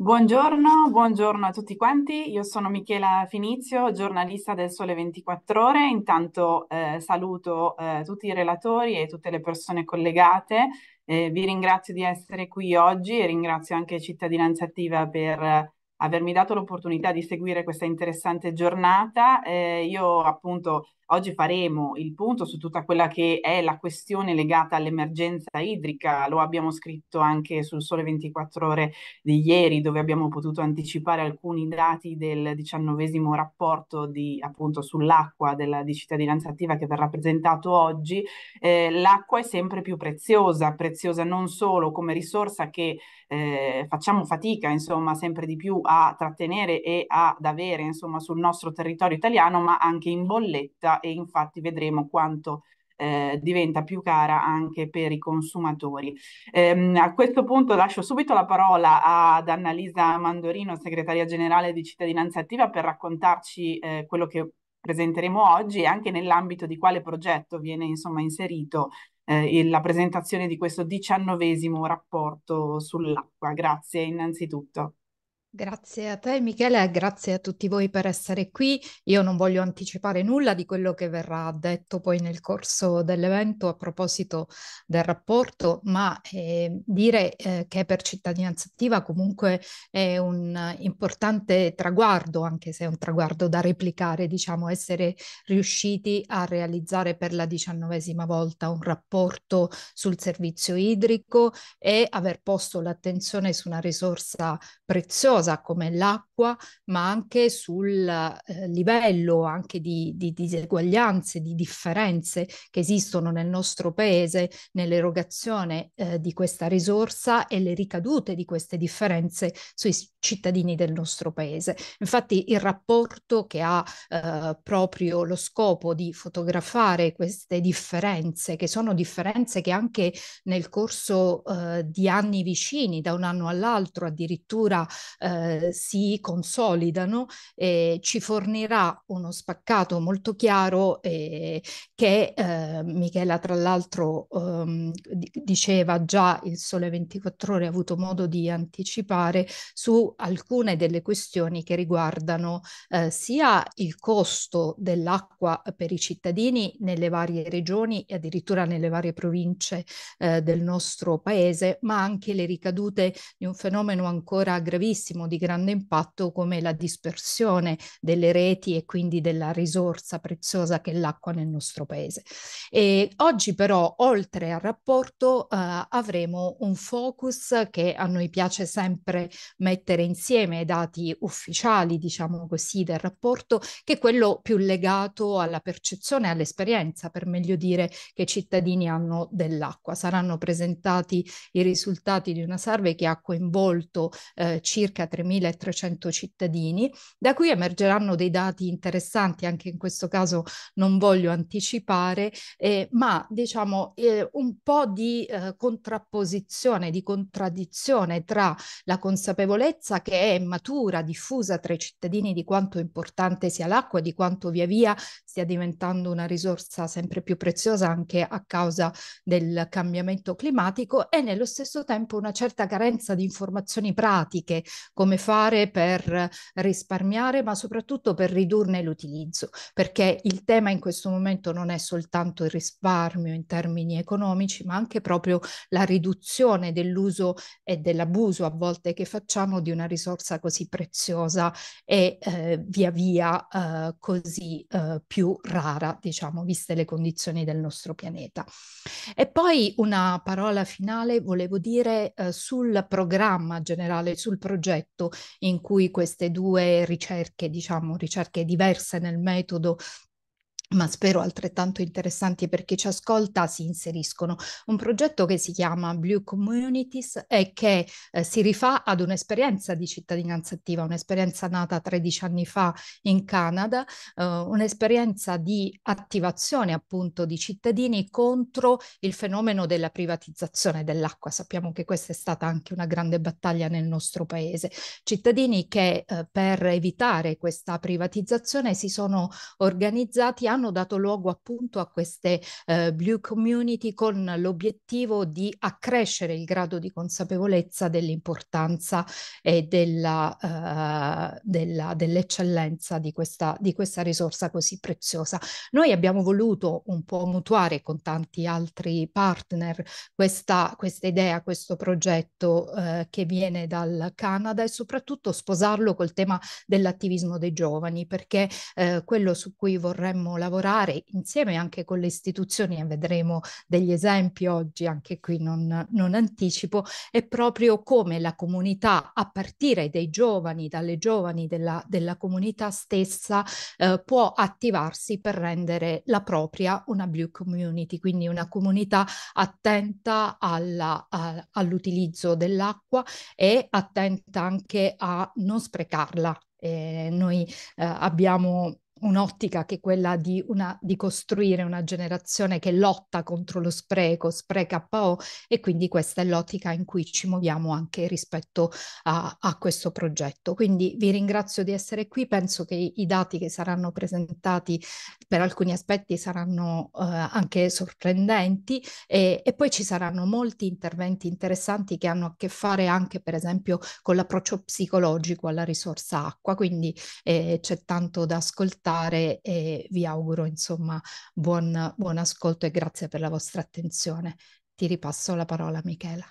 Buongiorno, buongiorno a tutti quanti. Io sono Michela Finizio, giornalista del Sole 24 Ore. Intanto eh, saluto eh, tutti i relatori e tutte le persone collegate. Eh, vi ringrazio di essere qui oggi e ringrazio anche Cittadinanza Attiva per eh, avermi dato l'opportunità di seguire questa interessante giornata. Eh, io appunto Oggi faremo il punto su tutta quella che è la questione legata all'emergenza idrica, lo abbiamo scritto anche sul Sole 24 ore di ieri dove abbiamo potuto anticipare alcuni dati del diciannovesimo rapporto di, appunto, sull'acqua della, di cittadinanza attiva che verrà presentato oggi. Eh, l'acqua è sempre più preziosa, preziosa non solo come risorsa che eh, facciamo fatica insomma sempre di più a trattenere e ad avere insomma sul nostro territorio italiano ma anche in bolletta e infatti vedremo quanto eh, diventa più cara anche per i consumatori. Ehm, a questo punto lascio subito la parola ad Annalisa Mandorino, segretaria generale di Cittadinanza Attiva, per raccontarci eh, quello che presenteremo oggi e anche nell'ambito di quale progetto viene insomma, inserito eh, la presentazione di questo diciannovesimo rapporto sull'acqua. Grazie innanzitutto. Grazie a te Michele, grazie a tutti voi per essere qui. Io non voglio anticipare nulla di quello che verrà detto poi nel corso dell'evento a proposito del rapporto, ma eh, dire eh, che per cittadinanza attiva comunque è un importante traguardo, anche se è un traguardo da replicare, diciamo essere riusciti a realizzare per la diciannovesima volta un rapporto sul servizio idrico e aver posto l'attenzione su una risorsa preziosa cosa come l'acqua, ma anche sul eh, livello anche di, di, diseguaglianze, di differenze che esistono nel nostro paese nell'erogazione eh, di questa risorsa e le ricadute di queste differenze sui cittadini del nostro paese. Infatti il rapporto che ha eh, proprio lo scopo di fotografare queste differenze, che sono differenze che anche nel corso eh, di anni vicini, da un anno all'altro addirittura eh, eh, si consolidano e ci fornirà uno spaccato molto chiaro eh, che eh, Michela tra l'altro ehm, diceva già il Sole 24 ore ha avuto modo di anticipare su alcune delle questioni che riguardano eh, sia il costo dell'acqua per i cittadini nelle varie regioni e addirittura nelle varie province eh, del nostro paese, ma anche le ricadute di un fenomeno ancora gravissimo meccanismo di grande impatto come la dispersione delle reti e quindi della risorsa preziosa che è l'acqua nel nostro paese. E oggi però, oltre al rapporto, eh, avremo un focus che a noi piace sempre mettere insieme ai dati ufficiali, diciamo così, del rapporto, che è quello più legato alla percezione, all'esperienza, per meglio dire, che i cittadini hanno dell'acqua. Saranno presentati i risultati di una survey che ha coinvolto eh, circa 3.300 cittadini, da cui emergeranno dei dati interessanti, anche in questo caso non voglio anticipare, eh, ma diciamo eh, un po' di eh, contrapposizione, di contraddizione tra la consapevolezza che è matura, diffusa tra i cittadini di quanto importante sia l'acqua, di quanto via via stia diventando una risorsa sempre più preziosa anche a causa del cambiamento climatico e nello stesso tempo una certa carenza di informazioni pratiche come fare per risparmiare, ma soprattutto per ridurne l'utilizzo, perché il tema in questo momento non è soltanto il risparmio in termini economici, ma anche proprio la riduzione dell'uso e dell'abuso a volte che facciamo di una risorsa così preziosa e eh, via via eh, così eh, più rara, diciamo, viste le condizioni del nostro pianeta. E poi una parola finale volevo dire eh, sul programma generale, sul progetto progetto in cui queste due ricerche, diciamo ricerche diverse nel metodo, ma spero altrettanto interessanti per chi ci ascolta, si inseriscono. Un progetto che si chiama Blue Communities e che eh, si rifà ad un'esperienza di cittadinanza attiva, un'esperienza nata 13 anni fa in Canada, eh, un'esperienza di attivazione appunto di cittadini contro il fenomeno della privatizzazione dell'acqua. Sappiamo che questa è stata anche una grande battaglia nel nostro paese. Cittadini che eh, per evitare questa privatizzazione si sono organizzati hanno dato luogo appunto a queste eh, Blue Community con l'obiettivo di accrescere il grado di consapevolezza dell'importanza e della, eh, della, dell'eccellenza di questa, di questa risorsa così preziosa. Noi abbiamo voluto un po' mutuare con tanti altri partner questa, questa idea, questo progetto eh, che viene dal Canada e soprattutto sposarlo col tema dell'attivismo dei giovani, perché eh, quello su cui vorremmo lavorare lavorare insieme anche con le istituzioni, e vedremo degli esempi oggi, anche qui non, non anticipo, è proprio come la comunità, a partire dai giovani, dalle giovani della, della comunità stessa, eh, può attivarsi per rendere la propria una blue community, quindi una comunità attenta alla, a, all'utilizzo dell'acqua e attenta anche a non sprecarla. Eh, noi eh, abbiamo un'ottica che è quella di, una, di, costruire una generazione che lotta contro lo spreco, PO, e quindi questa è l'ottica in cui ci muoviamo anche rispetto a, a, questo progetto. Quindi vi ringrazio di essere qui, penso che i dati che saranno presentati per alcuni aspetti saranno eh, anche sorprendenti e, e poi ci saranno molti interventi interessanti che hanno a che fare anche per esempio con l'approccio psicologico alla risorsa acqua, quindi eh, c'è tanto da ascoltare ascoltare e vi auguro insomma buon, buon ascolto e grazie per la vostra attenzione. Ti ripasso la parola Michela.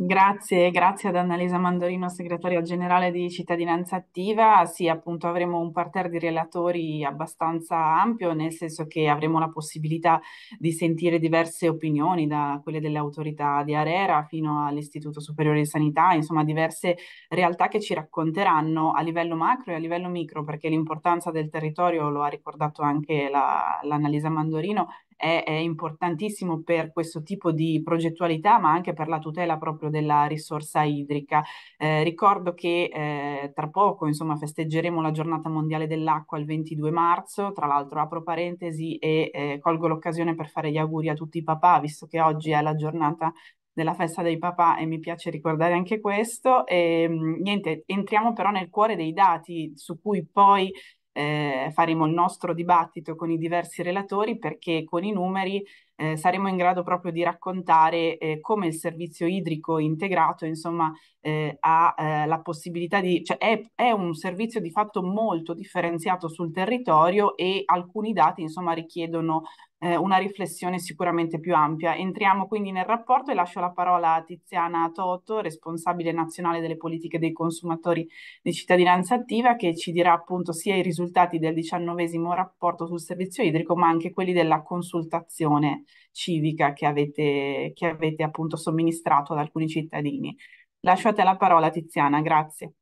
Grazie, grazie ad Annalisa Mandorino, segretaria generale di Cittadinanza Attiva. Sì, appunto avremo un parterre di relatori abbastanza ampio, nel senso che avremo la possibilità di sentire diverse opinioni, da quelle delle autorità di Arera fino all'Istituto Superiore di Sanità, insomma diverse realtà che ci racconteranno a livello macro e a livello micro, perché l'importanza del territorio, lo ha ricordato anche l'Annalisa Mandorino, è, è, importantissimo per questo tipo di progettualità, ma anche per la tutela proprio della risorsa idrica. Eh, ricordo che eh, tra poco, insomma, festeggeremo la giornata mondiale dell'acqua il 22 marzo, tra l'altro apro parentesi e eh, colgo l'occasione per fare gli auguri a tutti i papà, visto che oggi è la giornata della festa dei papà e mi piace ricordare anche questo. E, ehm, niente, entriamo però nel cuore dei dati su cui poi eh, faremo il nostro dibattito con i diversi relatori perché con i numeri eh, saremo in grado proprio di raccontare eh, come il servizio idrico integrato insomma eh, ha eh, la possibilità di, cioè è, è, un servizio di fatto molto differenziato sul territorio e alcuni dati insomma richiedono eh, una riflessione sicuramente più ampia. Entriamo quindi nel rapporto e lascio la parola a Tiziana Toto, responsabile nazionale delle politiche dei consumatori di cittadinanza attiva, che ci dirà appunto sia i risultati del diciannovesimo rapporto sul servizio idrico, ma anche quelli della consultazione civica che avete, che avete appunto somministrato ad alcuni cittadini. Lascio a te la parola Tiziana, grazie.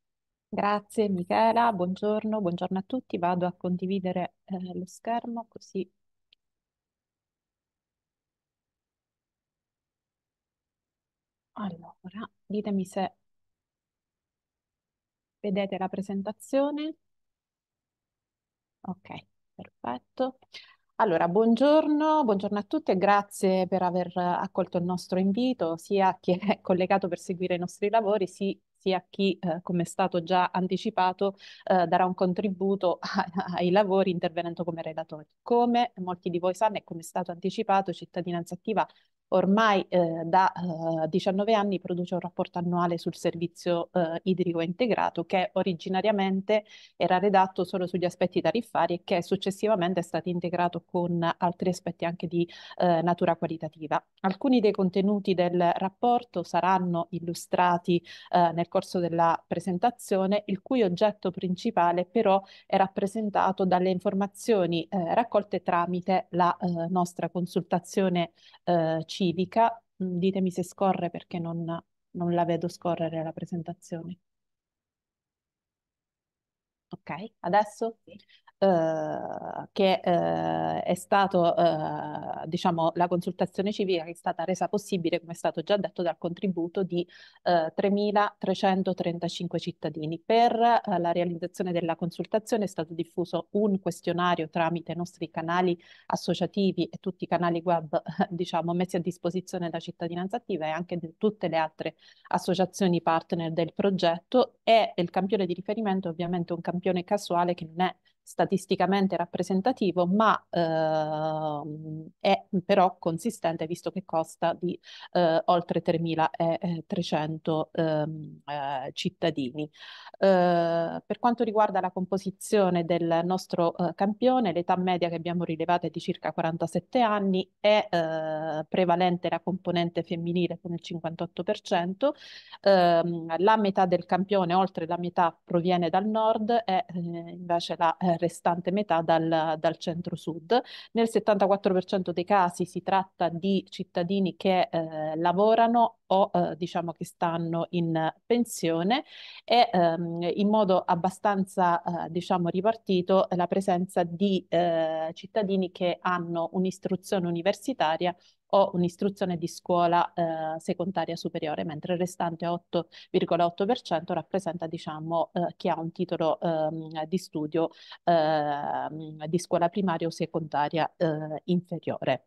Grazie Michela, buongiorno, buongiorno a tutti. Vado a condividere eh, lo schermo così Allora, ditemi se vedete la presentazione. Ok, perfetto. Allora, buongiorno, buongiorno a tutti e grazie per aver eh, accolto il nostro invito, sia a chi è collegato per seguire i nostri lavori, sì, sia a chi, eh, come è stato già anticipato, eh, darà un contributo ai lavori intervenendo come relatore. Come molti di voi sanno e come è stato anticipato, Cittadinanza Attiva ormai eh, da eh, 19 anni produce un rapporto annuale sul servizio eh, idrico integrato che originariamente era redatto solo sugli aspetti tariffari e che successivamente è stato integrato con altri aspetti anche di eh, natura qualitativa. Alcuni dei contenuti del rapporto saranno illustrati eh, nel corso della presentazione, il cui oggetto principale però è rappresentato dalle informazioni eh, raccolte tramite la nostra consultazione eh, civica. Mm, ditemi se scorre perché non, non la vedo scorrere la presentazione. Ok, adesso? Uh, che eh, è stato, eh, diciamo, la consultazione civile che è stata resa possibile, come è stato già detto, dal contributo di eh, 3.335 cittadini. Per eh, la realizzazione della consultazione è stato diffuso un questionario tramite i nostri canali associativi e tutti i canali web, diciamo, messi a disposizione da cittadinanza attiva e anche di tutte le altre associazioni partner del progetto e il campione di riferimento è ovviamente un campione casuale che non è statisticamente rappresentativo, ma eh, è però consistente visto che costa di eh, oltre 3.300 eh, ehm, eh, cittadini. Eh, per quanto riguarda la composizione del nostro campione, l'età media che abbiamo rilevato è di circa 47 anni, è prevalente la componente femminile con il 58%, ehm, la metà del campione, oltre la metà, proviene dal nord, è invece la restante metà dal, dal centro-sud. Nel 74% dei casi si tratta di cittadini che eh, lavorano o eh, diciamo che stanno in pensione e ehm, in modo abbastanza eh, diciamo ripartito la presenza di eh, cittadini che hanno un'istruzione universitaria o un'istruzione di scuola eh, secondaria superiore, mentre il restante 8,8% rappresenta diciamo, eh, chi ha un titolo eh, di studio ehm, di scuola primaria o secondaria eh, inferiore.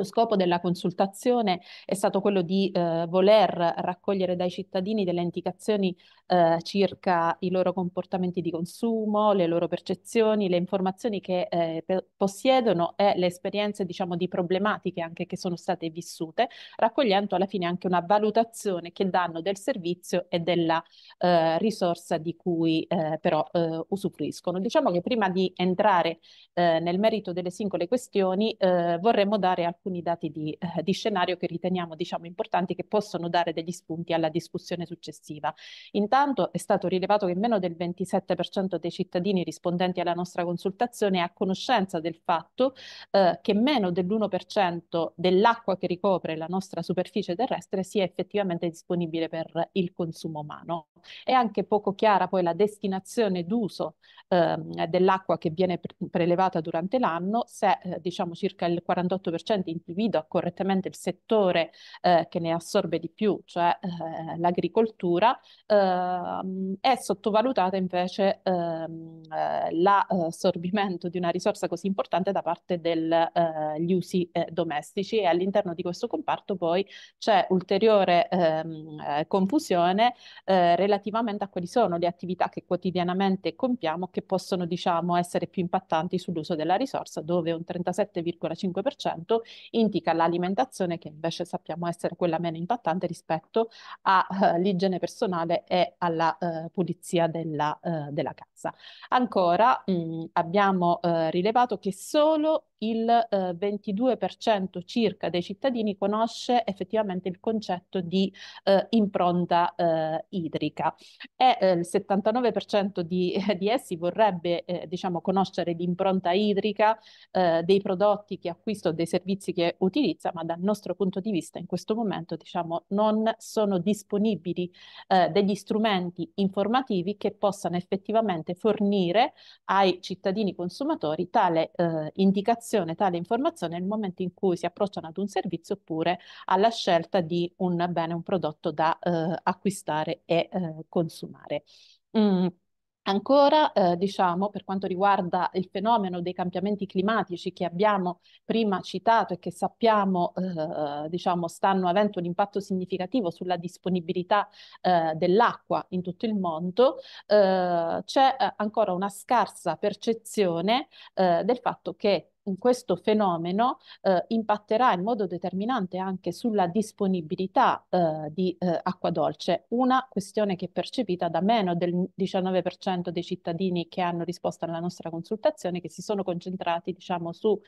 Lo scopo della consultazione è stato quello di eh, voler raccogliere dai cittadini delle indicazioni eh, circa i loro comportamenti di consumo, le loro percezioni, le informazioni che eh, possiedono e le esperienze, diciamo, di problematiche anche che sono state vissute, raccogliendo alla fine anche una valutazione che danno del servizio e della eh, risorsa di cui eh, però eh, usufruiscono. Diciamo che prima di entrare nel merito delle singole questioni vorremmo dare alcune alcuni dati di, eh, di scenario che riteniamo diciamo, importanti che possono dare degli spunti alla discussione successiva. Intanto è stato rilevato che meno del 27% dei cittadini rispondenti alla nostra consultazione è a conoscenza del fatto eh, che meno dell'1% dell'acqua che ricopre la nostra superficie terrestre sia effettivamente disponibile per il consumo umano. È anche poco chiara poi la destinazione d'uso eh, dell'acqua che viene pre prelevata durante l'anno, se eh, diciamo circa il 48% individua correttamente il settore eh, che ne assorbe di più, cioè eh, l'agricoltura, eh, è sottovalutata invece ehm, eh, l'assorbimento eh, di una risorsa così importante da parte degli eh, usi domestici e all'interno di questo comparto poi c'è ulteriore ehm, confusione relativamente a quali sono le attività che quotidianamente compiamo che possono diciamo essere più impattanti sull'uso della risorsa dove un 37,5% indica l'alimentazione che invece sappiamo essere quella meno impattante rispetto all'igiene eh, personale e alla eh, pulizia della, eh, della, casa. Ancora mh, mm, abbiamo eh, rilevato che solo il 22% eh, circa dei cittadini conosce effettivamente il concetto di eh, impronta idrica e il 79% di, di, essi vorrebbe diciamo, conoscere l'impronta idrica dei prodotti che acquisto dei servizi servizi che utilizza, ma dal nostro punto di vista in questo momento diciamo, non sono disponibili eh, degli strumenti informativi che possano effettivamente fornire ai cittadini consumatori tale eh, indicazione, tale informazione nel momento in cui si approcciano ad un servizio oppure alla scelta di un bene, un prodotto da eh, acquistare e eh, consumare. Mm. Ancora, eh, diciamo, per quanto riguarda il fenomeno dei cambiamenti climatici che abbiamo prima citato e che sappiamo, eh, diciamo, stanno avendo un impatto significativo sulla disponibilità eh, dell'acqua in tutto il mondo, eh, c'è eh, ancora una scarsa percezione eh, del fatto che questo fenomeno eh, impatterà in modo determinante anche sulla disponibilità eh, di eh, acqua dolce, una questione che è percepita da meno del 19% dei cittadini che hanno risposto alla nostra consultazione, che si sono concentrati diciamo, sui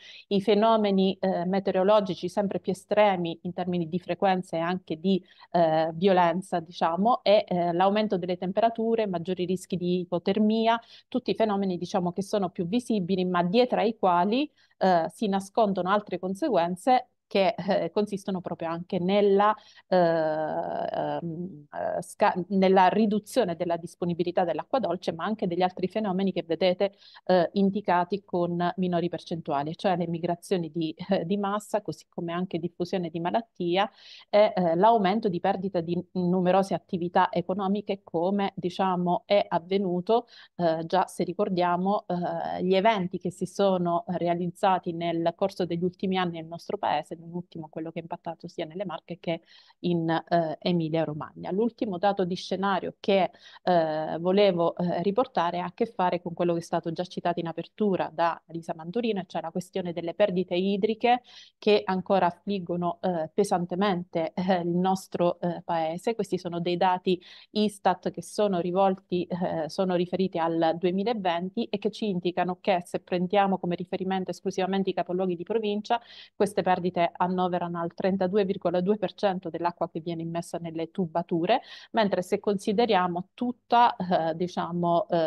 fenomeni eh, meteorologici sempre più estremi in termini di frequenza e anche di eh, violenza, diciamo, e eh, l'aumento delle temperature, maggiori rischi di ipotermia, tutti i fenomeni diciamo, che sono più visibili, ma dietro ai quali eh, si nascondono altre conseguenze che eh, consistono proprio anche nella, eh, ehm, eh, sca- nella, riduzione della disponibilità dell'acqua dolce, ma anche degli altri fenomeni che vedete eh, indicati con minori percentuali, cioè le migrazioni di, di massa, così come anche diffusione di malattia e l'aumento di perdita di numerose attività economiche come diciamo è avvenuto eh, già se ricordiamo eh, gli eventi che si sono realizzati nel corso degli ultimi anni nel nostro paese nell'ultimo quello che è impattato sia nelle Marche che in eh, Emilia-Romagna. L'ultimo dato di scenario che eh, volevo eh, riportare ha a che fare con quello che è stato già citato in apertura da Lisa Mandurino, cioè la questione delle perdite idriche che ancora affliggono eh, pesantemente eh, il nostro eh, paese. Questi sono dei dati Istat che sono rivolti, sono riferiti al 2020 e che ci indicano che se prendiamo come riferimento esclusivamente i capoluoghi di provincia, queste perdite annoverano al 32,2% dell'acqua che viene immessa nelle tubature, mentre se consideriamo tutta eh, diciamo, ehm,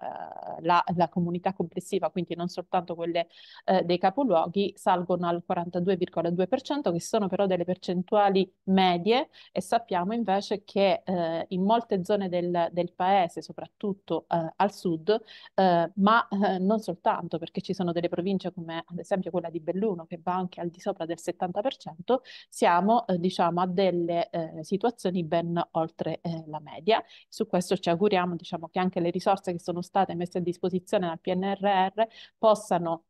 eh, la, la, comunità complessiva, quindi non soltanto quelle eh, dei capoluoghi, salgono al 42,2%, che sono però delle percentuali medie e sappiamo invece che eh, in molte zone del, del paese, soprattutto eh, al sud, eh, ma non soltanto perché ci sono delle province come ad esempio quella di Belluno che va anche al di sopra del 70%, siamo eh, diciamo, a delle eh, situazioni ben oltre eh, la media. Su questo ci auguriamo diciamo, che anche le risorse che sono state messe a disposizione dal PNRR possano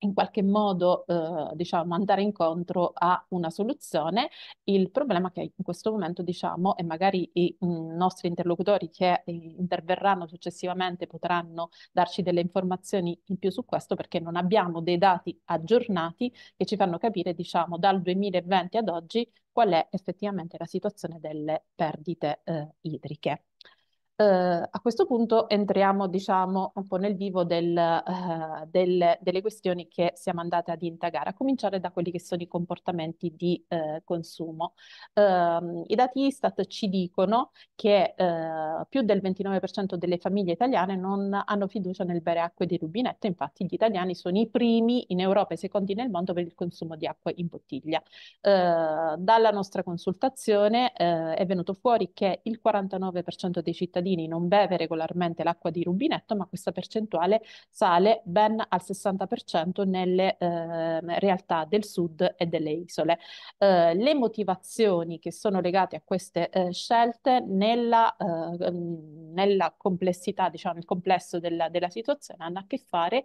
in qualche modo eh, diciamo, andare incontro a una soluzione. Il problema che in questo momento diciamo, e magari i mh, mm, nostri interlocutori che eh, interverranno successivamente potranno darci delle informazioni in più su questo perché non abbiamo dei dati aggiornati che ci fanno capire diciamo, dal 2020 ad oggi qual è effettivamente la situazione delle perdite eh, idriche. Eh, a questo punto entriamo, diciamo, un po' nel vivo del, eh, del, delle questioni che siamo andate ad indagare, a cominciare da quelli che sono i comportamenti di eh, consumo. Ehm, I dati Istat ci dicono che eh, più del 29% delle famiglie italiane non hanno fiducia nel bere acqua di rubinetto, infatti gli italiani sono i primi in Europa e i secondi nel mondo per il consumo di acqua in bottiglia. Eh, dalla nostra consultazione eh, è venuto fuori che il 49% dei cittadini cittadini non beve regolarmente l'acqua di rubinetto, ma questa percentuale sale ben al 60% nelle eh, realtà del sud e delle isole. Eh, le motivazioni che sono legate a queste eh, scelte nella, eh, nella complessità, diciamo, nel complesso della, della situazione hanno a che fare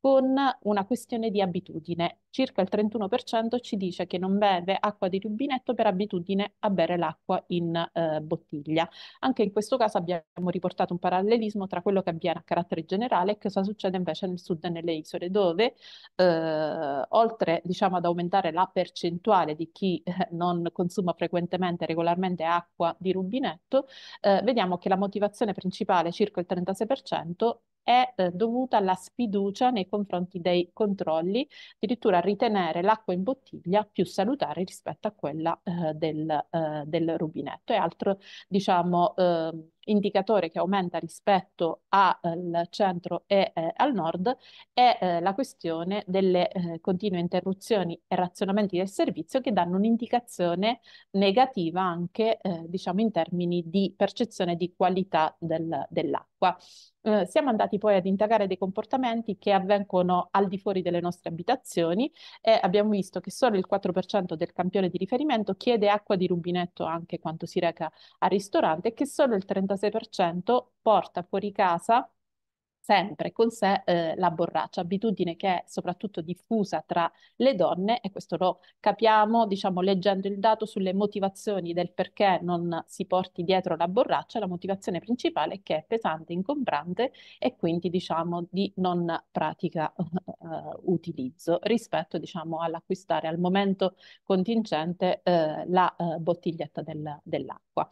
con una questione di abitudine. Circa il 31% ci dice che non beve acqua di rubinetto per abitudine a bere l'acqua in eh, bottiglia. Anche in questo caso abbiamo riportato un parallelismo tra quello che avviene a carattere generale e cosa succede invece nel sud e nelle isole, dove eh, oltre diciamo, ad aumentare la percentuale di chi eh, non consuma frequentemente e regolarmente acqua di rubinetto, eh, vediamo che la motivazione principale, circa il 36%, è eh, dovuta alla sfiducia nei confronti dei controlli, addirittura ritenere l'acqua in bottiglia più salutare rispetto a quella eh, del, eh, del, rubinetto. E altro, diciamo, ehm, indicatore che aumenta rispetto al eh, centro e eh, al nord è la questione delle continue interruzioni e razionamenti del servizio che danno un'indicazione negativa anche, diciamo, in termini di percezione di qualità del, dell'acqua acqua. Eh, siamo andati poi ad indagare dei comportamenti che avvengono al di fuori delle nostre abitazioni e abbiamo visto che solo il 4% del campione di riferimento chiede acqua di rubinetto anche quando si reca al ristorante e che solo il 36% porta fuori casa sempre con sé eh, la borraccia, abitudine che è soprattutto diffusa tra le donne e questo lo capiamo diciamo leggendo il dato sulle motivazioni del perché non si porti dietro la borraccia, la motivazione principale è che è pesante, ingombrante e quindi diciamo di non pratica eh, utilizzo rispetto diciamo all'acquistare al momento contingente eh, la eh, bottiglietta del, dell'acqua.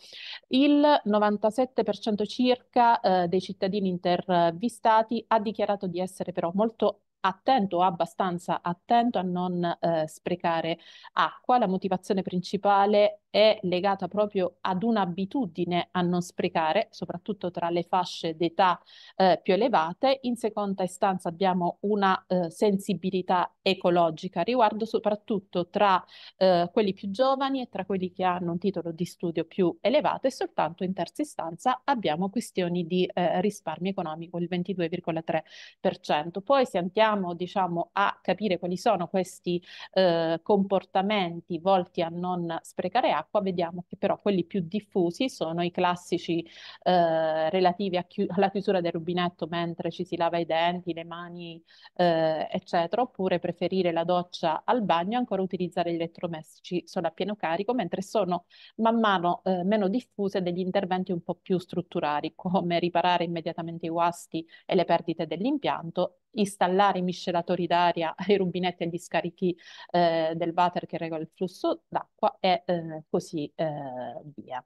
Il 97% circa eh, dei cittadini intervistati Stati ha dichiarato di essere però molto attento o abbastanza attento a non eh, sprecare acqua. La motivazione principale è legata proprio ad un'abitudine a non sprecare, soprattutto tra le fasce d'età eh, più elevate. In seconda istanza abbiamo una eh, sensibilità ecologica riguardo soprattutto tra eh, quelli più giovani e tra quelli che hanno un titolo di studio più elevato e soltanto in terza istanza abbiamo questioni di eh, risparmio economico, il 22,3%. Poi se andiamo andiamo diciamo, a capire quali sono questi eh, comportamenti volti a non sprecare acqua, vediamo che però quelli più diffusi sono i classici eh, relativi chi alla chiusura del rubinetto mentre ci si lava i denti, le mani, eh, eccetera, oppure preferire la doccia al bagno, e ancora utilizzare gli elettrodomestici solo a pieno carico, mentre sono man mano eh, meno diffuse degli interventi un po' più strutturali, come riparare immediatamente i guasti e le perdite dell'impianto installare i miscelatori d'aria i rubinetti e agli scarichi eh, del water che regola il flusso d'acqua e eh, così eh, via.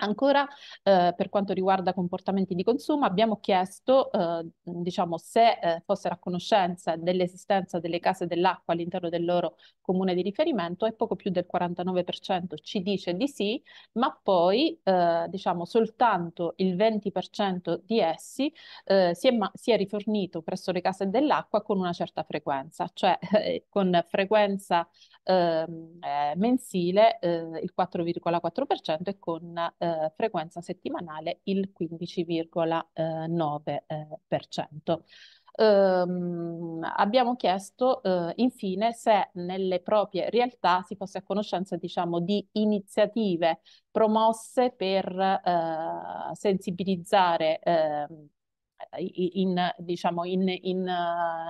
Ancora eh, per quanto riguarda comportamenti di consumo, abbiamo chiesto eh, diciamo, se eh, fossero a conoscenza dell'esistenza delle case dell'acqua all'interno del loro comune di riferimento e poco più del 49% ci dice di sì, ma poi eh, diciamo, soltanto il 20% di essi eh, si è, si, è rifornito presso le case dell'acqua con una certa frequenza, cioè eh, con frequenza ehm, mensile il 4,4% e con eh, frequenza settimanale il 15,9%. Um, eh, ehm, abbiamo chiesto uh, infine se nelle proprie realtà si fosse a conoscenza diciamo, di iniziative promosse per uh, sensibilizzare uh, in, diciamo, in, in,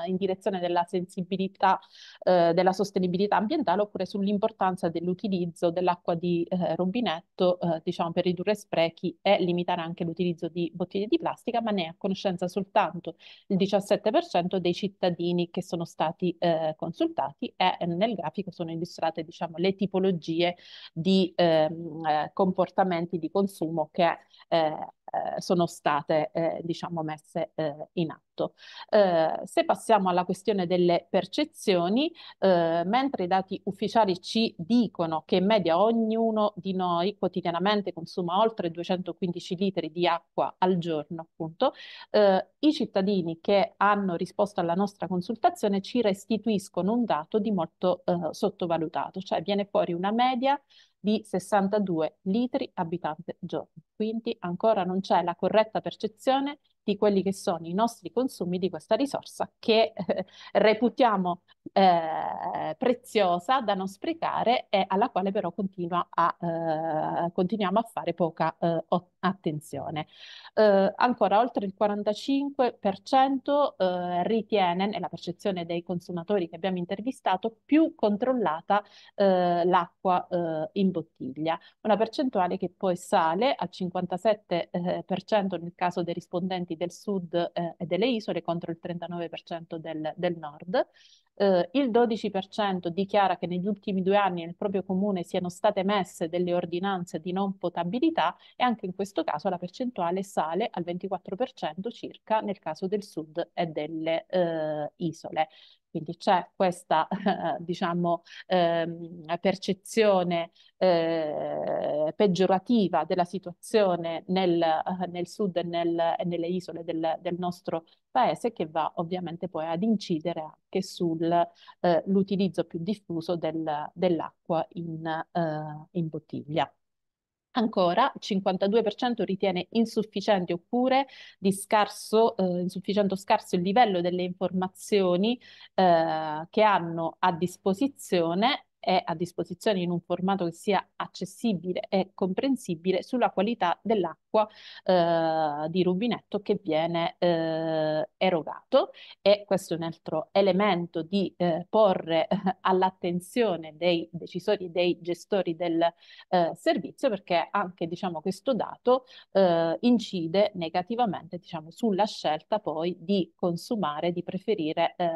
in direzione della sensibilità eh, della sostenibilità ambientale oppure sull'importanza dell'utilizzo dell'acqua di eh, rubinetto eh, diciamo, per ridurre sprechi e limitare anche l'utilizzo di bottiglie di plastica, ma ne è a conoscenza soltanto il 17% dei cittadini che sono stati eh, consultati e nel grafico sono illustrate diciamo, le tipologie di ehm, eh, comportamenti di consumo che eh, eh, sono state diciamo, messe diverse eh, in atto prodotto. Eh, se passiamo alla questione delle percezioni, eh, mentre i dati ufficiali ci dicono che in media ognuno di noi quotidianamente consuma oltre 215 litri di acqua al giorno, appunto, eh, i cittadini che hanno risposto alla nostra consultazione ci restituiscono un dato di molto eh, sottovalutato, cioè viene fuori una media di 62 litri abitante giorno. Quindi ancora non c'è la corretta percezione di quelli che sono i nostri consumi consumi di questa risorsa che eh, reputiamo eh, preziosa da non sprecare e alla quale però a, eh, continuiamo a fare poca eh, attenzione. Eh, ancora oltre il 45% eh, ritiene, nella percezione dei consumatori che abbiamo intervistato, più controllata l'acqua in bottiglia, una percentuale che poi sale al 57% nel caso dei rispondenti del sud e delle isole isole contro il 39% del, del nord. Eh, il 12% dichiara che negli ultimi due anni nel proprio comune siano state emesse delle ordinanze di non potabilità e anche in questo caso la percentuale sale al 24% circa nel caso del sud e delle eh, isole. Quindi c'è questa, diciamo, eh, percezione eh, peggiorativa della situazione nel, eh, nel sud e, nel, e, nelle isole del, del, nostro paese che va ovviamente poi ad incidere anche sull'utilizzo eh, più diffuso del, dell'acqua in, eh, in bottiglia. Ancora, il 52% ritiene insufficiente oppure di scarso, eh, insufficiente o scarso il livello delle informazioni eh, che hanno a disposizione è a disposizione in un formato che sia accessibile e comprensibile sulla qualità dell'acqua eh, di rubinetto che viene eh, erogato e questo è un altro elemento di eh, porre eh, all'attenzione dei decisori e dei gestori del eh, servizio perché anche diciamo, questo dato eh, incide negativamente diciamo, sulla scelta poi di consumare, di preferire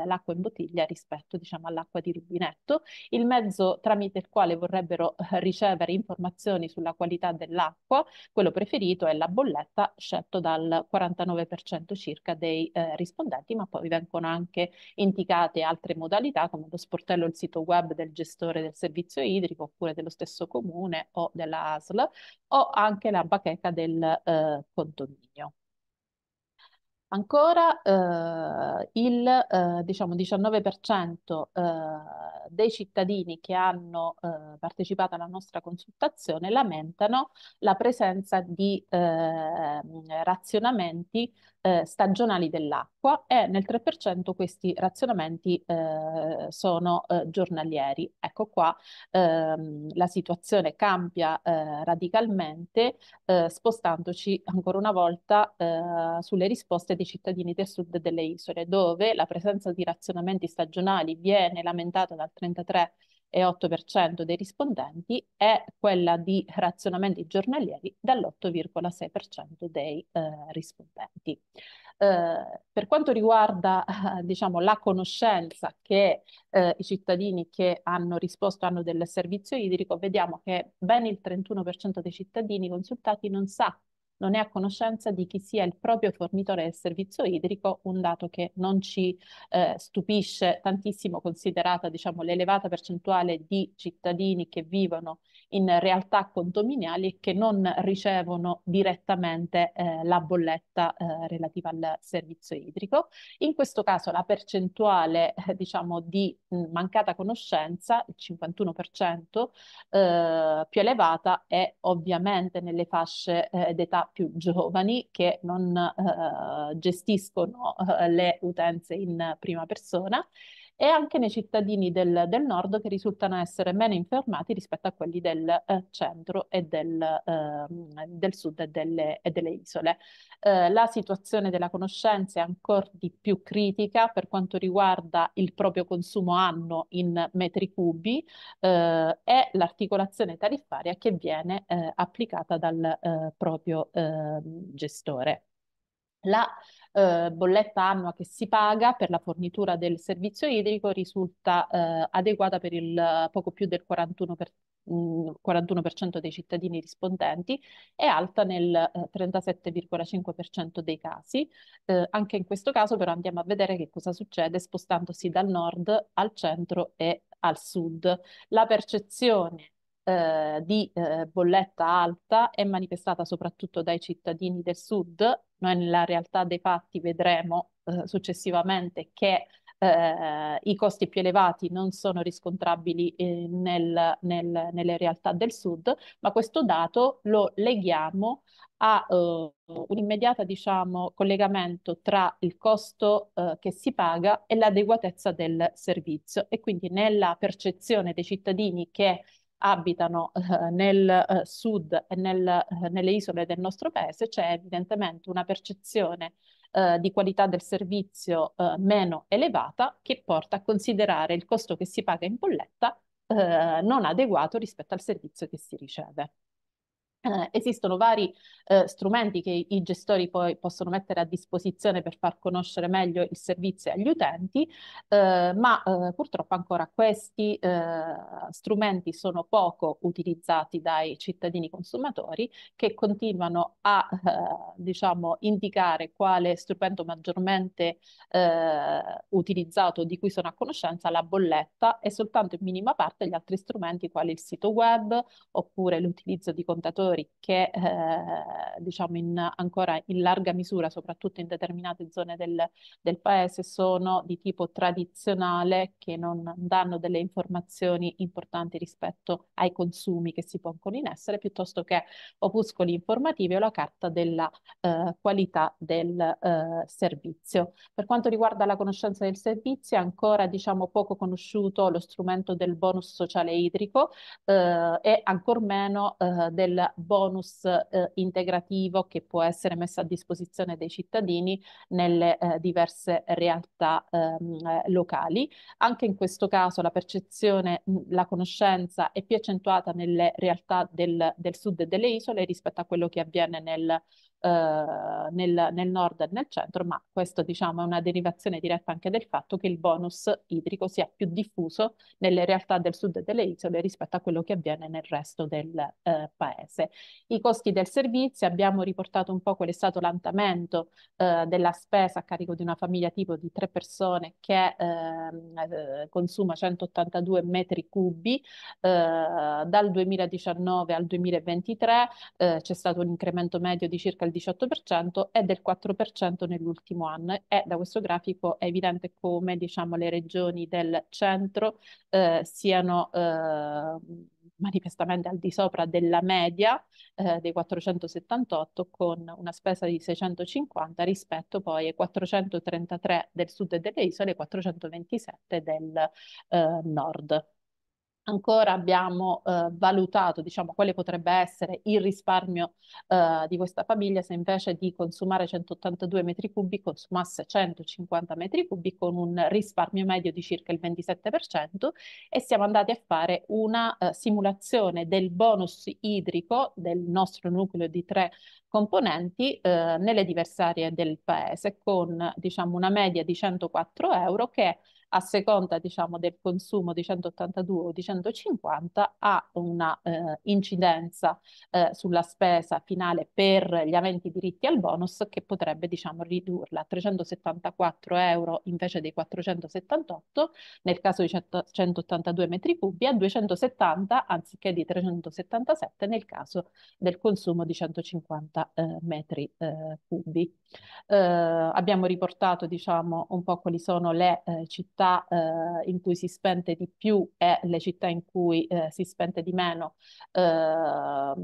l'acqua in bottiglia rispetto diciamo, all'acqua di rubinetto. Il mezzo mezzo tramite il quale vorrebbero eh, ricevere informazioni sulla qualità dell'acqua, quello preferito è la bolletta, scelto dal 49% circa dei eh, rispondenti, ma poi vengono anche indicate altre modalità come lo sportello e il sito web del gestore del servizio idrico oppure dello stesso comune o della ASL o anche la bacheca del eh, condominio. Ancora eh, il eh, diciamo 19% eh, dei cittadini che hanno eh, partecipato alla nostra consultazione lamentano la presenza di eh, razionamenti eh, stagionali dell'acqua e nel 3% questi razionamenti eh, sono eh, giornalieri. Ecco qua ehm, la situazione cambia eh, radicalmente eh, spostandoci ancora una volta eh, sulle risposte dei cittadini del sud delle isole dove la presenza di razionamenti stagionali viene lamentata dal 33% 8,8% dei rispondenti e quella di razionamenti giornalieri dall'8,6% dei eh, rispondenti. Eh, per quanto riguarda eh, diciamo, la conoscenza che eh, i cittadini che hanno risposto hanno del servizio idrico, vediamo che ben il 31% dei cittadini consultati non sa non è a conoscenza di chi sia il proprio fornitore del servizio idrico, un dato che non ci eh, stupisce tantissimo considerata diciamo, l'elevata percentuale di cittadini che vivono in realtà condominiali che non ricevono direttamente eh, la bolletta eh, relativa al servizio idrico. In questo caso la percentuale eh, diciamo, di mm, mancata conoscenza, il 51% eh, più elevata, è ovviamente nelle fasce eh, d'età più giovani che non eh, gestiscono le utenze in prima persona e anche nei cittadini del, del nord che risultano essere meno informati rispetto a quelli del eh, centro e del, eh, del sud e delle, e delle isole. Eh, la situazione della conoscenza è ancora di più critica per quanto riguarda il proprio consumo anno in metri cubi eh, e l'articolazione tariffaria che viene eh, applicata dal eh, proprio eh, gestore. La eh, bolletta annua che si paga per la fornitura del servizio idrico risulta eh, adeguata per il poco più del 41%, per, mh, mm, 41% dei cittadini rispondenti e alta nel eh, 37,5% dei casi. Eh, anche in questo caso però andiamo a vedere che cosa succede spostandosi dal nord al centro e al sud. La percezione eh, di eh, bolletta alta è manifestata soprattutto dai cittadini del sud. Noi nella realtà dei fatti vedremo eh, successivamente che eh, i costi più elevati non sono riscontrabili eh, nel, nel, nelle realtà del sud, ma questo dato lo leghiamo a uh, eh, un immediato diciamo, collegamento tra il costo uh, che si paga e l'adeguatezza del servizio e quindi nella percezione dei cittadini che abitano eh, nel eh, sud e nel, eh, nelle isole del nostro paese, c'è evidentemente una percezione di qualità del servizio meno elevata che porta a considerare il costo che si paga in bolletta non adeguato rispetto al servizio che si riceve. Eh, esistono vari eh, strumenti che i gestori poi possono mettere a disposizione per far conoscere meglio il servizio agli utenti, eh, ma eh, purtroppo ancora questi eh, strumenti sono poco utilizzati dai cittadini consumatori che continuano a eh, diciamo, indicare quale strumento maggiormente utilizzato di cui sono a conoscenza la bolletta e soltanto in minima parte gli altri strumenti quali il sito web oppure l'utilizzo di contatori settori che eh, diciamo in, ancora in larga misura, soprattutto in determinate zone del, del, paese, sono di tipo tradizionale che non danno delle informazioni importanti rispetto ai consumi che si pongono in essere, piuttosto che opuscoli informativi o la carta della eh, qualità del eh, servizio. Per quanto riguarda la conoscenza del servizio, è ancora diciamo, poco conosciuto lo strumento del bonus sociale idrico eh, e ancor meno eh, del bonus eh, integrativo che può essere messo a disposizione dei cittadini nelle eh, diverse realtà ehm, eh, locali. Anche in questo caso la percezione, mm, la conoscenza è più accentuata nelle realtà del, del sud e delle isole rispetto a quello che avviene nel eh, nel, nel, nord e nel centro, ma questo diciamo è una derivazione diretta anche del fatto che il bonus idrico sia più diffuso nelle realtà del sud delle isole rispetto a quello che avviene nel resto del eh, paese. I costi del servizio, abbiamo riportato un po' qual è stato l'andamento eh, della spesa a carico di una famiglia tipo di tre persone che ehm, eh, consuma 182 metri cubi eh, dal 2019 al 2023, eh, c'è stato un incremento medio di circa il 18% e del 4% nell'ultimo anno e da questo grafico è evidente come diciamo, le regioni del centro eh, siano eh, manifestamente al di sopra della media eh, dei 478 con una spesa di 650 rispetto poi ai 433 del sud e delle isole e 427 del eh, nord ancora abbiamo eh, valutato diciamo, quale potrebbe essere il risparmio eh, di questa famiglia se invece di consumare 182 metri cubi consumasse 150 metri cubi con un risparmio medio di circa il 27% e siamo andati a fare una eh, simulazione del bonus idrico del nostro nucleo di tre componenti eh, nelle diverse aree del paese con diciamo, una media di 104 euro che a seconda diciamo, del consumo di 182 o di 150 ha una eh, incidenza eh, sulla spesa finale per gli aventi diritti al bonus che potrebbe diciamo, ridurla a 374 euro invece dei 478 nel caso di 182 metri cubi a 270 anziché di 377 nel caso del consumo di 150 eh, metri eh, cubi. Eh, abbiamo riportato diciamo, un po' quali sono le eh, città città eh, in cui si spende di più e le città in cui eh, si spende di meno eh,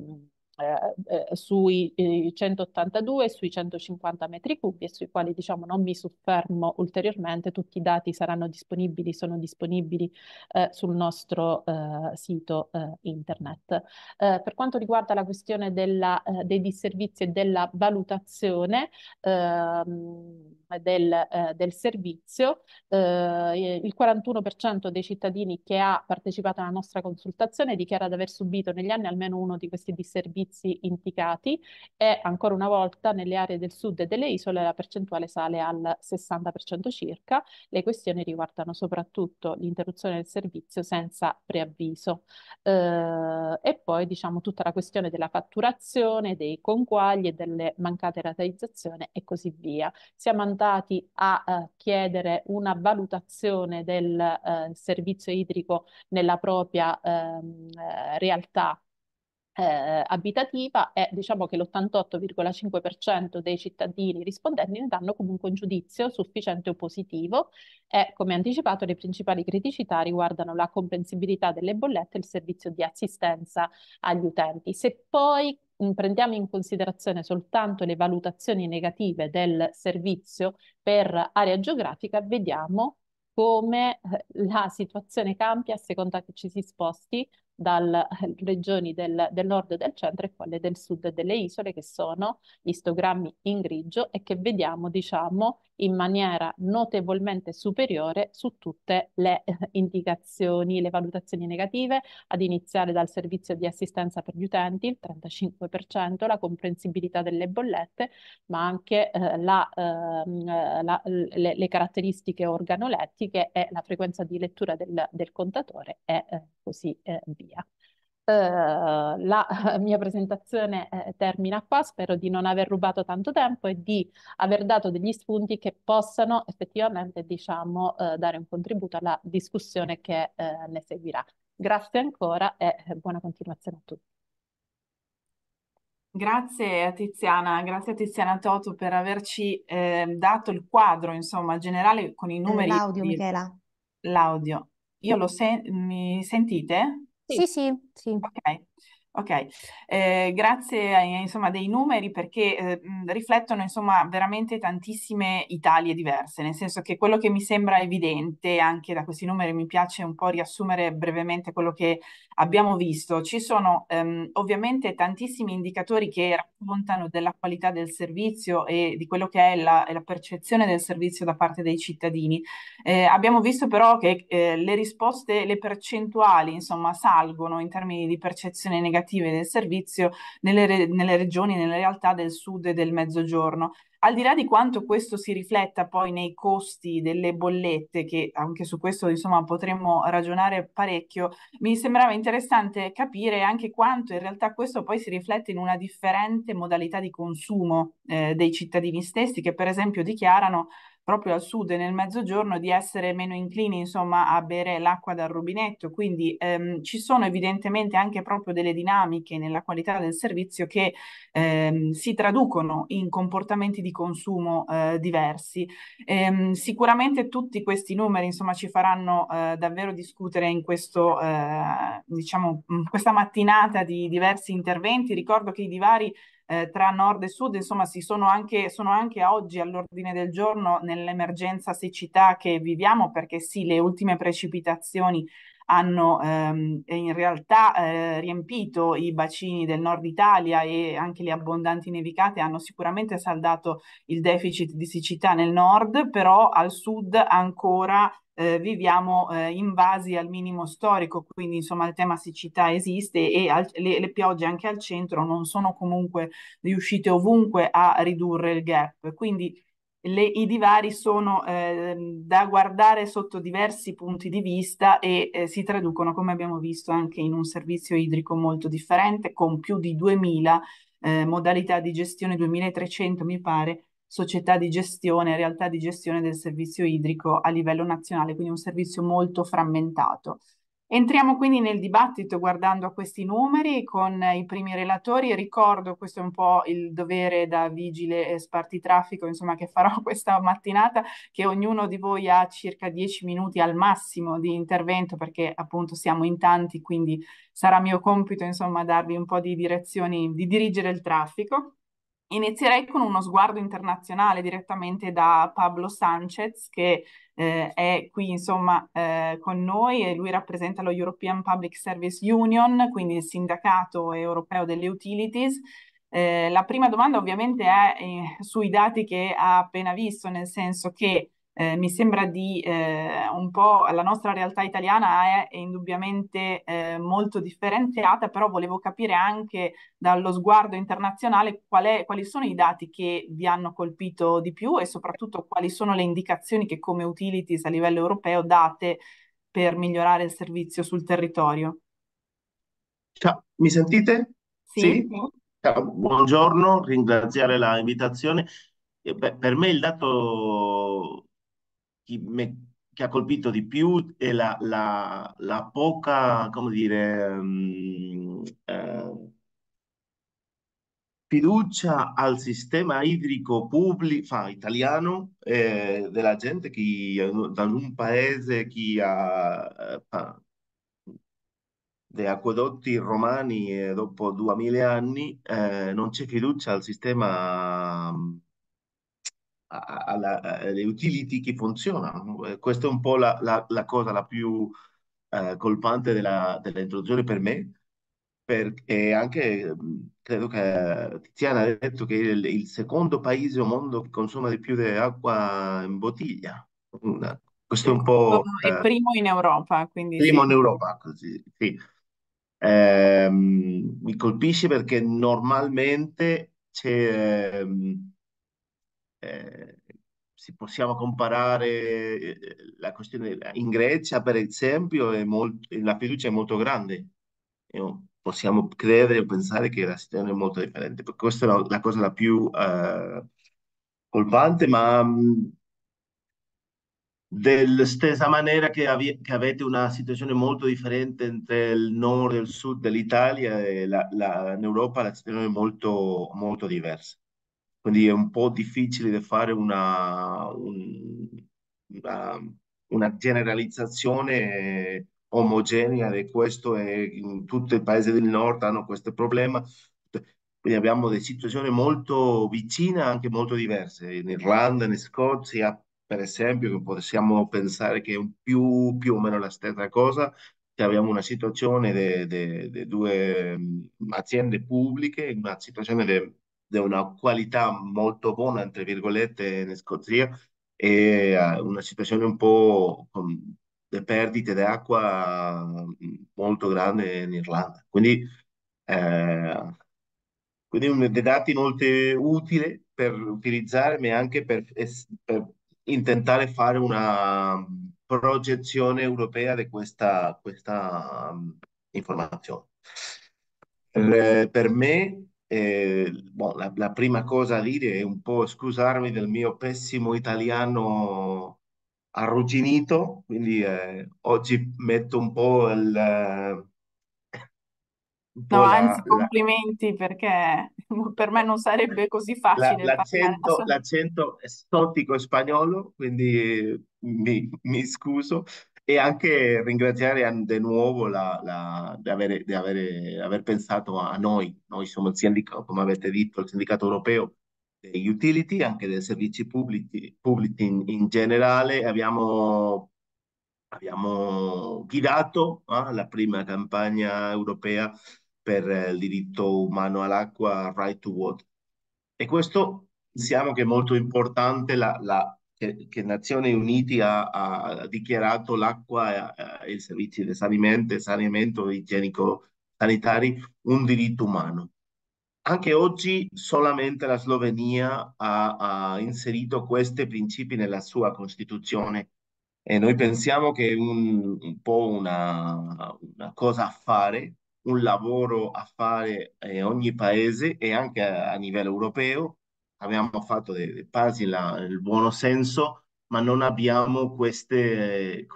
eh, eh, sui 182 eh, e sui 150 metri cubi e sui quali diciamo non mi soffermo ulteriormente, tutti i dati saranno disponibili, sono disponibili eh, sul nostro sito internet. per quanto riguarda la questione della, dei disservizi e della valutazione ehm, del, del, servizio, il 41% dei cittadini che ha partecipato alla nostra consultazione dichiara di aver subito negli anni almeno uno di questi disservizi servizi indicati e ancora una volta nelle aree del sud e delle isole la percentuale sale al 60% circa. Le questioni riguardano soprattutto l'interruzione del servizio senza preavviso eh, e poi diciamo tutta la questione della fatturazione, dei conguagli e delle mancate rateizzazioni e così via. Siamo andati a eh, chiedere una valutazione del eh, servizio idrico nella propria ehm, eh, realtà eh, abitativa e diciamo che l'88,5% dei cittadini rispondenti ne danno comunque un giudizio sufficiente o positivo e come anticipato le principali criticità riguardano la comprensibilità delle bollette e il servizio di assistenza agli utenti. Se poi prendiamo in considerazione soltanto le valutazioni negative del servizio per area geografica, vediamo come eh, la situazione cambia a seconda che ci si sposti dalle regioni del, del, nord e del centro e quelle del sud e delle isole, che sono gli istogrammi in grigio e che vediamo, diciamo, in maniera notevolmente superiore su tutte le eh, indicazioni, le valutazioni negative, ad iniziare dal servizio di assistenza per gli utenti, il 35%, la comprensibilità delle bollette, ma anche eh, la, ehm, eh, la, le, le, caratteristiche organolettiche e la frequenza di lettura del, del contatore e eh, così eh, via via. Uh, la mia presentazione eh, termina qua, spero di non aver rubato tanto tempo e di aver dato degli spunti che possano effettivamente, diciamo, eh, dare un contributo alla discussione che eh, ne seguirà. Grazie ancora e eh, buona continuazione a tutti. Grazie a Tiziana, grazie a Tiziana Toto per averci ehm, dato il quadro, insomma, generale con i numeri. L'audio, di... Michela. L'audio. Io lo sen- mi sentite? Sì, sì, sì. sì. Ok. Ok, eh, grazie insomma, dei numeri perché eh, riflettono insomma, veramente tantissime Italie diverse, nel senso che quello che mi sembra evidente anche da questi numeri, mi piace un po' riassumere brevemente quello che abbiamo visto, ci sono ehm, ovviamente tantissimi indicatori che raccontano della qualità del servizio e di quello che è la, la percezione del servizio da parte dei cittadini. Eh, abbiamo visto però che eh, le risposte, le percentuali insomma, salgono in termini di percezione negativa negative del servizio nelle, re- nelle regioni, nelle realtà del sud e del mezzogiorno. Al di là di quanto questo si rifletta poi nei costi delle bollette, che anche su questo insomma potremmo ragionare parecchio, mi sembrava interessante capire anche quanto in realtà questo poi si riflette in una differente modalità di consumo eh, dei cittadini stessi che per esempio dichiarano proprio al sud e nel mezzogiorno di essere meno inclini insomma a bere l'acqua dal rubinetto, quindi ehm, ci sono evidentemente anche proprio delle dinamiche nella qualità del servizio che ehm, si traducono in comportamenti di consumo eh, diversi. Ehm, sicuramente tutti questi numeri insomma ci faranno eh, davvero discutere in questo eh, diciamo questa mattinata di diversi interventi, ricordo che i divari eh, tra nord e sud, insomma, si sono anche, sono anche oggi all'ordine del giorno nell'emergenza siccità che viviamo, perché sì, le ultime precipitazioni hanno ehm, in realtà eh, riempito i bacini del nord Italia e anche le abbondanti nevicate hanno sicuramente saldato il deficit di siccità nel nord, però al sud ancora eh, viviamo eh, invasi al minimo storico, quindi insomma il tema siccità esiste e al, le, le piogge anche al centro non sono comunque riuscite ovunque a ridurre il gap. Quindi le, I divari sono eh, da guardare sotto diversi punti di vista e eh, si traducono, come abbiamo visto, anche in un servizio idrico molto differente, con più di 2000 eh, modalità di gestione, 2300 mi pare, società di gestione, realtà di gestione del servizio idrico a livello nazionale, quindi un servizio molto frammentato. Entriamo quindi nel dibattito guardando a questi numeri con i primi relatori. Ricordo, questo è un po' il dovere da vigile e spartitraffico, insomma, che farò questa mattinata, che ognuno di voi ha circa 10 minuti al massimo di intervento perché appunto siamo in tanti, quindi sarà mio compito, insomma, darvi un po' di direzioni, di dirigere il traffico. Inizierei con uno sguardo internazionale direttamente da Pablo Sanchez, che eh, è qui insomma eh, con noi e lui rappresenta lo European Public Service Union, quindi il sindacato europeo delle utilities. Eh, la prima domanda ovviamente è eh, sui dati che ha appena visto, nel senso che eh, mi sembra di eh, un po' la nostra realtà italiana è, è indubbiamente eh, molto differenziata, però volevo capire anche dallo sguardo internazionale qual è, quali sono i dati che vi hanno colpito di più e soprattutto quali sono le indicazioni che come utilities a livello europeo date per migliorare il servizio sul territorio. Ciao, mi sentite? Sì. sì? Ciao, buongiorno, ringraziare la invitazione. Eh, beh, per me il dato chi, me, che ha colpito di più è la, la, la poca, come dire, um, eh, fiducia al sistema idrico pubblico italiano eh, della gente che da un paese che ha eh, di acquedotti romani eh, dopo 2000 anni eh, non c'è fiducia al sistema mm, alla, alle utility che funzionano. Eh, questa è un po' la, la, la cosa la più uh, colpante dell'introduzione per me, perché anche mm, credo che eh, Tiziana ha detto che è il, il, secondo paese al mondo che consuma di più di acqua in bottiglia. Una, questo è un po'... È uh, primo in Europa, quindi... Primo sì. in Europa, così, sì. Eh, mi colpisce perché normalmente c'è... Um, eh, si possiamo comparare eh, la questione in Grecia, per esempio, molto, la fiducia è molto grande. possiamo credere o pensare che la situazione è molto differente. Per questa è la, cosa la più eh, colpante, ma mm, della stessa maniera che, che, avete una situazione molto differente tra il nord e il sud dell'Italia, eh, la, la, in Europa la situazione è molto, molto diversa quindi è un po' difficile fare una, un, una, una generalizzazione omogenea di questo è in tutti i paesi del nord hanno questo problema quindi abbiamo delle situazioni molto vicine anche molto diverse in Irlanda, in Scozia per esempio che possiamo pensare che è più, più o meno la stessa cosa abbiamo una situazione di due mm, aziende pubbliche una situazione di di una qualità molto buona, tra virgolette, in Scozia e eh, una situazione un po' con le perdite d'acqua mm, molto grande in Irlanda. Quindi, eh, quindi un, dei dati molto utili per utilizzare, ma anche per, per intentare fare una progezione europea di questa, questa um, informazione. Per, per me eh, boh, la, la, prima cosa a dire è un po' scusarmi del mio pessimo italiano arrugginito, quindi eh, oggi metto un po' il... Eh, un po' No, la- anzi, la- complimenti perché per me non sarebbe così la- facile parlare. l'accento, l'accento esotico spagnolo, quindi mi, mi scuso e anche ringraziare di nuovo la, la, di, avere, di, avere, di, aver pensato a noi. Noi siamo il sindacato, come avete detto, il sindacato europeo degli utility, anche dei servizi pubblici, pubblici in, in, generale. Abbiamo, abbiamo guidato eh, la prima campagna europea per il diritto umano all'acqua, Right to Water. E questo pensiamo che è molto importante la, la che, che Nazioni Unite ha, ha dichiarato l'acqua e eh, eh, i servizi di saneamento e saneamento igienico sanitari un diritto umano. Anche oggi solamente la Slovenia ha, ha inserito questi principi nella sua Costituzione e noi pensiamo che è un, un, po' una, una cosa a fare, un lavoro a fare in eh, ogni paese e anche a, a livello europeo abbiamo fatto dei passi nel buono senso, ma non abbiamo questi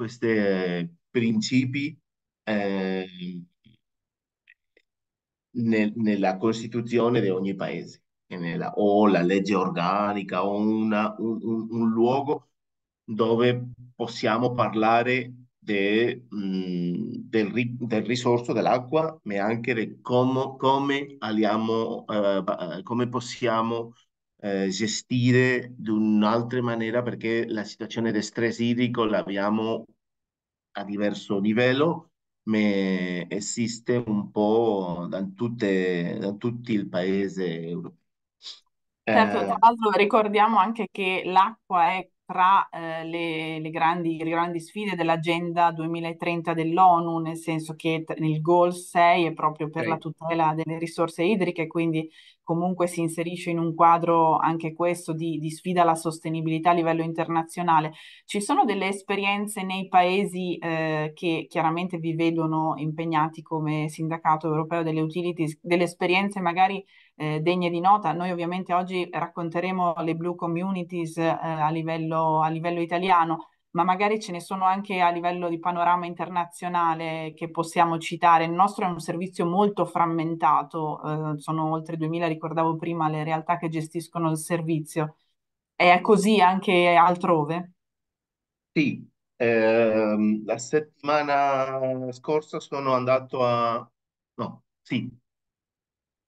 principi eh, nel, nella Costituzione di ogni paese, nella, o la legge organica o una, un, un, un, luogo dove possiamo parlare de, mh, del, ri, del, risorso dell'acqua, ma anche di de come, come, eh, eh, come possiamo eh, gestire di un'altra maniera perché la situazione di stress idrico l'abbiamo a diverso livello, ma esiste un po' da, tutte, da tutto il paese europeo. Certo, eh, tra l'altro ricordiamo anche che l'acqua è tra eh, le, le, grandi, le, grandi, sfide dell'agenda 2030 dell'ONU, nel senso che il goal 6 è proprio per okay. la tutela delle risorse idriche, quindi comunque si inserisce in un quadro anche questo di, di, sfida alla sostenibilità a livello internazionale. Ci sono delle esperienze nei paesi eh, che chiaramente vi vedono impegnati come sindacato europeo delle utilities, delle esperienze magari eh, degne di nota. Noi ovviamente oggi racconteremo le blue communities eh, a, livello, a livello italiano, ma magari ce ne sono anche a livello di panorama internazionale che possiamo citare. Il nostro è un servizio molto frammentato, eh, sono oltre 2000, ricordavo prima, le realtà che gestiscono il servizio. È così anche altrove? Sì, eh, la settimana scorsa sono andato a... No, sì.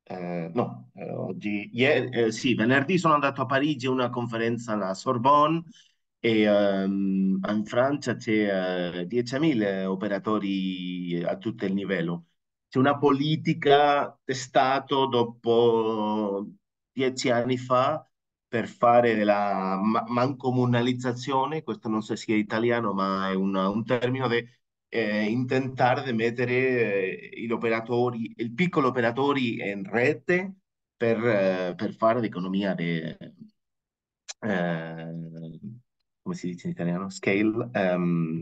Eh, no, eh, oggi, ieri, eh, sì, venerdì sono andato a Parigi a una conferenza alla Sorbonne e ehm, in Francia c'è eh, 10.000 operatori eh, a tutto il livello. C'è una politica di Stato dopo dieci anni fa per fare la mancomunalizzazione, questo non so se è italiano, ma è una, un termine di eh, intentare di mettere eh, gli operatori, il piccolo operatori in rete per, eh, per fare l'economia de, eh, come si dice in italiano, scale. Um,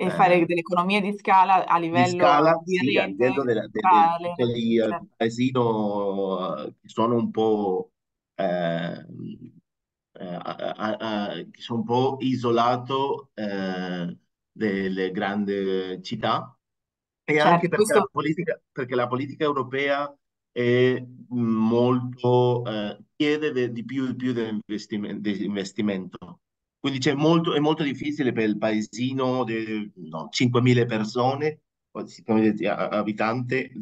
e eh, fare eh, delle economie di scala a livello di, scala, di sì, rete, a livello degli uh, paesino eh, che sono un po'... Eh, eh che sono un po' isolato eh, delle grandi città e certo, anche perché, questo... la politica, perché la politica europea è molto eh, chiede di più, di più dell'investimento, dell'investimento. Quindi molto, è molto difficile per il paesino di no, 5.000 persone, abitante, abitanti,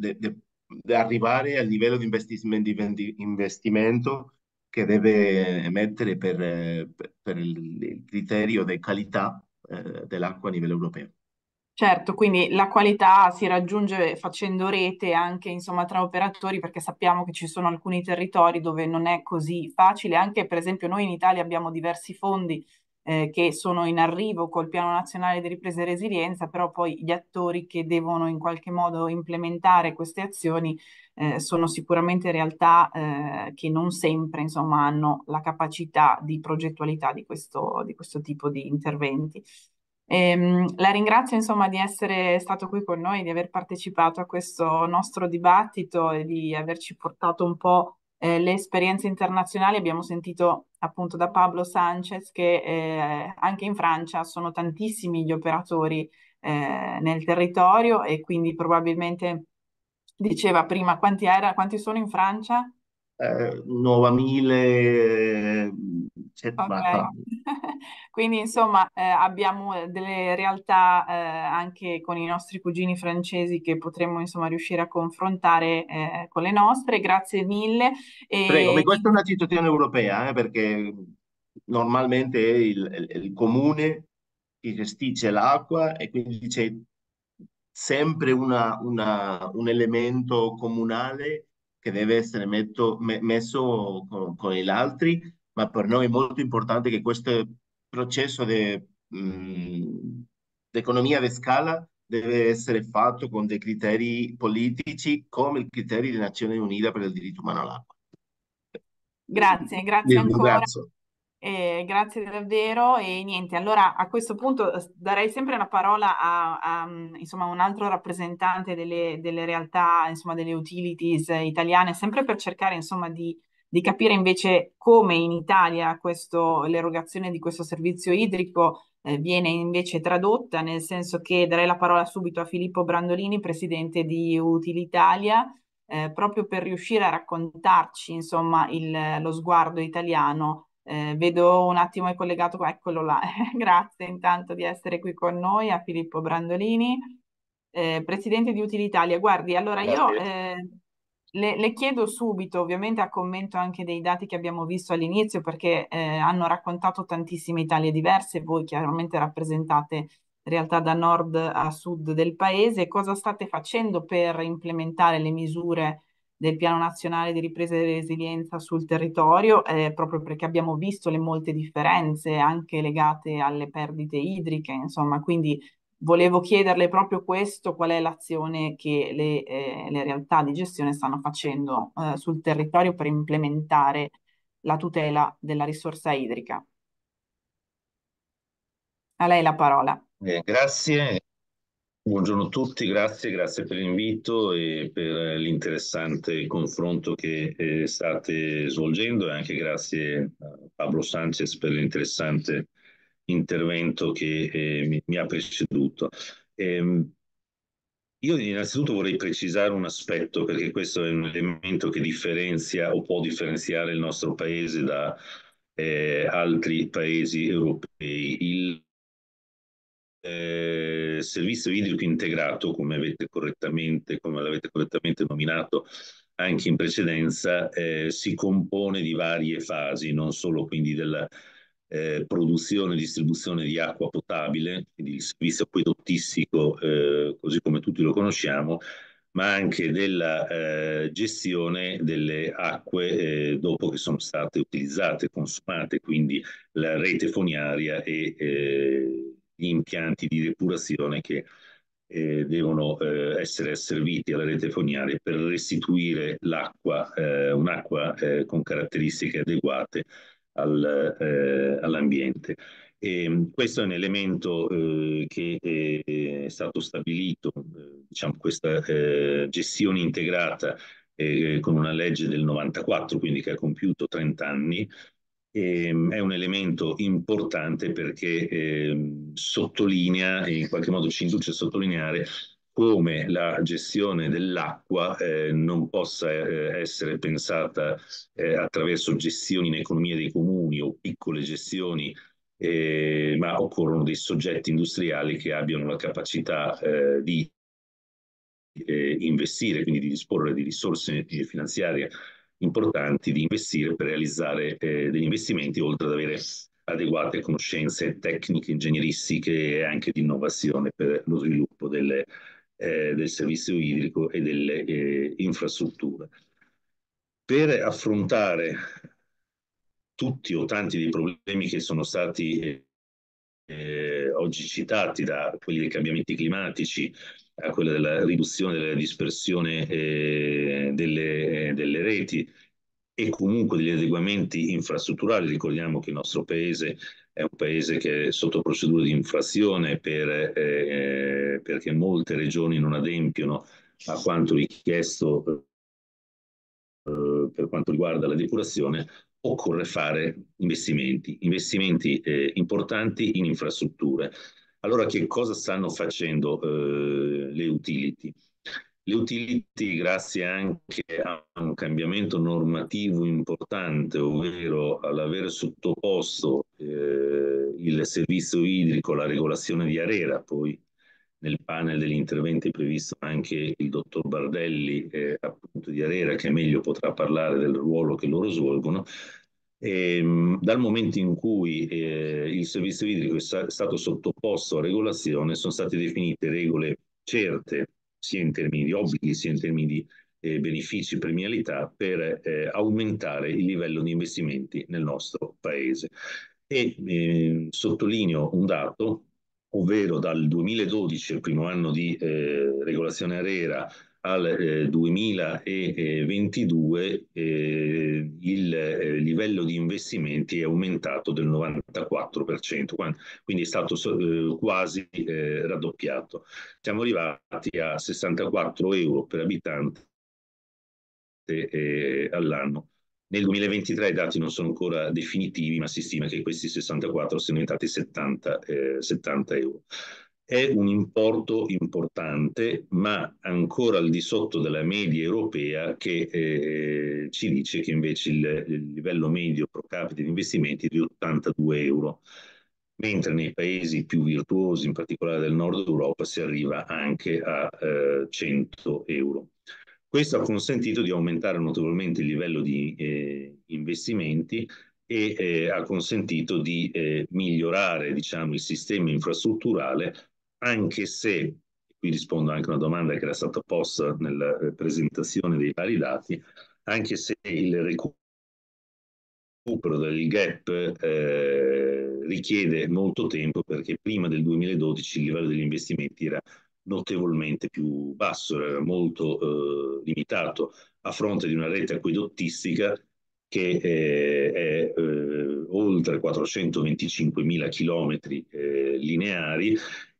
arrivare al livello di investimento, di investimento che deve mettere per, per il criterio di qualità eh, dell'acqua a livello europeo. Certo, quindi la qualità si raggiunge facendo rete anche insomma, tra operatori perché sappiamo che ci sono alcuni territori dove non è così facile, anche per esempio noi in Italia abbiamo diversi fondi eh, che sono in arrivo col piano nazionale di ripresa e resilienza, però poi gli attori che devono in qualche modo implementare queste azioni eh, sono sicuramente realtà eh, che non sempre insomma, hanno la capacità di progettualità di questo, di questo tipo di interventi. Ehm, la ringrazio insomma di essere stato qui con noi, di aver partecipato a questo nostro dibattito e di averci portato un po' eh, le esperienze internazionali. Abbiamo sentito appunto da Pablo Sanchez che eh, anche in Francia sono tantissimi gli operatori eh, nel territorio e quindi probabilmente diceva prima quanti, era, quanti sono in Francia? eh, 9.000 eh, cioè, okay. Quindi insomma eh, abbiamo eh, delle realtà eh, anche con i nostri cugini francesi che potremmo insomma riuscire a confrontare eh, con le nostre. Grazie mille. E... Prego, questa è una situazione europea eh, perché normalmente il, il, il comune che gestisce l'acqua e quindi c'è sempre una, una, un elemento comunale che deve essere metto, me, messo con, con, gli altri, ma per noi è molto importante che questo processo di mm, economia di scala deve essere fatto con dei criteri politici come i criteri delle Nazioni Unite per il diritto umano all'acqua. Grazie, grazie ancora. Grazie. Eh, grazie davvero e niente, allora a questo punto eh, darei sempre la parola a, a mm, insomma, un altro rappresentante delle, delle, realtà, insomma delle utilities eh, italiane, sempre per cercare insomma di, di capire invece come in Italia questo, l'erogazione di questo servizio idrico eh, viene invece tradotta, nel senso che darei la parola subito a Filippo Brandolini, presidente di Utilitalia, eh, proprio per riuscire a raccontarci insomma il, lo sguardo italiano eh, vedo un attimo è collegato, eccolo là. Grazie intanto di essere qui con noi a Filippo Brandolini, eh, presidente di Utilitalia. Guardi, allora io eh, le, le, chiedo subito, ovviamente a commento anche dei dati che abbiamo visto all'inizio, perché eh, hanno raccontato tantissime Italie diverse, voi chiaramente rappresentate realtà da nord a sud del paese, cosa state facendo per implementare le misure del Piano Nazionale di Ripresa e Resilienza sul territorio, eh, proprio perché abbiamo visto le molte differenze anche legate alle perdite idriche, insomma, quindi volevo chiederle proprio questo, qual è l'azione che le, eh, le realtà di gestione stanno facendo eh, sul territorio per implementare la tutela della risorsa idrica. A lei la parola. Eh, grazie, Buongiorno a tutti, grazie, grazie per l'invito e per l'interessante confronto che eh, state svolgendo e anche grazie a Pablo Sanchez per l'interessante intervento che eh, mi, mi, ha preceduto. Ehm, io innanzitutto vorrei precisare un aspetto perché questo è un elemento che differenzia o può differenziare il nostro paese da eh, altri paesi europei. Il, eh, servizio idrico integrato, come, avete correttamente, come l'avete correttamente nominato anche in precedenza, eh, si compone di varie fasi, non solo quindi della eh, produzione e distribuzione di acqua potabile, quindi il servizio acquedottistico, eh, così come tutti lo conosciamo, ma anche della eh, gestione delle acque eh, dopo che sono state utilizzate, consumate, quindi la rete foniaria e eh, gli impianti di depurazione che eh, devono eh, essere asserviti alla rete fognaria per restituire l'acqua, eh, un'acqua eh, con caratteristiche adeguate al, eh, all'ambiente. E ehm, questo è un elemento eh, che è, è, stato stabilito, eh, diciamo, questa eh, gestione integrata con una legge del 94, quindi che ha compiuto 30 anni, Ehm, è un elemento importante perché eh, sottolinea e in qualche modo ci induce a sottolineare come la gestione dell'acqua eh, non possa eh, essere pensata eh, attraverso gestioni in economia dei comuni o piccole gestioni, eh, ma occorrono dei soggetti industriali che abbiano la capacità eh, di investire, quindi di disporre di risorse finanziarie importanti di investire per realizzare eh, degli investimenti, oltre ad avere adeguate conoscenze tecniche, ingegneristiche e anche di innovazione per lo sviluppo delle, eh, del servizio idrico e delle eh, infrastrutture. Per affrontare tutti o tanti dei problemi che sono stati eh, oggi citati da quelli dei cambiamenti climatici, a eh, quella della riduzione della dispersione eh, delle, eh, delle, reti e comunque degli adeguamenti infrastrutturali. Ricordiamo che il nostro paese è un paese che è sotto procedura di infrazione per, eh, perché molte regioni non adempiono a quanto richiesto eh, per quanto riguarda la depurazione, occorre fare investimenti, investimenti importanti in infrastrutture. Allora che cosa stanno facendo eh, le utility? Le utility, grazie anche a un cambiamento normativo importante, ovvero all'aver sottoposto eh, il servizio idrico alla regolazione di Arera, poi nel panel degli interventi è previsto anche il dottor Bardelli, eh, appunto di Arera, che meglio potrà parlare del ruolo che loro svolgono, e, ehm, dal momento in cui eh, il servizio idrico è stato sottoposto a regolazione, sono state definite regole certe, sia in termini di obblighi, sia in termini di eh, benefici, premialità, per eh, aumentare il livello di investimenti nel nostro paese. E ehm, sottolineo un dato, ovvero dal 2012, il primo anno di eh, regolazione ARERA, al 2022 eh, eh, il eh, livello di investimenti è aumentato del 94%, quindi è stato eh, quasi eh, raddoppiato. Siamo arrivati a 64 euro per abitante eh, all'anno. Nel 2023 i dati non sono ancora definitivi, ma si stima che questi 64 siano diventati 70, 70 euro è un importo importante, ma ancora al di sotto della media europea che eh, ci dice che invece il, il, livello medio pro capite di investimenti è di 82 euro, mentre nei paesi più virtuosi, in particolare del nord Europa, si arriva anche a eh, 100 euro. Questo ha consentito di aumentare notevolmente il livello di eh, investimenti e eh, ha consentito di eh, migliorare diciamo, il sistema infrastrutturale anche se, qui rispondo anche a una domanda che era stata posta nella eh, presentazione dei vari dati, anche se il recupero del gap eh, richiede molto tempo perché prima del 2012 il livello degli investimenti era notevolmente più basso, era molto eh, limitato a fronte di una rete acquedottistica che eh, è eh, oltre mila chilometri eh, lineari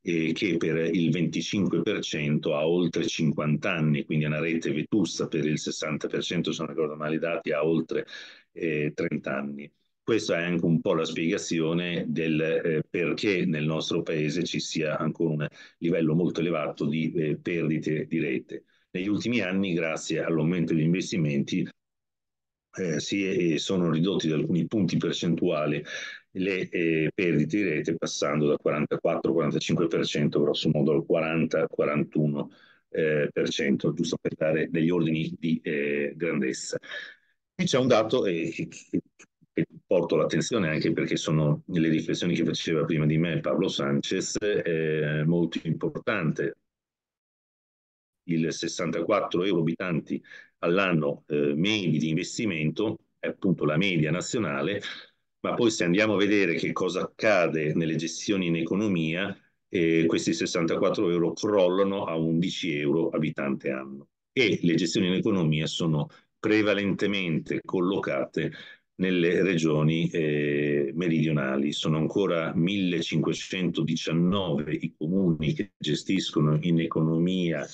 eh, che per il 25% ha oltre 50 anni, quindi è una rete vetusta, per il 60% se non ricordo male i dati ha oltre eh, 30 anni. Questa è anche un po' la spiegazione del eh, perché nel nostro paese ci sia ancora un livello molto elevato di eh, perdite di rete. Negli ultimi anni, grazie all'aumento degli investimenti, eh, si è, sono ridotti di alcuni punti percentuali le eh, perdite di rete passando dal 44-45% grosso modo al 40-41%, eh, per cento, giusto per dare degli ordini di eh, grandezza. Qui c'è un dato eh, che, che porto l'attenzione anche perché sono le riflessioni che faceva prima di me Pablo Sanchez, eh, molto importante. Il 64 euro abitanti all'anno eh, medi di investimento, è appunto la media nazionale, ma poi se andiamo a vedere che cosa accade nelle gestioni in economia, eh, questi 64 euro crollano a 11 euro abitante anno e le gestioni in economia sono prevalentemente collocate nelle regioni eh, meridionali. Sono ancora 1519 i comuni che gestiscono in economia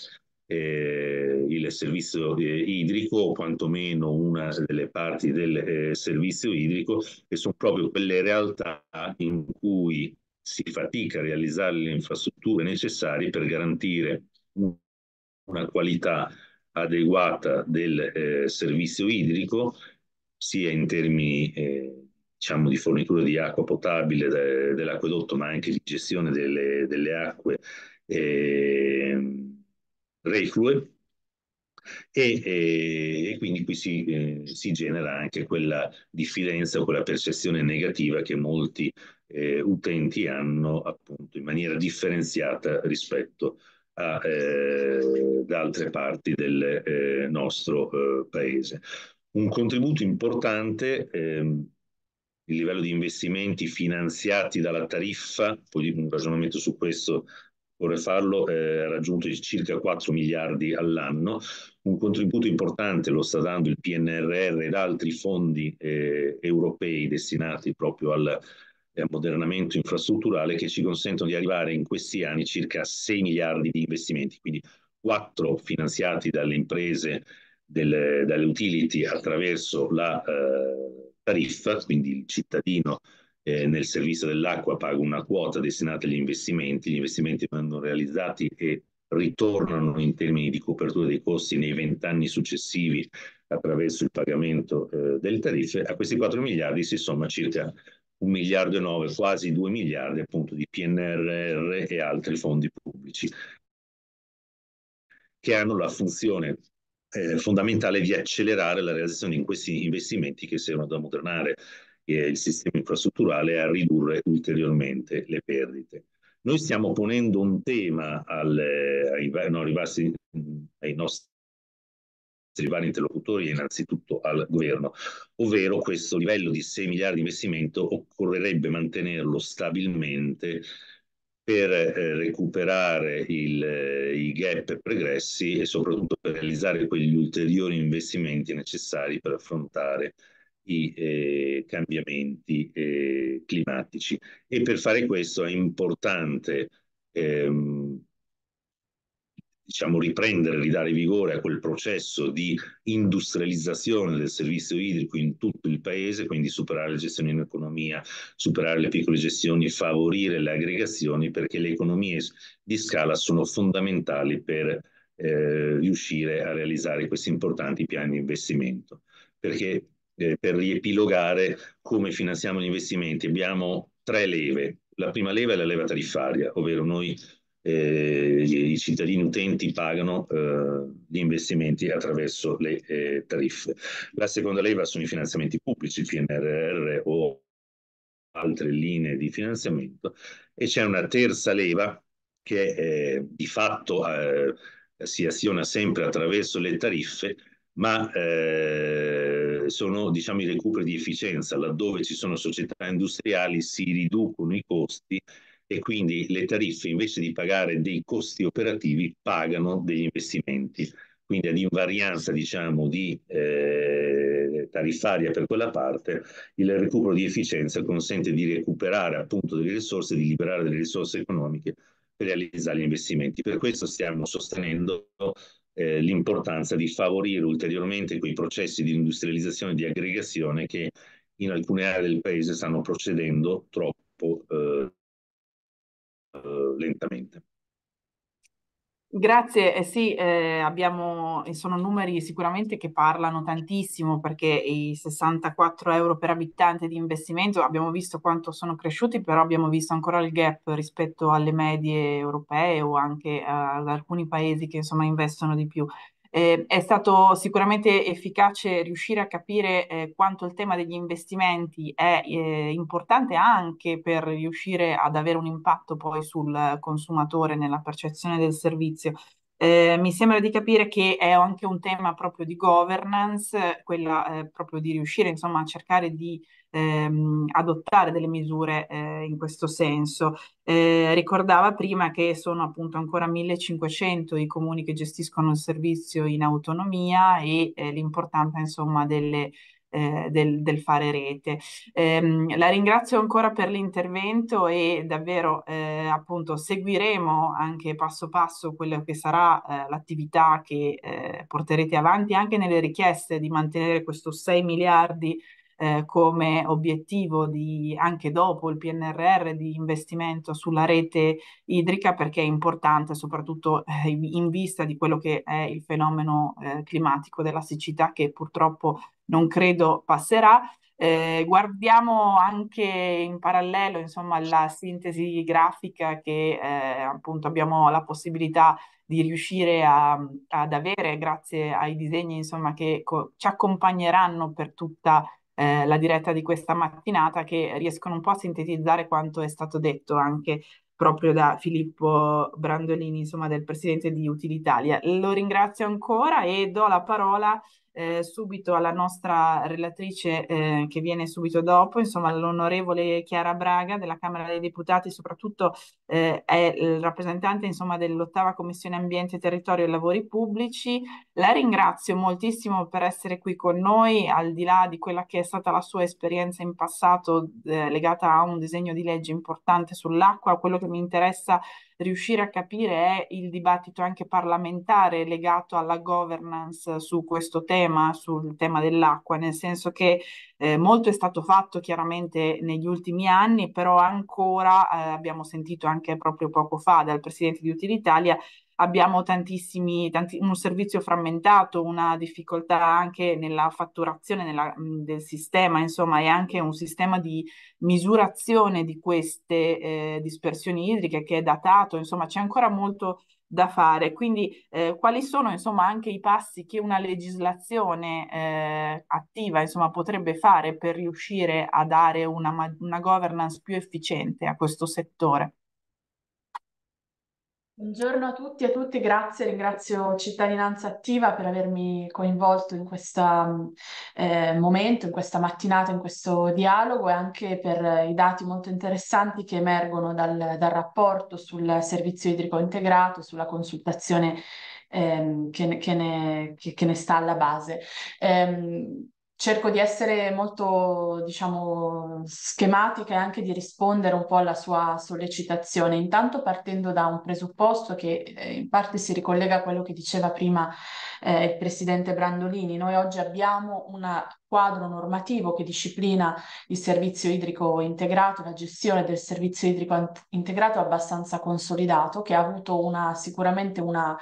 eh, il servizio eh, idrico o quantomeno una delle parti del eh, servizio idrico che sono proprio quelle realtà in cui si fatica a realizzare le infrastrutture necessarie per garantire una qualità adeguata del eh, servizio idrico sia in termini eh, diciamo di fornitura di acqua potabile de, dell'acquedotto ma anche di gestione delle, delle acque ehm, reflue e, e, eh, e, quindi qui si, eh, si, genera anche quella diffidenza, quella percezione negativa che molti eh, utenti hanno appunto in maniera differenziata rispetto a, eh, ad altre parti del eh, nostro eh, paese. Un contributo importante ehm, il livello di investimenti finanziati dalla tariffa, poi un ragionamento su questo vorrei farlo, eh, ha raggiunto circa 4 miliardi all'anno. Un contributo importante lo sta dando il PNRR ed altri fondi eh, europei destinati proprio al eh, ammodernamento infrastrutturale che ci consentono di arrivare in questi anni circa 6 miliardi di investimenti, quindi 4 finanziati dalle imprese, del, dalle utility attraverso la eh, tariffa, quindi il cittadino eh, nel servizio dell'acqua paga una quota destinata agli investimenti, gli investimenti vanno realizzati e ritornano in termini di copertura dei costi nei vent'anni successivi attraverso il pagamento eh, delle tariffe, a questi 4 miliardi si somma circa 1 miliardo e 9, quasi 2 miliardi appunto di PNRR e altri fondi pubblici che hanno la funzione eh, fondamentale di accelerare la realizzazione di questi investimenti che servono ad ammodernare il sistema infrastrutturale a ridurre ulteriormente le perdite. Noi stiamo ponendo un tema al, ai, no, ai nostri vari interlocutori e innanzitutto al governo, ovvero questo livello di 6 miliardi di investimento occorrerebbe mantenerlo stabilmente per eh, recuperare il, i gap pregressi e soprattutto per realizzare quegli ulteriori investimenti necessari per affrontare i eh, cambiamenti eh, climatici. E per fare questo è importante ehm, diciamo, riprendere, ridare vigore a quel processo di industrializzazione del servizio idrico in tutto il paese, quindi superare le gestioni in economia, superare le piccole gestioni, favorire le aggregazioni, perché le economie di scala sono fondamentali per eh, riuscire a realizzare questi importanti piani di investimento. Perché eh, per riepilogare come finanziamo gli investimenti, abbiamo tre leve. La prima leva è la leva tariffaria, ovvero noi eh, i cittadini utenti pagano eh, gli investimenti attraverso le eh, tariffe. La seconda leva sono i finanziamenti pubblici, PNRR o altre linee di finanziamento e c'è una terza leva che eh, di fatto eh, si aziona sempre attraverso le tariffe ma eh, sono diciamo, i recuperi di efficienza, laddove ci sono società industriali si riducono i costi e quindi le tariffe invece di pagare dei costi operativi pagano degli investimenti. Quindi ad invarianza diciamo, di eh, tariffaria per quella parte, il recupero di efficienza consente di recuperare appunto delle risorse, di liberare delle risorse economiche per realizzare gli investimenti. Per questo stiamo sostenendo eh, l'importanza di favorire ulteriormente quei processi di industrializzazione e di aggregazione che in alcune aree del paese stanno procedendo troppo eh, eh lentamente. Grazie, eh sì, eh, abbiamo, sono numeri sicuramente che parlano tantissimo perché i 64 euro per abitante di investimento abbiamo visto quanto sono cresciuti, però abbiamo visto ancora il gap rispetto alle medie europee o anche ad alcuni paesi che insomma investono di più. Eh, è stato sicuramente efficace riuscire a capire eh, quanto il tema degli investimenti è eh, importante anche per riuscire ad avere un impatto poi sul consumatore nella percezione del servizio. Eh, mi sembra di capire che è anche un tema proprio di governance, quella eh, proprio di riuscire insomma a cercare di ehm, adottare delle misure eh, in questo senso. Eh, ricordava prima che sono appunto ancora 1500 i comuni che gestiscono il servizio in autonomia e eh, l'importanza insomma delle, eh, del, del, fare rete. Eh, la ringrazio ancora per l'intervento e davvero eh, appunto seguiremo anche passo passo quella che sarà eh, l'attività che eh, porterete avanti anche nelle richieste di mantenere questo 6 miliardi eh, come obiettivo di, anche dopo il PNRR di investimento sulla rete idrica perché è importante soprattutto eh, in vista di quello che è il fenomeno eh, climatico della siccità che purtroppo non credo passerà. Eh, guardiamo anche in parallelo insomma, la sintesi grafica che eh, appunto abbiamo la possibilità di riuscire a, ad avere grazie ai disegni insomma, che ci accompagneranno per tutta la eh, la diretta di questa mattinata che riescono un po' a sintetizzare quanto è stato detto anche proprio da Filippo Brandolini, insomma del presidente di Utilitalia. Lo ringrazio ancora e do la parola eh, subito alla nostra relatrice eh, che viene subito dopo, insomma l'onorevole Chiara Braga della Camera dei Deputati, soprattutto eh, è il rappresentante insomma, dell'ottava Commissione Ambiente, Territorio e Lavori Pubblici. La ringrazio moltissimo per essere qui con noi, al di là di quella che è stata la sua esperienza in passato eh, legata a un disegno di legge importante sull'acqua, quello che mi interessa è riuscire a capire è il dibattito anche parlamentare legato alla governance su questo tema, sul tema dell'acqua, nel senso che eh, molto è stato fatto chiaramente negli ultimi anni, però ancora eh, abbiamo sentito anche proprio poco fa dal presidente di Utilitalia abbiamo tantissimi, tanti, un servizio frammentato, una difficoltà anche nella fatturazione nella, del sistema, insomma è anche un sistema di misurazione di queste eh, dispersioni idriche che è datato, insomma c'è ancora molto da fare. Quindi eh, quali sono insomma anche i passi che una legislazione eh, attiva insomma, potrebbe fare per riuscire a dare una, una governance più efficiente a questo settore? Buongiorno a tutti e a tutti, grazie, ringrazio Cittadinanza Attiva per avermi coinvolto in questo eh, momento, in questa mattinata, in questo dialogo e anche per i dati molto interessanti che emergono dal, dal rapporto sul servizio idrico integrato, sulla consultazione Ehm, che, ne, che, ne, che, ne, sta alla base. Ehm, cerco di essere molto, diciamo, schematica e anche di rispondere un po' alla sua sollecitazione, intanto partendo da un presupposto che eh, in parte si ricollega a quello che diceva prima eh, il Presidente Brandolini. Noi oggi abbiamo un quadro normativo che disciplina il servizio idrico integrato, la gestione del servizio idrico integrato abbastanza consolidato, che ha avuto una, sicuramente una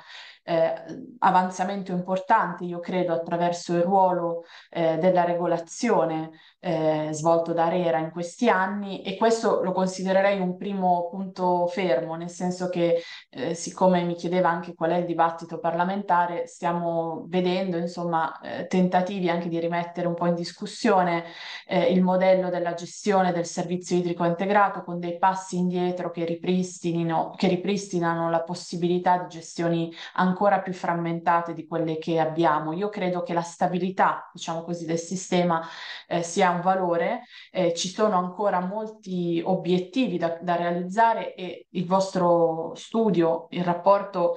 eh, avanzamento importante, io credo, attraverso il ruolo eh, della regolazione eh, svolto da Rera in questi anni e questo lo considererei un primo punto fermo, nel senso che eh, siccome mi chiedeva anche qual è il dibattito parlamentare, stiamo vedendo insomma eh, tentativi anche di rimettere un po' in discussione eh, il modello della gestione del servizio idrico integrato con dei passi indietro che, che ripristinano la possibilità di gestioni ancora più frammentate di quelle che abbiamo. Io credo che la stabilità, diciamo così, del sistema eh, sia ha un valore, eh, ci sono ancora molti obiettivi da, da realizzare e il vostro studio, il rapporto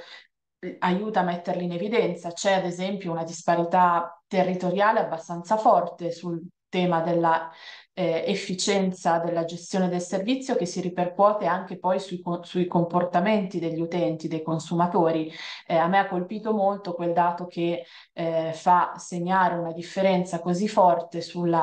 eh, aiuta a metterli in evidenza. C'è ad esempio una disparità territoriale abbastanza forte sul tema della eh, efficienza della gestione del servizio che si ripercuote anche poi sui, sui comportamenti degli utenti, dei consumatori. Eh, a me ha colpito molto quel dato che eh, fa segnare una differenza così forte sul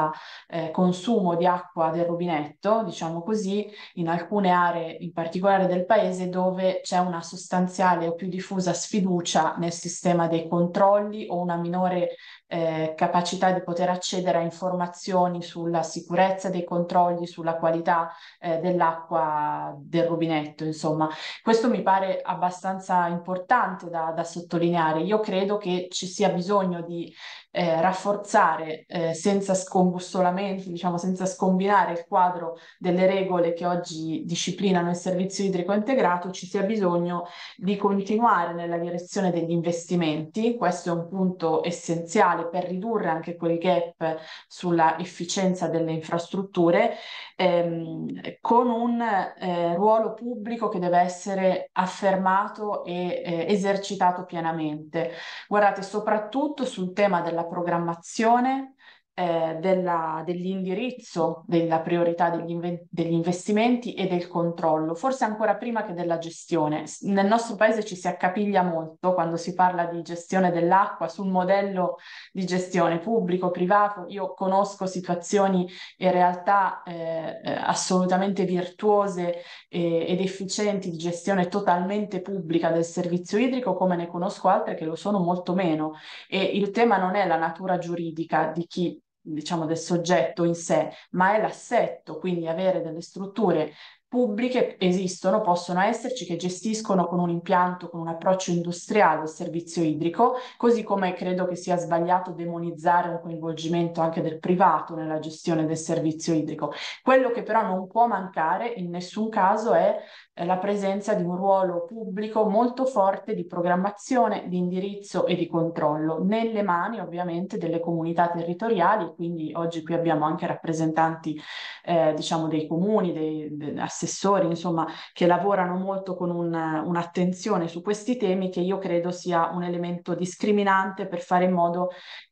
eh, consumo di acqua del rubinetto, diciamo così, in alcune aree in particolare del paese dove c'è una sostanziale o più diffusa sfiducia nel sistema dei controlli o una minore eh, capacità di poter accedere a informazioni sulla sicurezza dei controlli, sulla qualità eh, dell'acqua del rubinetto, insomma. Questo mi pare abbastanza importante da, da sottolineare. Io credo che ci sia bisogno di eh, rafforzare eh, senza scombussolamenti, diciamo senza scombinare il quadro delle regole che oggi disciplinano il servizio idrico integrato, ci sia bisogno di continuare nella direzione degli investimenti. Questo è un punto essenziale per ridurre anche quel gap sulla efficienza delle infrastrutture ehm, con un eh, ruolo pubblico che deve essere affermato e eh, esercitato pienamente. Guardate, soprattutto sul tema della programmazione eh, della, dell'indirizzo, della priorità degli, inve- degli, investimenti e del controllo, forse ancora prima che della gestione. Nel nostro paese ci si accapiglia molto quando si parla di gestione dell'acqua sul modello di gestione pubblico, privato. Io conosco situazioni e realtà eh, eh, assolutamente virtuose eh, ed efficienti di gestione totalmente pubblica del servizio idrico, come ne conosco altre che lo sono molto meno. E il tema non è la natura giuridica di chi diciamo, del soggetto in sé, ma è l'assetto, quindi avere delle strutture pubbliche esistono, possono esserci, che gestiscono con un impianto, con un approccio industriale il servizio idrico, così come credo che sia sbagliato demonizzare un coinvolgimento anche del privato nella gestione del servizio idrico. Quello che però non può mancare in nessun caso è eh, la presenza di un ruolo pubblico molto forte di programmazione, di indirizzo e di controllo, nelle mani ovviamente delle comunità territoriali, quindi oggi qui abbiamo anche rappresentanti eh, diciamo dei comuni, dei, dei, assessori, insomma, che lavorano molto con un, un'attenzione su questi temi che io credo sia un elemento discriminante per fare in modo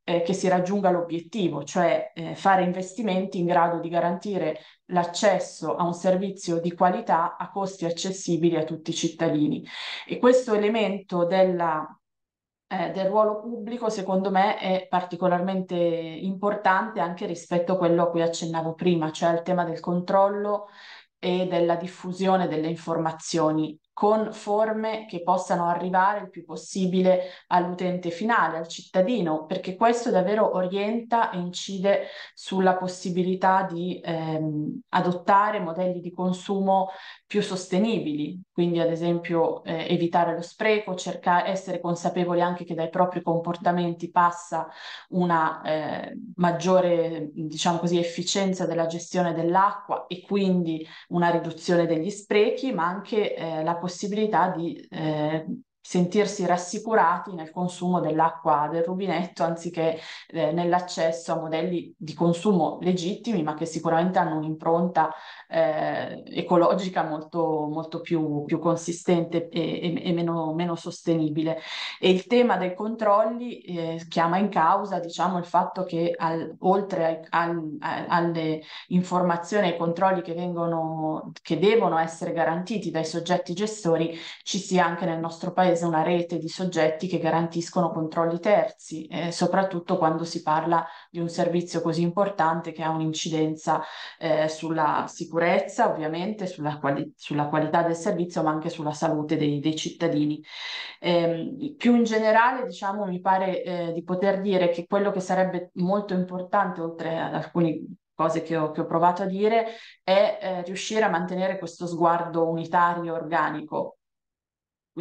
eh, che si raggiunga l'obiettivo, cioè eh, fare investimenti in grado di garantire l'accesso a un servizio di qualità a costi accessibili a tutti i cittadini. E questo elemento della eh, del ruolo pubblico, secondo me, è particolarmente importante anche rispetto a quello a cui accennavo prima, cioè al tema del controllo e della diffusione delle informazioni con forme che possano arrivare il più possibile all'utente finale, al cittadino, perché questo davvero orienta e incide sulla possibilità di ehm, adottare modelli di consumo più sostenibili, quindi ad esempio eh, evitare lo spreco, cercare, essere consapevoli anche che dai propri comportamenti passa una eh, maggiore, diciamo così, efficienza della gestione dell'acqua e quindi una riduzione degli sprechi, ma anche eh, la possibilità di eh, sentirsi rassicurati nel consumo dell'acqua del rubinetto anziché eh, nell'accesso a modelli di consumo legittimi ma che sicuramente hanno un'impronta eh, ecologica molto, molto più, più, consistente e, e, e meno, meno, sostenibile. E il tema dei controlli eh, chiama in causa diciamo, il fatto che al, oltre ai, al, a, alle informazioni e ai controlli che, vengono, che devono essere garantiti dai soggetti gestori ci sia anche nel nostro paese estesa una rete di soggetti che garantiscono controlli terzi, eh, soprattutto quando si parla di un servizio così importante che ha un'incidenza eh, sulla sicurezza, ovviamente, sulla, quali- sulla, qualità del servizio, ma anche sulla salute dei, dei cittadini. Eh, più in generale, diciamo, mi pare eh, di poter dire che quello che sarebbe molto importante, oltre ad alcuni cose che ho, che ho, provato a dire, è eh, riuscire a mantenere questo sguardo unitario, organico,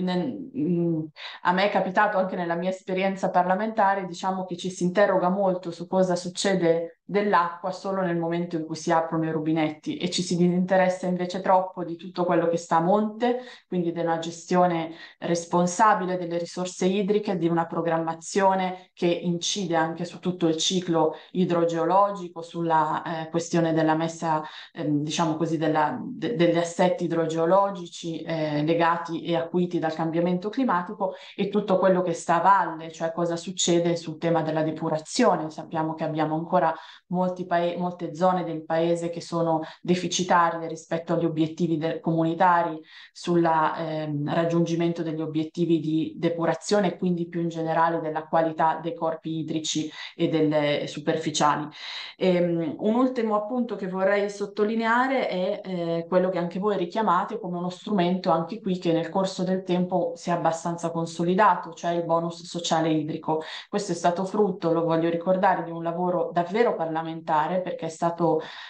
Mm, a me è capitato anche nella mia esperienza parlamentare, diciamo che ci si interroga molto su cosa succede dell'acqua solo nel momento in cui si aprono i rubinetti e ci si disinteressa invece troppo di tutto quello che sta a monte, quindi della gestione responsabile delle risorse idriche, di una programmazione che incide anche su tutto il ciclo idrogeologico, sulla eh, questione della messa, eh, diciamo così, della, de- degli assetti idrogeologici eh, legati e acuiti dal cambiamento climatico e tutto quello che sta a valle, cioè cosa succede sul tema della depurazione. Sappiamo che abbiamo ancora molti pae- molte zone del paese che sono deficitarie rispetto agli obiettivi de- comunitari, sul ehm, raggiungimento degli obiettivi di depurazione e quindi più in generale della qualità dei corpi idrici e delle superficiali. Ehm, un ultimo appunto che vorrei sottolineare è eh, quello che anche voi richiamate come uno strumento anche qui che nel corso del tempo si è abbastanza consolidato, cioè il bonus sociale idrico. Questo è stato frutto, lo voglio ricordare, di un lavoro davvero particolare parlamentare perché è stata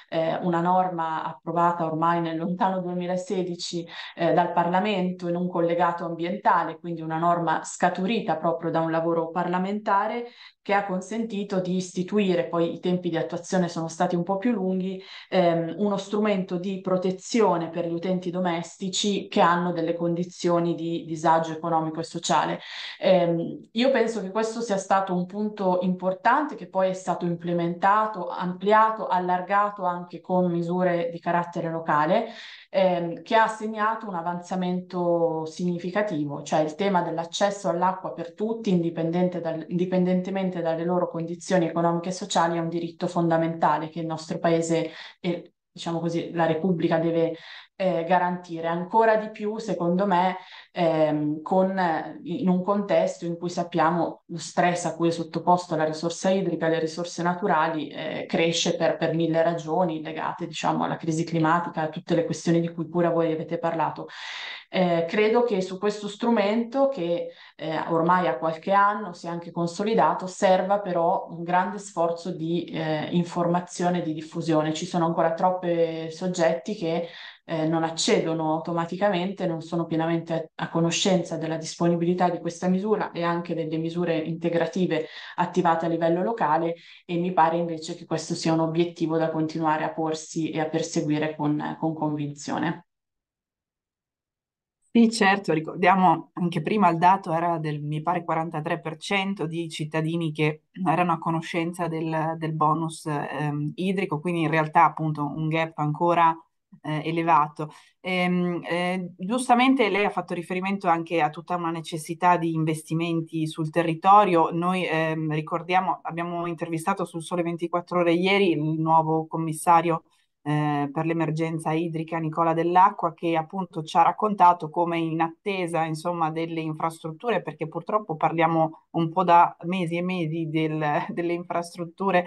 eh, una norma approvata ormai nel lontano 2016 eh, dal Parlamento in un collegato ambientale, quindi una norma scaturita proprio da un lavoro parlamentare che ha consentito di istituire, poi i tempi di attuazione sono stati un po' più lunghi, ehm, uno strumento di protezione per gli utenti domestici che hanno delle condizioni di disagio economico e sociale. Eh, io penso che questo sia stato un punto importante che poi è stato implementato stato ampliato, allargato anche con misure di carattere locale, ehm, che ha segnato un avanzamento significativo, cioè il tema dell'accesso all'acqua per tutti, indipendente dal, indipendentemente dalle loro condizioni economiche e sociali, è un diritto fondamentale che il nostro Paese e diciamo così, la Repubblica deve eh, garantire ancora di più, secondo me, ehm, con, eh, in un contesto in cui sappiamo lo stress a cui è sottoposto la risorsa idrica, le risorse naturali, eh, cresce per, per, mille ragioni legate diciamo, alla crisi climatica, a tutte le questioni di cui pure voi avete parlato. Eh, credo che su questo strumento, che eh, ormai ha qualche anno, si è anche consolidato, serva però un grande sforzo di eh, informazione, di diffusione. Ci sono ancora troppi soggetti che eh, non accedono automaticamente, non sono pienamente a conoscenza della disponibilità di questa misura e anche delle misure integrative attivate a livello locale e mi pare invece che questo sia un obiettivo da continuare a porsi e a perseguire con, con convinzione. Sì, certo, ricordiamo anche prima il dato era del, mi pare, 43% di cittadini che erano a conoscenza del, del bonus ehm, idrico, quindi in realtà appunto un gap ancora eh, elevato. Ehm, eh, giustamente lei ha fatto riferimento anche a tutta una necessità di investimenti sul territorio. Noi ehm, ricordiamo, abbiamo intervistato sul Sole 24 Ore ieri il nuovo commissario eh, per l'emergenza idrica Nicola Dell'Acqua che appunto ci ha raccontato come in attesa insomma delle infrastrutture perché purtroppo parliamo un po' da mesi e mesi del, delle infrastrutture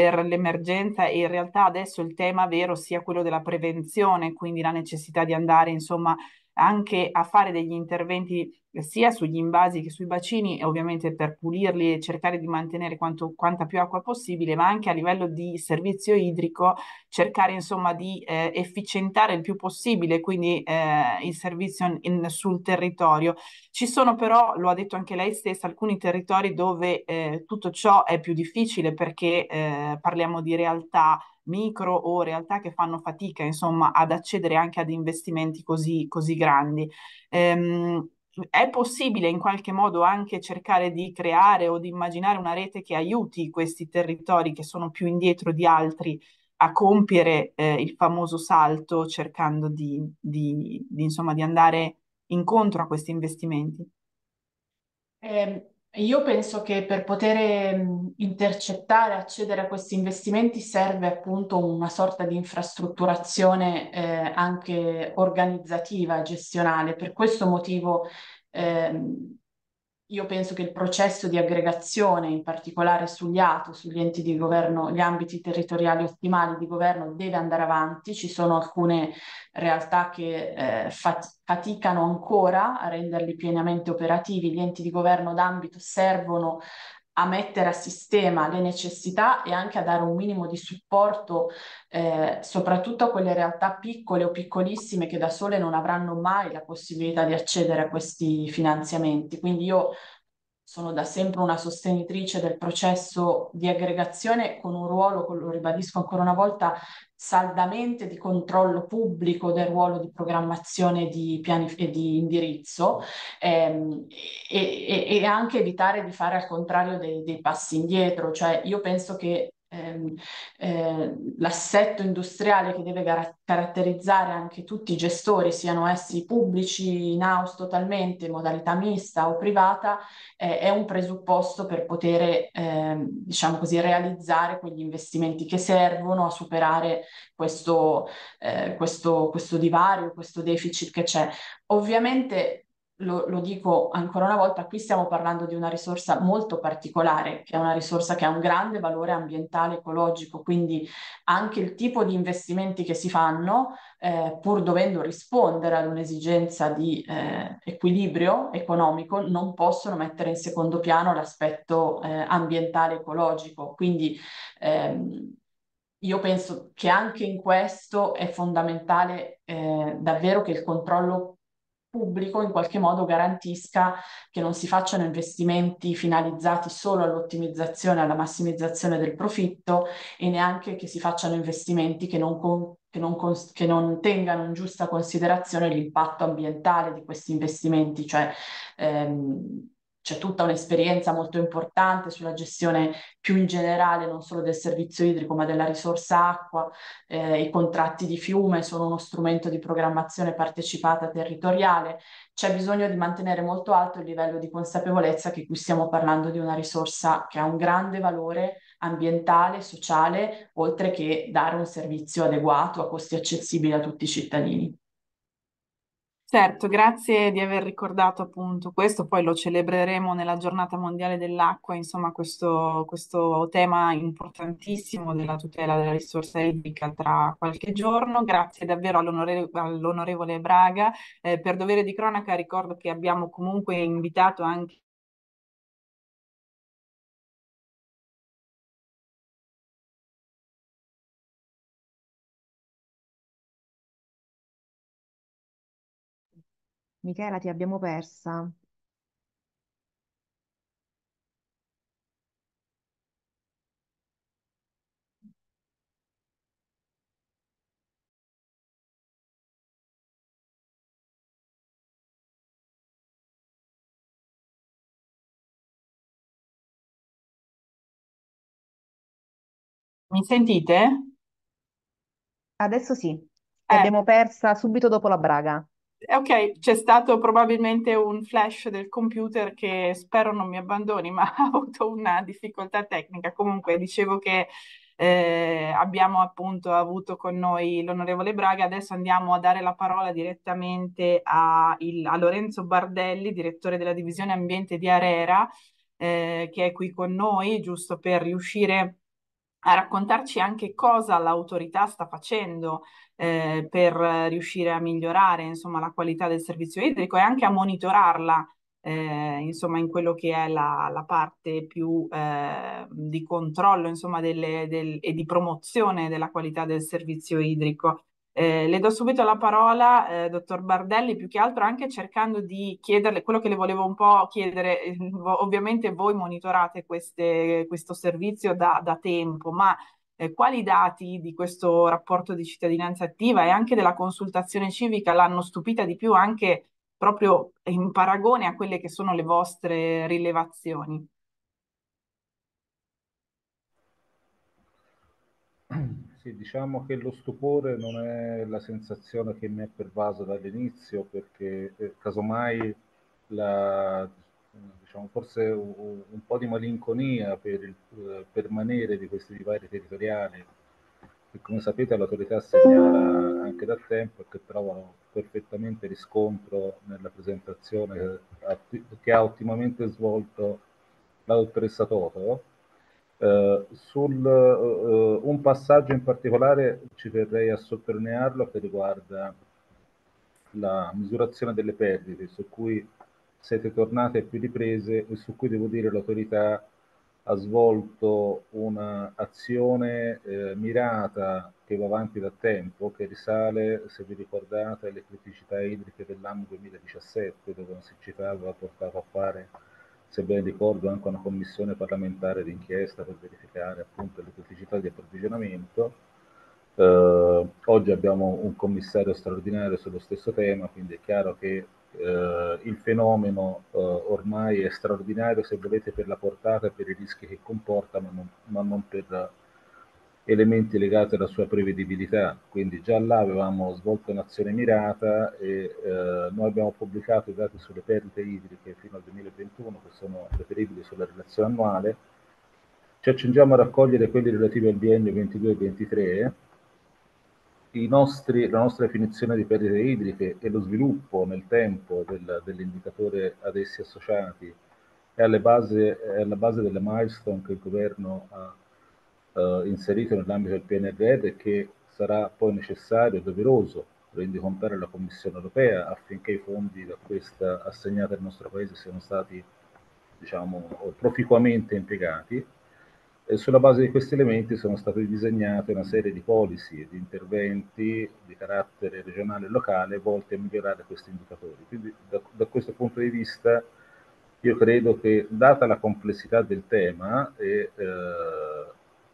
per l'emergenza e in realtà adesso il tema vero sia quello della prevenzione, quindi la necessità di andare insomma anche a fare degli interventi sia sugli invasi che sui bacini, ovviamente per pulirli e cercare di mantenere quanto, quanta più acqua possibile, ma anche a livello di servizio idrico, cercare insomma di eh, efficientare il più possibile quindi eh, il servizio in, sul territorio. Ci sono però, lo ha detto anche lei stessa, alcuni territori dove eh, tutto ciò è più difficile perché eh, parliamo di realtà micro o realtà che fanno fatica insomma ad accedere anche ad investimenti così, così grandi. Ehm, è possibile in qualche modo anche cercare di creare o di immaginare una rete che aiuti questi territori che sono più indietro di altri a compiere eh, il famoso salto cercando di, di, di, insomma, di andare incontro a questi investimenti? Eh, io penso che per poter ehm, intercettare, accedere a questi investimenti serve appunto una sorta di infrastrutturazione eh, anche organizzativa, gestionale. Per questo motivo eh, io penso che il processo di aggregazione, in particolare sugli ATO, sugli enti di governo, gli ambiti territoriali ottimali di governo, deve andare avanti. Ci sono alcune realtà che eh, faticano ancora a renderli pienamente operativi. Gli enti di governo d'ambito servono a mettere a sistema le necessità e anche a dare un minimo di supporto eh, soprattutto a quelle realtà piccole o piccolissime che da sole non avranno mai la possibilità di accedere a questi finanziamenti. Quindi io sono da sempre una sostenitrice del processo di aggregazione con un ruolo, lo ribadisco ancora una volta, saldamente di controllo pubblico del ruolo di programmazione di piani e di indirizzo ehm, e, e, e, anche evitare di fare al contrario dei, dei passi indietro. Cioè io penso che Ehm, ehm, l'assetto industriale che deve gar- caratterizzare anche tutti i gestori, siano essi pubblici, in house totalmente, in modalità mista o privata, eh, è un presupposto per poter, ehm, diciamo così, realizzare quegli investimenti che servono a superare questo, eh, questo, questo divario, questo deficit che c'è. Ovviamente lo, lo, dico ancora una volta, qui stiamo parlando di una risorsa molto particolare, che è una risorsa che ha un grande valore ambientale, ecologico, quindi anche il tipo di investimenti che si fanno, eh, pur dovendo rispondere ad un'esigenza di eh, equilibrio economico, non possono mettere in secondo piano l'aspetto eh, ambientale, ecologico. Quindi ehm, io penso che anche in questo è fondamentale eh, davvero che il controllo pubblico in qualche modo garantisca che non si facciano investimenti finalizzati solo all'ottimizzazione, alla massimizzazione del profitto e neanche che si facciano investimenti che non, con, che non, cons- che non tengano in giusta considerazione l'impatto ambientale di questi investimenti, cioè ehm, c'è tutta un'esperienza molto importante sulla gestione più in generale, non solo del servizio idrico, ma della risorsa acqua. Eh, I contratti di fiume sono uno strumento di programmazione partecipata territoriale. C'è bisogno di mantenere molto alto il livello di consapevolezza che qui stiamo parlando di una risorsa che ha un grande valore ambientale, sociale, oltre che dare un servizio adeguato a costi accessibili a tutti i cittadini. Certo, grazie di aver ricordato appunto questo, poi lo celebreremo nella giornata mondiale dell'acqua, insomma questo, questo tema importantissimo della tutela della risorsa idrica tra qualche giorno. Grazie davvero all'onore- all'onorevole Braga. Eh, per dovere di cronaca ricordo che abbiamo comunque invitato anche Michela, ti abbiamo persa. Mi sentite? Adesso sì, ti Eh, abbiamo persa subito dopo la Braga. Eh, ok, c'è stato probabilmente un flash del computer che spero non mi abbandoni, ma ha avuto una difficoltà tecnica. Comunque, dicevo che eh, abbiamo appunto avuto con noi l'onorevole Braga. Adesso andiamo a dare la parola direttamente a, il, a Lorenzo Bardelli, direttore della divisione ambiente di Arera, eh, che è qui con noi, giusto per riuscire a raccontarci anche cosa l'autorità sta facendo eh, per riuscire a migliorare insomma, la qualità del servizio idrico e anche a monitorarla eh, insomma, in quello che è la, la parte più eh, di controllo insomma, delle, del, e di promozione della qualità del servizio idrico. Eh, le do subito la parola, eh, dottor Bardelli, più che altro anche cercando di chiederle quello che le volevo un po' chiedere. Eh, ovviamente voi monitorate queste, questo servizio da, da tempo, ma eh, quali dati di questo rapporto di cittadinanza attiva e anche della consultazione civica l'hanno stupita di più anche proprio in paragone a quelle che sono le vostre rilevazioni? Sì, diciamo che lo stupore non è la sensazione che mi è pervasa dall'inizio perché eh, casomai la, Mm, diciamo, forse un, un, po' di malinconia per il eh, permanere di questi divari territoriali che come sapete l'autorità segnala anche da tempo e che trovano perfettamente riscontro nella presentazione che ha ottimamente svolto la dottoressa Toto. Eh, sul, eh, eh un passaggio in particolare ci verrei a sottolinearlo che riguarda la misurazione delle perdite, su cui siete tornate a più riprese e su cui devo dire l'autorità ha svolto un'azione eh, mirata che va avanti da tempo, che risale, se vi ricordate, alle criticità idriche dell'anno 2017, dove una siccità aveva portato a fare, se ben ricordo, anche una commissione parlamentare d'inchiesta per verificare appunto le criticità di approvvigionamento. Eh, oggi abbiamo un commissario straordinario sullo stesso tema, quindi è chiaro che eh, il fenomeno eh, ormai è straordinario, se volete, per la portata e per i rischi che comporta, ma non, ma non per eh, elementi legati alla sua prevedibilità. Quindi già là avevamo svolto un'azione mirata e eh, noi abbiamo pubblicato i dati sulle perdite idriche fino al 2021, che sono reperibili sulla relazione annuale. Ci accingiamo a raccogliere quelli relativi al biennio 22-23 nostri, la nostra definizione di perdite idriche e lo sviluppo nel tempo del, dell'indicatore ad essi associati è, alla base, base delle milestone che il governo ha eh, inserito nell'ambito del PNRR e che sarà poi necessario e doveroso rendicontare alla Commissione europea affinché i fondi da questa assegnati al nostro Paese siano stati diciamo, proficuamente impiegati e sulla base di questi elementi sono state disegnate una serie di policy e di interventi di carattere regionale e locale volte a migliorare questi indicatori. Quindi da, da questo punto di vista io credo che data la complessità del tema e eh,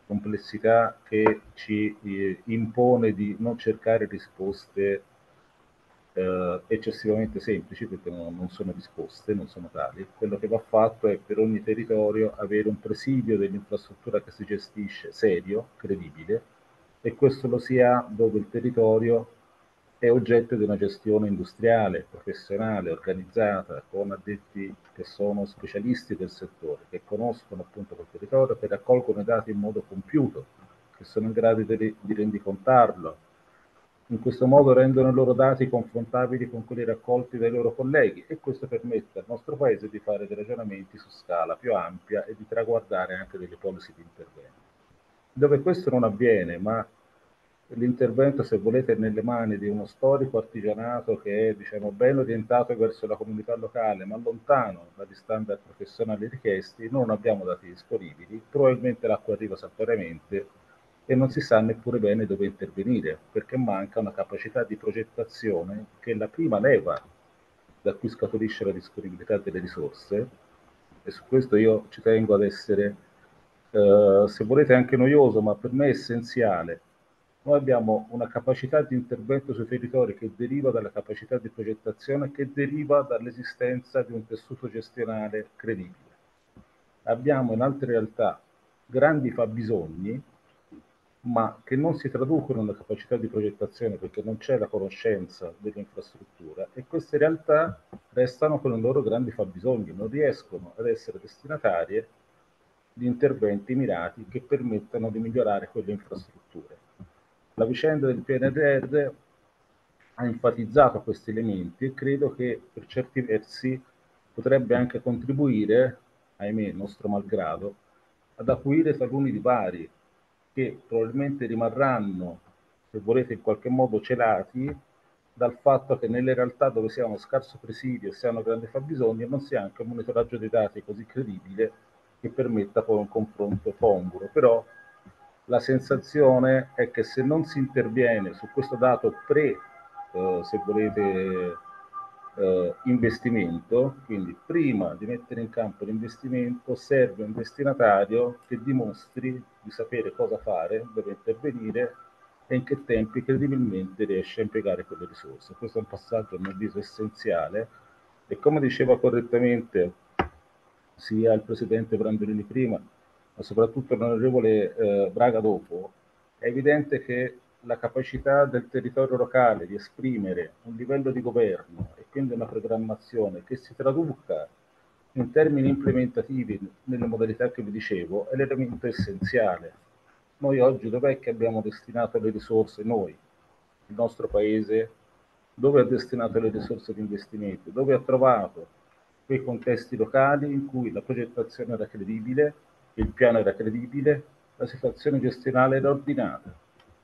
complessità che ci eh, impone di non cercare risposte eh, eccessivamente semplici perché non, non, sono disposte, non sono tali. Quello che va fatto è per ogni territorio avere un presidio dell'infrastruttura che si gestisce serio, credibile, e questo lo si ha dove il territorio è oggetto di una gestione industriale, professionale, organizzata, con addetti che sono specialisti del settore, che conoscono appunto quel territorio, che raccolgono i dati in modo compiuto, che sono in grado di, di rendicontarlo, in questo modo rendono i loro dati confrontabili con quelli raccolti dai loro colleghi e questo permette al nostro Paese di fare dei ragionamenti su scala più ampia e di traguardare anche delle policy di intervento. Dove questo non avviene, ma l'intervento, se volete, è nelle mani di uno storico artigianato che è diciamo, ben orientato verso la comunità locale, ma lontano dagli standard professionali richiesti, non abbiamo dati disponibili, probabilmente l'acqua arriva saltuariamente e non si sa neppure bene dove intervenire, perché manca una capacità di progettazione che è la prima leva da cui scaturisce la disponibilità delle risorse. E su questo io ci tengo ad essere, eh, se volete, anche noioso, ma per me è essenziale. Noi abbiamo una capacità di intervento sui territori che deriva dalla capacità di progettazione, che deriva dall'esistenza di un tessuto gestionale credibile. Abbiamo in altre realtà grandi fabbisogni ma che non si traducono nella capacità di progettazione perché non c'è la conoscenza dell'infrastruttura e queste realtà restano con i loro grandi fabbisogni, non riescono ad essere destinatarie di interventi mirati che permettano di migliorare quelle infrastrutture. La vicenda del PNRR ha enfatizzato questi elementi e credo che per certi versi potrebbe anche contribuire, ahimè, nostro malgrado, ad acuire taluni divari che probabilmente rimarranno, se volete in qualche modo celati, dal fatto che nelle realtà dove si ha uno scarso presidio, si ha un grande fabbisogno, non si ha anche un monitoraggio dei dati così credibile che permetta poi un confronto congruo. Però la sensazione è che se non si interviene su questo dato pre, eh, se volete, eh, investimento, quindi prima di mettere in campo l'investimento serve un destinatario che dimostri di sapere cosa fare, dove intervenire e in che tempi credibilmente riesce a impiegare quelle risorse. Questo è un passaggio a mio avviso essenziale e come diceva correttamente sia il Presidente Brandolini prima, ma soprattutto l'onorevole eh, Braga dopo, è evidente che la capacità del territorio locale di esprimere un livello di governo e quindi una programmazione che si traduca in termini implementativi nelle modalità che vi dicevo è l'elemento essenziale. Noi oggi dov'è che abbiamo destinato le risorse? Noi, il nostro paese, dove ha destinato le risorse di investimento? Dove ha trovato quei contesti locali in cui la progettazione era credibile, il piano era credibile, la situazione gestionale era ordinata?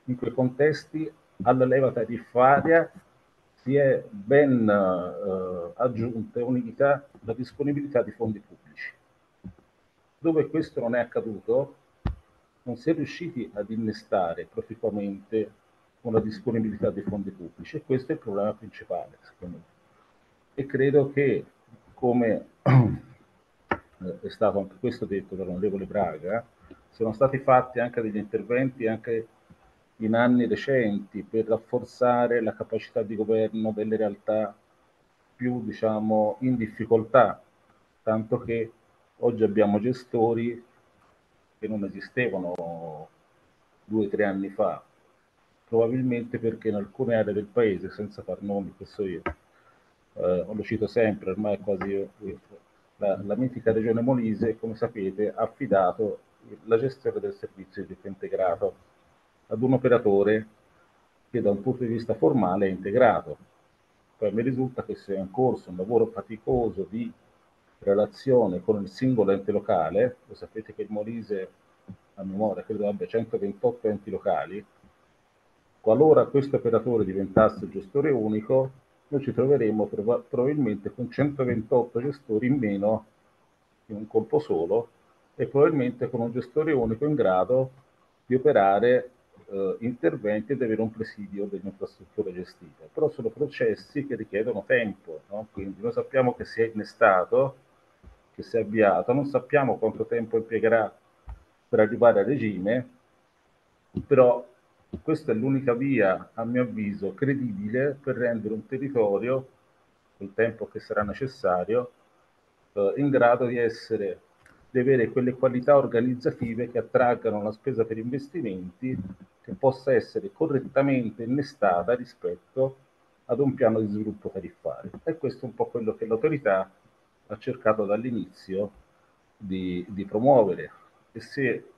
in quei contesti alla leva tariffaria si è ben eh, aggiunta e unita la disponibilità di fondi pubblici. Dove questo non è accaduto, non si è riusciti ad innestare proficuamente una disponibilità dei fondi pubblici e questo è il problema principale, secondo me. E credo che, come eh, è stato anche questo detto dall'onorevole Braga, eh, sono stati fatti anche degli interventi anche in anni recenti per rafforzare la capacità di governo delle realtà più diciamo, in difficoltà, tanto che oggi abbiamo gestori che non esistevano due o tre anni fa, probabilmente perché in alcune aree del paese, senza far nomi, questo io, eh, lo cito sempre, ormai è quasi io, eh, la, la mitica regione Molise, come sapete, ha affidato la gestione del servizio di integrato ad un operatore che da un punto di vista formale è integrato. Poi mi risulta che sia in corso un lavoro faticoso di relazione con il singolo ente locale, lo sapete che il Molise a memoria credo abbia 128 enti locali, qualora questo operatore diventasse gestore unico, noi ci troveremo prov- probabilmente con 128 gestori in meno in un colpo solo e probabilmente con un gestore unico in grado di operare eh, interventi ed avere un presidio dell'infrastruttura gestita. Però sono processi che richiedono tempo, no? quindi noi sappiamo che si è innestato, che si è avviato, non sappiamo quanto tempo impiegherà per arrivare a regime, però questa è l'unica via, a mio avviso, credibile per rendere un territorio, col tempo che sarà necessario, eh, in grado di essere di avere quelle qualità organizzative che attraggano la spesa per investimenti che possa essere correttamente innestata rispetto ad un piano di sviluppo tariffario. E questo è un po' quello che l'autorità ha cercato dall'inizio di, di promuovere. E se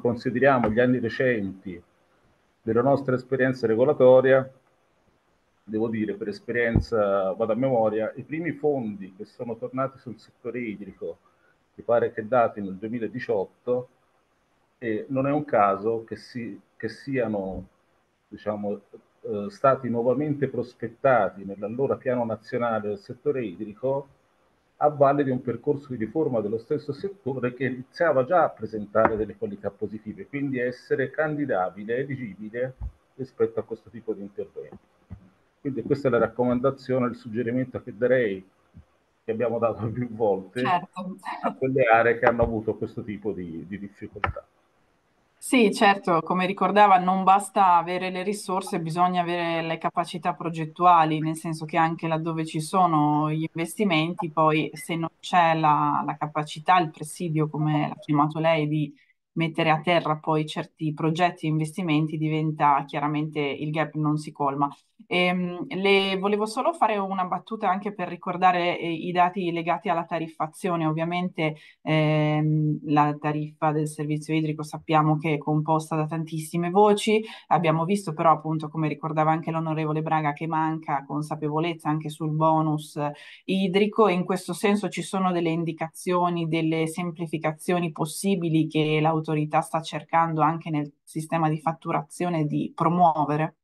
consideriamo gli anni recenti della nostra esperienza regolatoria, devo dire per esperienza, vado a memoria, i primi fondi che sono tornati sul settore idrico, mi pare che dati nel 2018, e non è un caso che si che siano diciamo, eh, stati nuovamente prospettati nell'allora piano nazionale del settore idrico a valle di un percorso di riforma dello stesso settore che iniziava già a presentare delle qualità positive, quindi essere candidabile, elegibile rispetto a questo tipo di interventi. Quindi questa è la raccomandazione, il suggerimento che darei, che abbiamo dato più volte, certo. a quelle aree che hanno avuto questo tipo di, di difficoltà. Sì, certo, come ricordava, non basta avere le risorse, bisogna avere le capacità progettuali, nel senso che anche laddove ci sono gli investimenti, poi se non c'è la, la capacità, il presidio, come l'ha chiamato lei, di mettere a terra poi certi progetti e investimenti diventa chiaramente il gap non si colma. E, ehm, le, volevo solo fare una battuta anche per ricordare eh, i dati legati alla tariffazione. Ovviamente ehm, la tariffa del servizio idrico sappiamo che è composta da tantissime voci, abbiamo visto però appunto come ricordava anche l'onorevole Braga che manca consapevolezza anche sul bonus idrico e in questo senso ci sono delle indicazioni, delle semplificazioni possibili che l'autorità l'autorità sta cercando anche nel sistema di fatturazione di promuovere?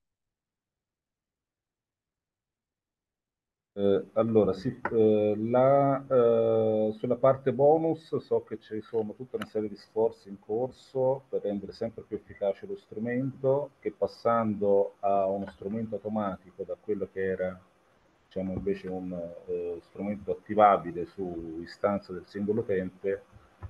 Eh, allora, sì, eh, la, eh, sulla parte bonus so che ci sono tutta una serie di sforzi in corso per rendere sempre più efficace lo strumento che passando a uno strumento automatico da quello che era diciamo invece un eh, strumento attivabile su istanza del singolo utente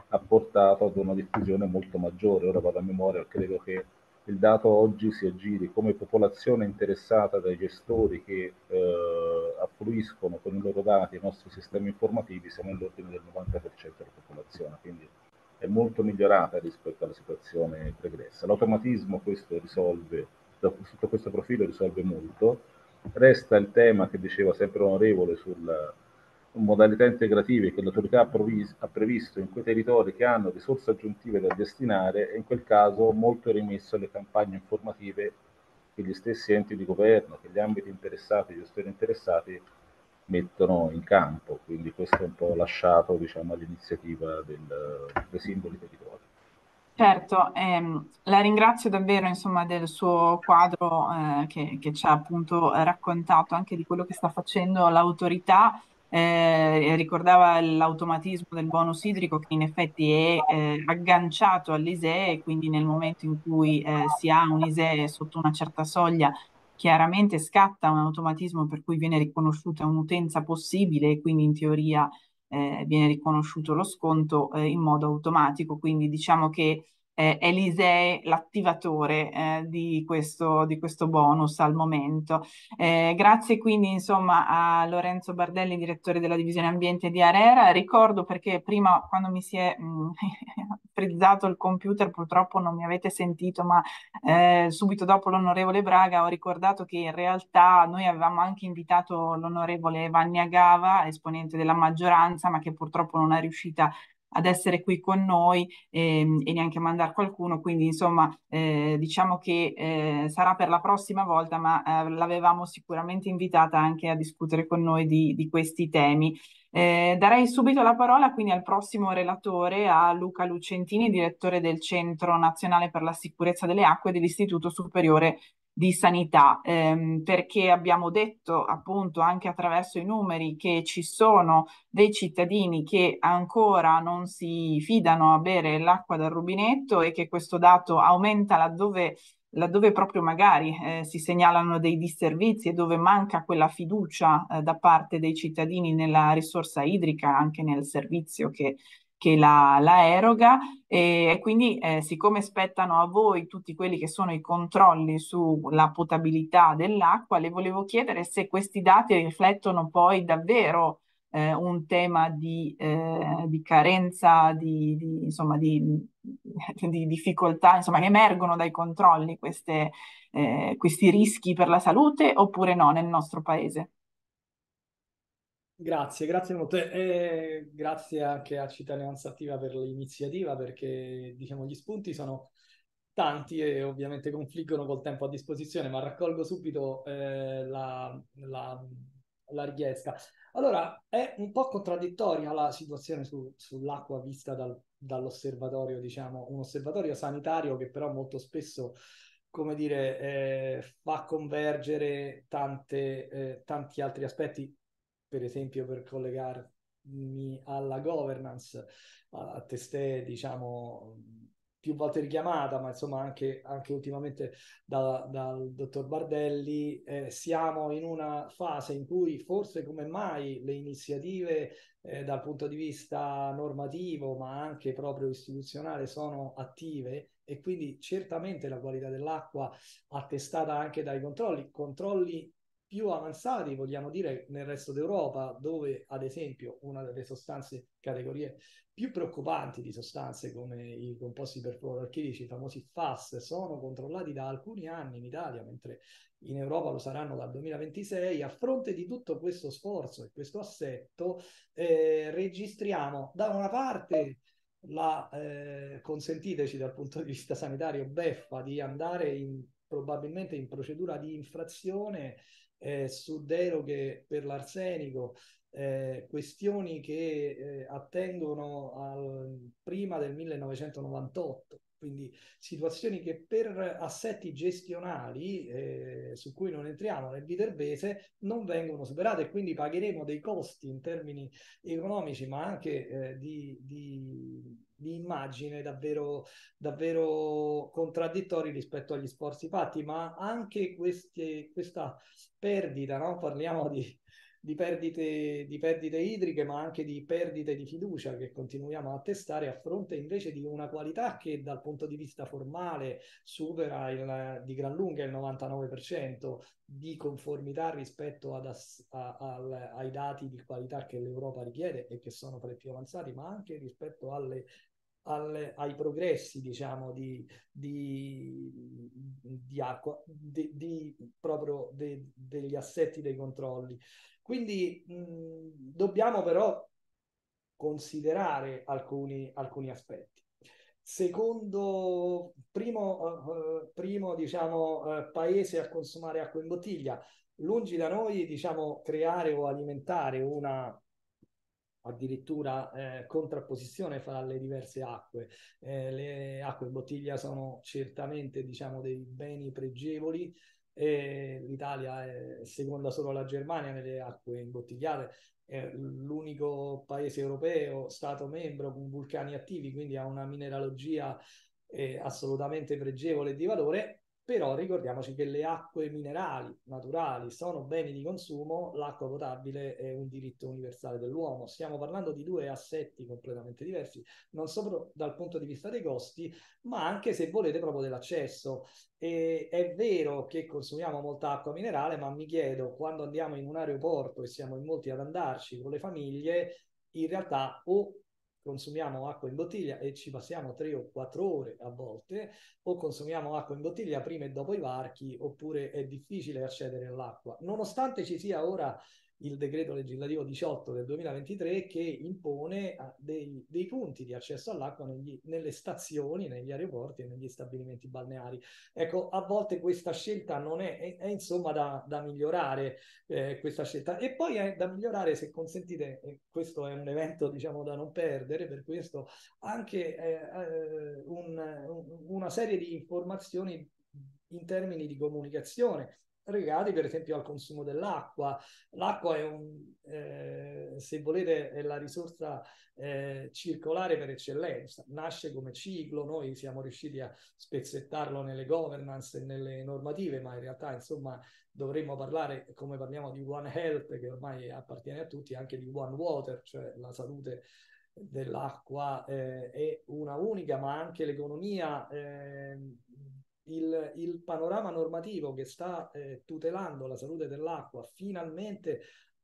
ha portato ad una diffusione molto maggiore. Ora vado a memoria, credo che il dato oggi si aggiri come popolazione interessata dai gestori che eh, affluiscono con i loro dati ai nostri sistemi informativi, siamo nell'ordine del 90% della popolazione, quindi è molto migliorata rispetto alla situazione pregressa. L'automatismo questo risolve, sotto questo profilo risolve molto. Resta il tema che diceva sempre l'onorevole sulla modalità integrative che l'autorità ha, previsto in quei territori che hanno risorse aggiuntive da destinare e in quel caso molto rimesso alle campagne informative che gli stessi enti di governo, che gli ambiti interessati, gli gestori interessati mettono in campo, quindi questo è un po' lasciato diciamo, all'iniziativa del, dei singoli territori. Certo, ehm, la ringrazio davvero insomma, del suo quadro eh, che, che, ci ha appunto raccontato anche di quello che sta facendo l'autorità eh, ricordava l'automatismo del bonus idrico che in effetti è eh, agganciato all'ISEE, quindi nel momento in cui eh, si ha un ISEE sotto una certa soglia chiaramente scatta un automatismo per cui viene riconosciuta un'utenza possibile e quindi in teoria eh, viene riconosciuto lo sconto eh, in modo automatico, quindi diciamo che eh, Elisee l'attivatore eh, di, questo, di, questo, bonus al momento. Eh, grazie quindi insomma a Lorenzo Bardelli, direttore della divisione ambiente di Arera. Ricordo perché prima quando mi si è mh, mm, frizzato il computer purtroppo non mi avete sentito, ma eh, subito dopo l'onorevole Braga ho ricordato che in realtà noi avevamo anche invitato l'onorevole Vannia Gava, esponente della maggioranza, ma che purtroppo non è riuscita ad essere qui con noi e, ehm, e neanche a mandare qualcuno, quindi insomma eh, diciamo che eh, sarà per la prossima volta, ma eh, l'avevamo sicuramente invitata anche a discutere con noi di, di questi temi. Eh, darei subito la parola quindi al prossimo relatore, a Luca Lucentini, direttore del Centro Nazionale per la Sicurezza delle Acque dell'Istituto Superiore di sanità, ehm, perché abbiamo detto appunto anche attraverso i numeri che ci sono dei cittadini che ancora non si fidano a bere l'acqua dal rubinetto e che questo dato aumenta laddove laddove proprio magari eh, si segnalano dei disservizi e dove manca quella fiducia eh, da parte dei cittadini nella risorsa idrica, anche nel servizio che che la, la eroga e, e quindi eh, siccome spettano a voi tutti quelli che sono i controlli sulla potabilità dell'acqua, le volevo chiedere se questi dati riflettono poi davvero eh, un tema di, eh, di carenza, di, di, insomma, di, difficoltà, insomma, che emergono dai controlli queste, eh, questi rischi per la salute oppure no nel nostro paese? Grazie, grazie molto e grazie anche a Cittadinanza Attiva per l'iniziativa perché diciamo gli spunti sono tanti e ovviamente confliggono col tempo a disposizione, ma raccolgo subito eh, la, la, la, richiesta. Allora, è un po' contraddittoria la situazione su, sull'acqua vista dal, dall'osservatorio, diciamo, un osservatorio sanitario che però molto spesso come dire, eh, fa convergere tante, eh, tanti altri aspetti per esempio per collegarmi alla governance, a testè diciamo più volte richiamata, ma insomma anche, anche ultimamente da, dal dottor Bardelli, eh, siamo in una fase in cui forse come mai le iniziative eh, dal punto di vista normativo, ma anche proprio istituzionale, sono attive e quindi certamente la qualità dell'acqua attestata anche dai controlli, controlli più avanzati, vogliamo dire, nel resto d'Europa, dove ad esempio una delle sostanze, categorie più preoccupanti di sostanze come i composti perfluoroalchilici, i famosi FAS, sono controllati da alcuni anni in Italia, mentre in Europa lo saranno dal 2026, a fronte di tutto questo sforzo e questo assetto, eh, registriamo da una parte la, eh, consentiteci dal punto di vista sanitario, beffa di andare in, probabilmente in procedura di infrazione eh, su deroghe per l'arsenico, eh, questioni che eh, attengono al prima del 1998, quindi situazioni che per assetti gestionali, eh, su cui non entriamo nel viterbese, non vengono superate e quindi pagheremo dei costi in termini economici, ma anche eh, di, di di immagine davvero, davvero contraddittori rispetto agli sforzi fatti, ma anche queste, questa perdita, no? parliamo di, di perdite, di perdite, idriche, ma anche di perdite di fiducia che continuiamo a testare a fronte invece di una qualità che dal punto di vista formale supera il, di gran lunga il 99% di conformità rispetto ad, a, a, ai dati di qualità che l'Europa richiede e che sono tra i più avanzati, ma anche rispetto alle al, ai progressi, diciamo, di, di, di acqua, di, di proprio de, degli assetti dei controlli. Quindi mh, dobbiamo però considerare alcuni, alcuni aspetti. Secondo, primo, eh, primo diciamo, eh, paese a consumare acqua in bottiglia, lungi da noi diciamo, creare o alimentare una addirittura eh, contrapposizione fra le diverse acque. Eh, le acque in bottiglia sono certamente diciamo, dei beni pregevoli. E L'Italia è seconda solo alla Germania nelle acque imbottigliate, è l'unico paese europeo, stato membro con vulcani attivi, quindi ha una mineralogia eh, assolutamente pregevole e di valore però ricordiamoci che le acque minerali naturali sono beni di consumo, l'acqua potabile è un diritto universale dell'uomo. Stiamo parlando di due assetti completamente diversi, non solo dal punto di vista dei costi, ma anche se volete proprio dell'accesso. E è vero che consumiamo molta acqua minerale, ma mi chiedo, quando andiamo in un aeroporto e siamo in molti ad andarci con le famiglie, in realtà o consumiamo acqua in bottiglia e ci passiamo tre o quattro ore a volte, o consumiamo acqua in bottiglia prima e dopo i varchi, oppure è difficile accedere all'acqua. Nonostante ci sia ora il decreto legislativo 18 del 2023 che impone eh, dei, dei punti di accesso all'acqua negli, nelle stazioni, negli aeroporti e negli stabilimenti balneari. Ecco, a volte questa scelta non è, è, è insomma da, da migliorare eh, questa scelta e poi è da migliorare, se consentite, eh, questo è un evento diciamo da non perdere, per questo anche eh, eh un, un, una serie di informazioni in termini di comunicazione legati per esempio al consumo dell'acqua. L'acqua è, un, eh, se volete, è la risorsa eh, circolare per eccellenza, nasce come ciclo, noi siamo riusciti a spezzettarlo nelle governance e nelle normative, ma in realtà insomma dovremmo parlare, come parliamo di One Health, che ormai appartiene a tutti, anche di One Water, cioè la salute dell'acqua eh, è una unica, ma anche l'economia eh, il, il panorama normativo che sta eh, tutelando la salute dell'acqua finalmente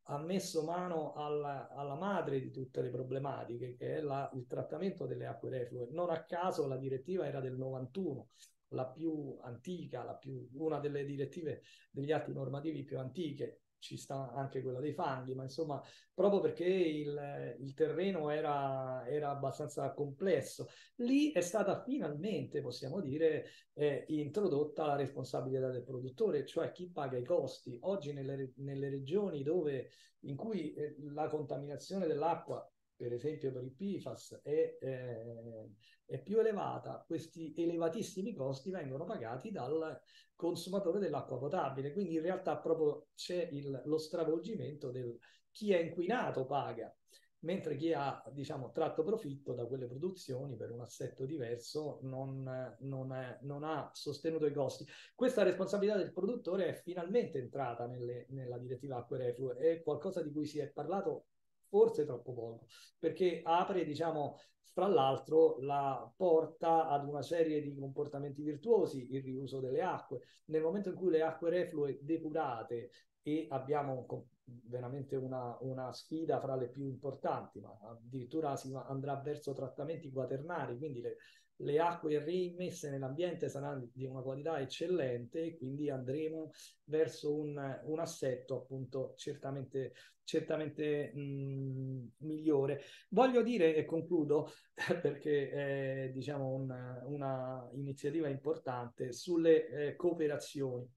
ha messo mano alla, alla, madre di tutte le problematiche, che è la, il trattamento delle acque reflue. Non a caso la direttiva era del 91, la più antica, la più, una delle direttive degli atti normativi più antiche, ci sta anche quella dei fanghi, ma insomma, proprio perché il, il terreno era, era, abbastanza complesso. Lì è stata finalmente, possiamo dire, eh, introdotta la responsabilità del produttore, cioè chi paga i costi. Oggi nelle, nelle regioni dove, in cui eh, la contaminazione dell'acqua per esempio per il PFAS è eh, è più elevata, questi elevatissimi costi vengono pagati dal consumatore dell'acqua potabile. Quindi in realtà proprio c'è il, lo stravolgimento del chi è inquinato paga, mentre chi ha diciamo, tratto profitto da quelle produzioni per un assetto diverso non, non, è, non ha sostenuto i costi. Questa responsabilità del produttore è finalmente entrata nelle, nella direttiva acque reflue, è qualcosa di cui si è parlato forse troppo poco, perché apre, diciamo, fra l'altro la porta ad una serie di comportamenti virtuosi, il riuso delle acque. Nel momento in cui le acque reflue depurate e abbiamo veramente una, una, sfida fra le più importanti, ma addirittura si andrà verso trattamenti quaternari, quindi le, le acque reimmesse nell'ambiente saranno di una qualità eccellente e quindi andremo verso un, un assetto appunto certamente, certamente mh, migliore. Voglio dire e concludo perché è diciamo un, una iniziativa importante sulle eh, cooperazioni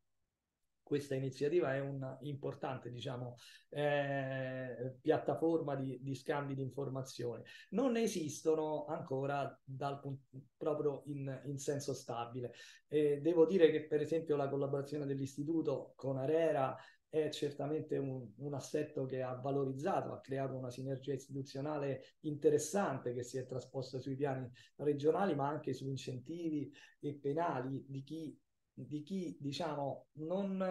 questa iniziativa è un'importante diciamo, eh, piattaforma di, di, scambi di informazioni. Non esistono ancora dal, proprio in, in, senso stabile. Eh, devo dire che per esempio la collaborazione dell'istituto con Arera è certamente un, un, assetto che ha valorizzato, ha creato una sinergia istituzionale interessante che si è trasposta sui piani regionali, ma anche su incentivi e penali di chi di chi, diciamo, non,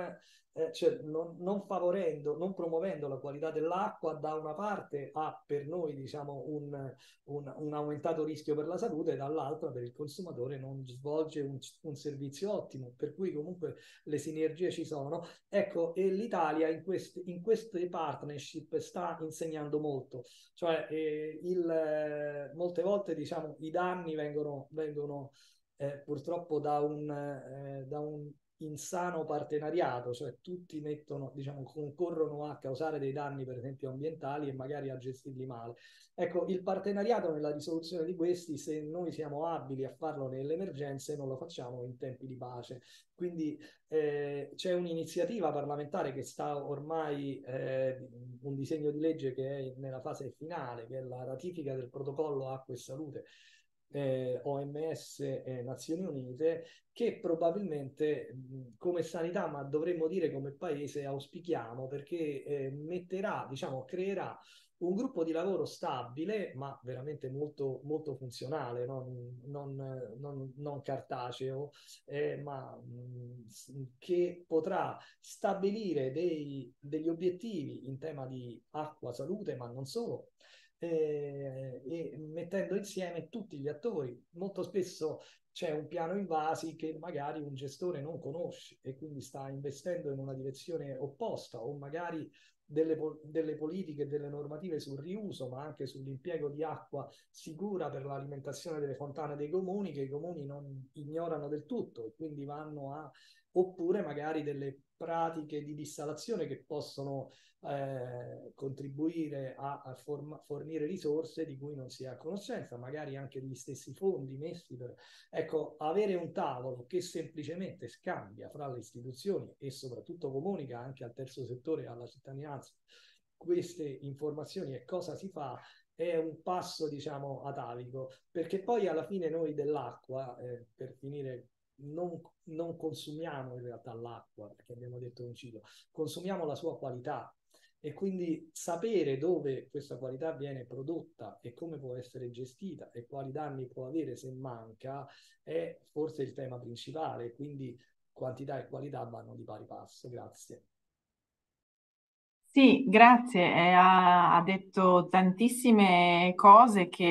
eh, cioè, non, non, favorendo, non promuovendo la qualità dell'acqua, da una parte ha per noi, diciamo, un, un, un aumentato rischio per la salute e dall'altra per il consumatore non svolge un, un, servizio ottimo, per cui comunque le sinergie ci sono. Ecco, e l'Italia in, quest, in queste partnership sta insegnando molto, cioè eh, il, eh, molte volte, diciamo, i danni vengono, vengono eh, purtroppo da un, eh, da un, insano partenariato, cioè tutti mettono, diciamo, concorrono a causare dei danni, per esempio, ambientali e magari a gestirli male. Ecco, il partenariato nella risoluzione di questi, se noi siamo abili a farlo nelle emergenze, non lo facciamo in tempi di pace. Quindi eh, c'è un'iniziativa parlamentare che sta ormai, eh, un disegno di legge che è nella fase finale, che è la ratifica del protocollo acqua e salute eh, OMS e Nazioni Unite che probabilmente come sanità, ma dovremmo dire come paese, auspichiamo perché eh, metterà, diciamo, creerà un gruppo di lavoro stabile, ma veramente molto, molto funzionale, non, non, non, non cartaceo, eh, ma mh, che potrà stabilire dei, degli obiettivi in tema di acqua, salute, ma non solo, eh, e mettendo insieme tutti gli attori. Molto spesso c'è un piano in invasi che magari un gestore non conosce e quindi sta investendo in una direzione opposta o magari delle, po- delle politiche, delle normative sul riuso, ma anche sull'impiego di acqua sicura per l'alimentazione delle fontane dei comuni, che i comuni non ignorano del tutto e quindi vanno a oppure magari delle pratiche di dissalazione che possono eh, contribuire a, a form- fornire risorse di cui non si ha conoscenza, magari anche gli stessi fondi messi per... Ecco, avere un tavolo che semplicemente scambia fra le istituzioni e soprattutto comunica anche al terzo settore, alla cittadinanza, queste informazioni e cosa si fa è un passo, diciamo, atavico, perché poi alla fine noi dell'acqua, eh, per finire non, non consumiamo in realtà l'acqua, perché abbiamo detto un ciclo, consumiamo la sua qualità, e quindi sapere dove questa qualità viene prodotta e come può essere gestita e quali danni può avere se manca è forse il tema principale, quindi quantità e qualità vanno di pari passo. Grazie. Sì, grazie. Eh, ha, ha detto tantissime cose che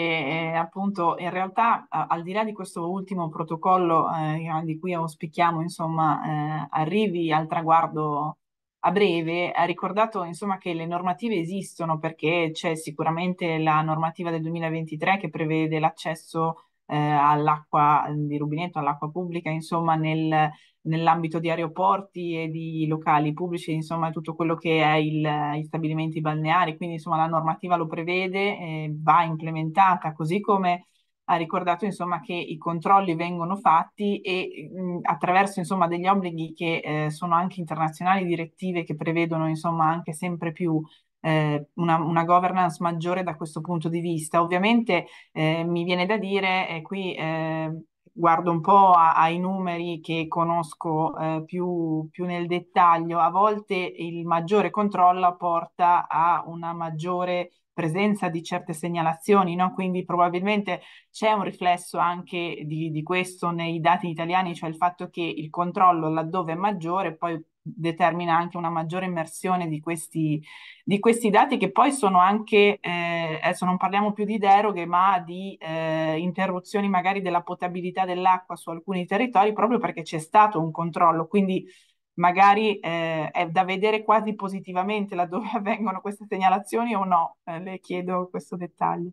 eh, appunto in realtà a- al di là di questo ultimo protocollo eh, di cui auspichiamo insomma eh, arrivi al traguardo a breve, ha ricordato insomma che le normative esistono perché c'è sicuramente la normativa del 2023 che prevede l'accesso eh, all'acqua di rubinetto, all'acqua pubblica, insomma nel, nell'ambito di aeroporti e di locali pubblici, insomma tutto quello che è il, gli stabilimenti balneari, quindi insomma la normativa lo prevede, e va implementata, così come ha ricordato insomma che i controlli vengono fatti e mh, mm, attraverso insomma degli obblighi che eh, sono anche internazionali, direttive che prevedono insomma anche sempre più eh, una, una, governance maggiore da questo punto di vista. Ovviamente eh, mi viene da dire, e qui eh, guardo un po' a, ai numeri che conosco eh, più, più, nel dettaglio, a volte il maggiore controllo porta a una maggiore presenza di certe segnalazioni, no? quindi probabilmente c'è un riflesso anche di, di questo nei dati italiani, cioè il fatto che il controllo laddove è maggiore poi determina anche una maggiore immersione di questi, di questi dati che poi sono anche, eh, adesso non parliamo più di deroghe, ma di eh, interruzioni magari della potabilità dell'acqua su alcuni territori proprio perché c'è stato un controllo. Quindi magari eh, è da vedere quasi positivamente laddove avvengono queste segnalazioni o no. Eh, le chiedo questo dettaglio.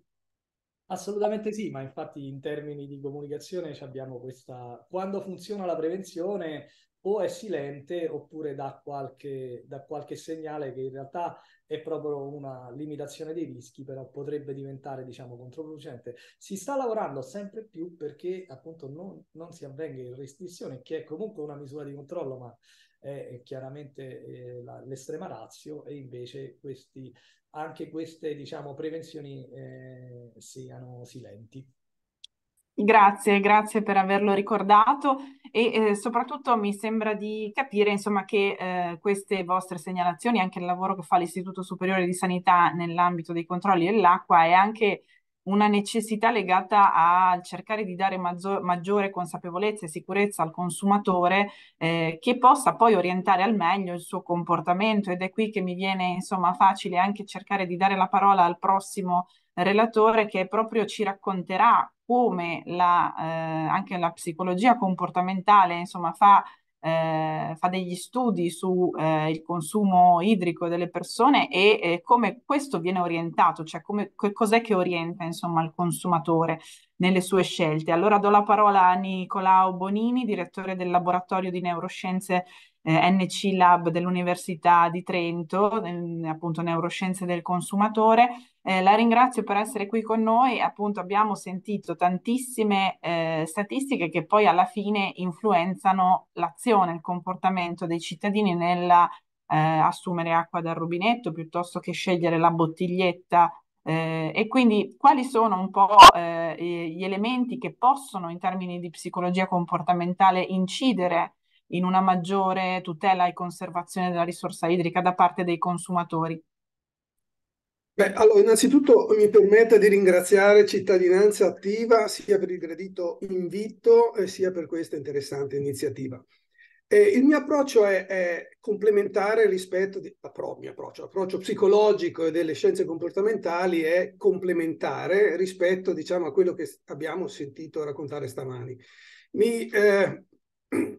Assolutamente sì, ma infatti in termini di comunicazione abbiamo questa... Quando funziona la prevenzione o è silente oppure dà qualche, dà qualche segnale che in realtà è proprio una limitazione dei rischi, però potrebbe diventare diciamo controproducente. Si sta lavorando sempre più perché appunto non, non si avvenga in restrizione, che è comunque una misura di controllo, ma è chiaramente eh, la, l'estrema razio e invece questi, anche queste diciamo, prevenzioni eh, siano silenti. Grazie, grazie per averlo ricordato e eh, soprattutto mi sembra di capire insomma, che eh, queste vostre segnalazioni, anche il lavoro che fa l'Istituto Superiore di Sanità nell'ambito dei controlli dell'acqua è anche una necessità legata a cercare di dare maggior, maggiore consapevolezza e sicurezza al consumatore eh, che possa poi orientare al meglio il suo comportamento ed è qui che mi viene insomma facile anche cercare di dare la parola al prossimo relatore che proprio ci racconterà come la, eh, anche la psicologia comportamentale insomma, fa, eh, fa degli studi sul eh, consumo idrico delle persone e eh, come questo viene orientato, cioè come, che cos'è che orienta insomma, il consumatore nelle sue scelte. Allora do la parola a Nicolao Bonini, direttore del laboratorio di neuroscienze eh, NC Lab dell'Università di Trento, eh, appunto Neuroscienze del Consumatore. Eh, la ringrazio per essere qui con noi. Appunto abbiamo sentito tantissime eh, statistiche che poi alla fine influenzano l'azione, il comportamento dei cittadini nella eh, assumere acqua dal rubinetto piuttosto che scegliere la bottiglietta eh, e quindi quali sono un po' eh, gli elementi che possono in termini di psicologia comportamentale incidere in una maggiore tutela e conservazione della risorsa idrica da parte dei consumatori? Beh, allora, innanzitutto mi permetta di ringraziare Cittadinanza Attiva sia per il gradito invito sia per questa interessante iniziativa. Eh, il mio approccio è, è complementare rispetto di, mio approccio, l'approccio psicologico e delle scienze comportamentali è complementare rispetto diciamo, a quello che abbiamo sentito raccontare stamani. Mi, eh,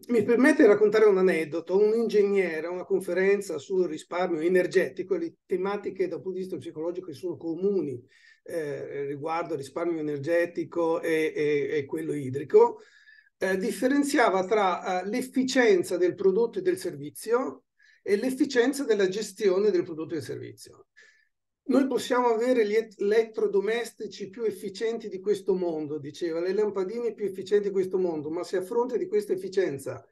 mi permette di raccontare un aneddoto. Un ingegnere a una conferenza sul risparmio energetico, le tematiche dal punto di vista psicologico che sono comuni eh, riguardo al risparmio energetico e, e, e quello idrico, eh, differenziava tra eh, l'efficienza del prodotto e del servizio e l'efficienza della gestione del prodotto e del servizio. Noi possiamo avere gli elettrodomestici più efficienti di questo mondo, diceva, le lampadine più efficienti di questo mondo, ma se a fronte di questa efficienza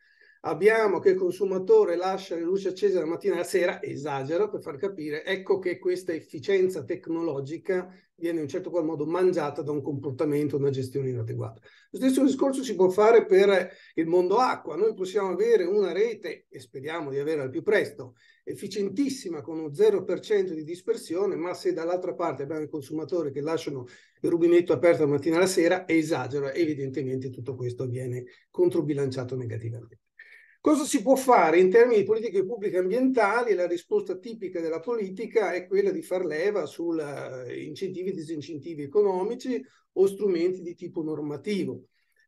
abbiamo che il consumatore lascia le luci accese la mattina e la sera, esagero per far capire, ecco che questa efficienza tecnologica viene in un certo qual modo mangiata da un comportamento, una gestione inadeguata. Lo stesso discorso si può fare per il mondo acqua. Noi possiamo avere una rete, e speriamo di avere al più presto, efficientissima con un 0% di dispersione, ma se dall'altra parte abbiamo i consumatori che lasciano il rubinetto aperto la mattina e la sera, esagero, evidentemente tutto questo viene controbilanciato negativamente. Cosa si può fare in termini di politiche pubbliche ambientali? La risposta tipica della politica è quella di far leva su eh, incentivi e disincentivi economici o strumenti di tipo normativo.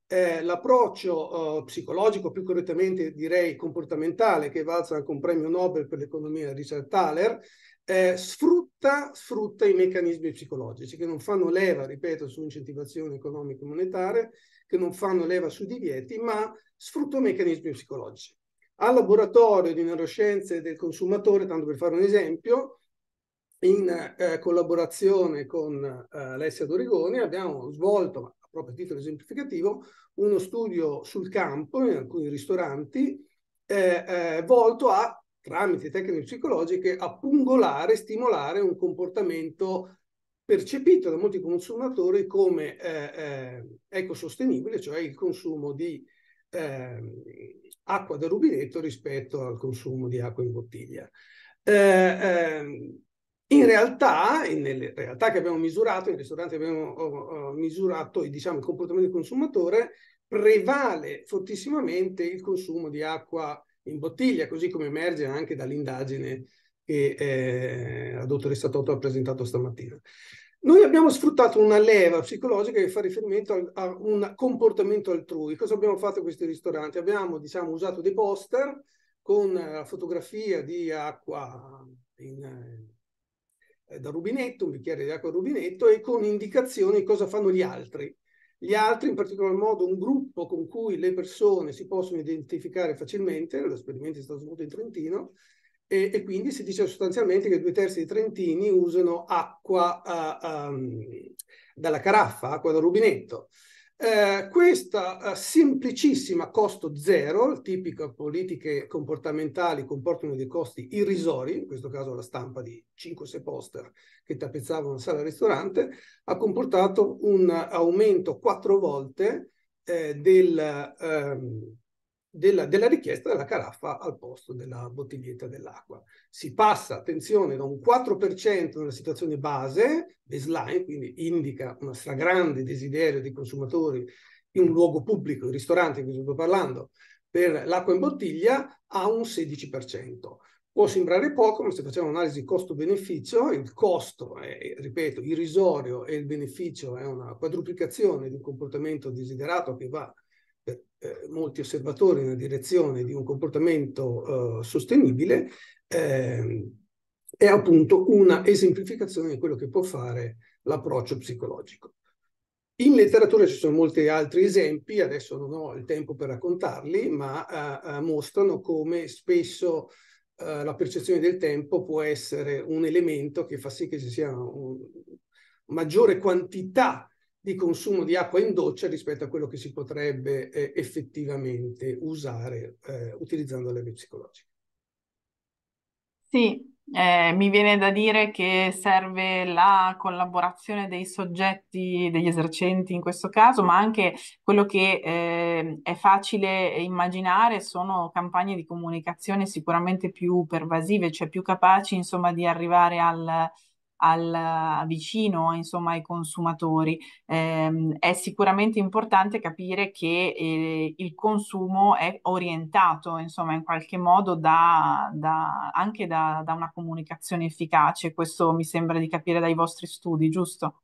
Eh, l'approccio eh, psicologico, più correttamente direi comportamentale, che valsa anche un premio Nobel per l'economia Richard Thaler, eh, sfrutta, sfrutta, i meccanismi psicologici che non fanno leva, ripeto, su incentivazioni economiche e monetarie, che non fanno leva su divieti, ma sfrutto meccanismi psicologici. Al laboratorio di neuroscienze del consumatore, tanto per fare un esempio, in eh, collaborazione con eh, Alessia Dorigoni abbiamo svolto, a proprio titolo esemplificativo, uno studio sul campo in alcuni ristoranti eh, eh volto a, tramite tecniche psicologiche, a pungolare, stimolare un comportamento percepita da molti consumatori come eh, eh, ecosostenibile, cioè il consumo di eh, acqua da rubinetto rispetto al consumo di acqua in bottiglia. Eh, ehm, in realtà, nelle realtà che abbiamo misurato, in ristoranti abbiamo oh, oh, misurato diciamo, il comportamento del consumatore, prevale fortissimamente il consumo di acqua in bottiglia, così come emerge anche dall'indagine che eh, la dottoressa Toto ha presentato stamattina. Noi abbiamo sfruttato una leva psicologica che fa riferimento al, a un comportamento altrui. Cosa abbiamo fatto in questi ristoranti? Abbiamo diciamo, usato dei poster con la fotografia di acqua in, eh, da rubinetto, un bicchiere di acqua da rubinetto e con indicazioni di cosa fanno gli altri. Gli altri, in particolar modo un gruppo con cui le persone si possono identificare facilmente, l'esperimento è stato svolto in Trentino, e, e, quindi si dice sostanzialmente che due terzi dei trentini usano acqua uh, um, dalla caraffa, acqua da rubinetto. Uh, questa uh, semplicissima costo zero, tipica politiche comportamentali, comportano dei costi irrisori, in questo caso la stampa di 5-6 poster che tappezzavano la sala ristorante, ha comportato un aumento quattro volte eh, del, ehm, della, della, richiesta della caraffa al posto della bottiglietta dell'acqua. Si passa, attenzione, da un 4% nella situazione base, baseline, quindi indica un stragrande desiderio dei consumatori in un luogo pubblico, il ristorante di cui sto parlando, per l'acqua in bottiglia, a un 16%. Può sembrare poco, ma se facciamo un'analisi costo-beneficio, il costo è, ripeto, irrisorio e il beneficio è una quadruplicazione di un comportamento desiderato che va eh, molti osservatori nella direzione di un comportamento eh, sostenibile eh, è appunto una esemplificazione di quello che può fare l'approccio psicologico. In letteratura ci sono molti altri esempi, adesso non ho il tempo per raccontarli, ma eh, eh, mostrano come spesso eh, la percezione del tempo può essere un elemento che fa sì che ci sia un, maggiore quantità di consumo di acqua in doccia rispetto a quello che si potrebbe eh, effettivamente usare eh, utilizzando le vie psicologiche. Sì, eh, mi viene da dire che serve la collaborazione dei soggetti, degli esercenti in questo caso, ma anche quello che eh, è facile immaginare sono campagne di comunicazione sicuramente più pervasive, cioè più capaci insomma di arrivare al, al, eh, vicino insomma, ai consumatori. Eh, è sicuramente importante capire che eh, il consumo è orientato insomma, in qualche modo da, da, anche da, da una comunicazione efficace, questo mi sembra di capire dai vostri studi, giusto?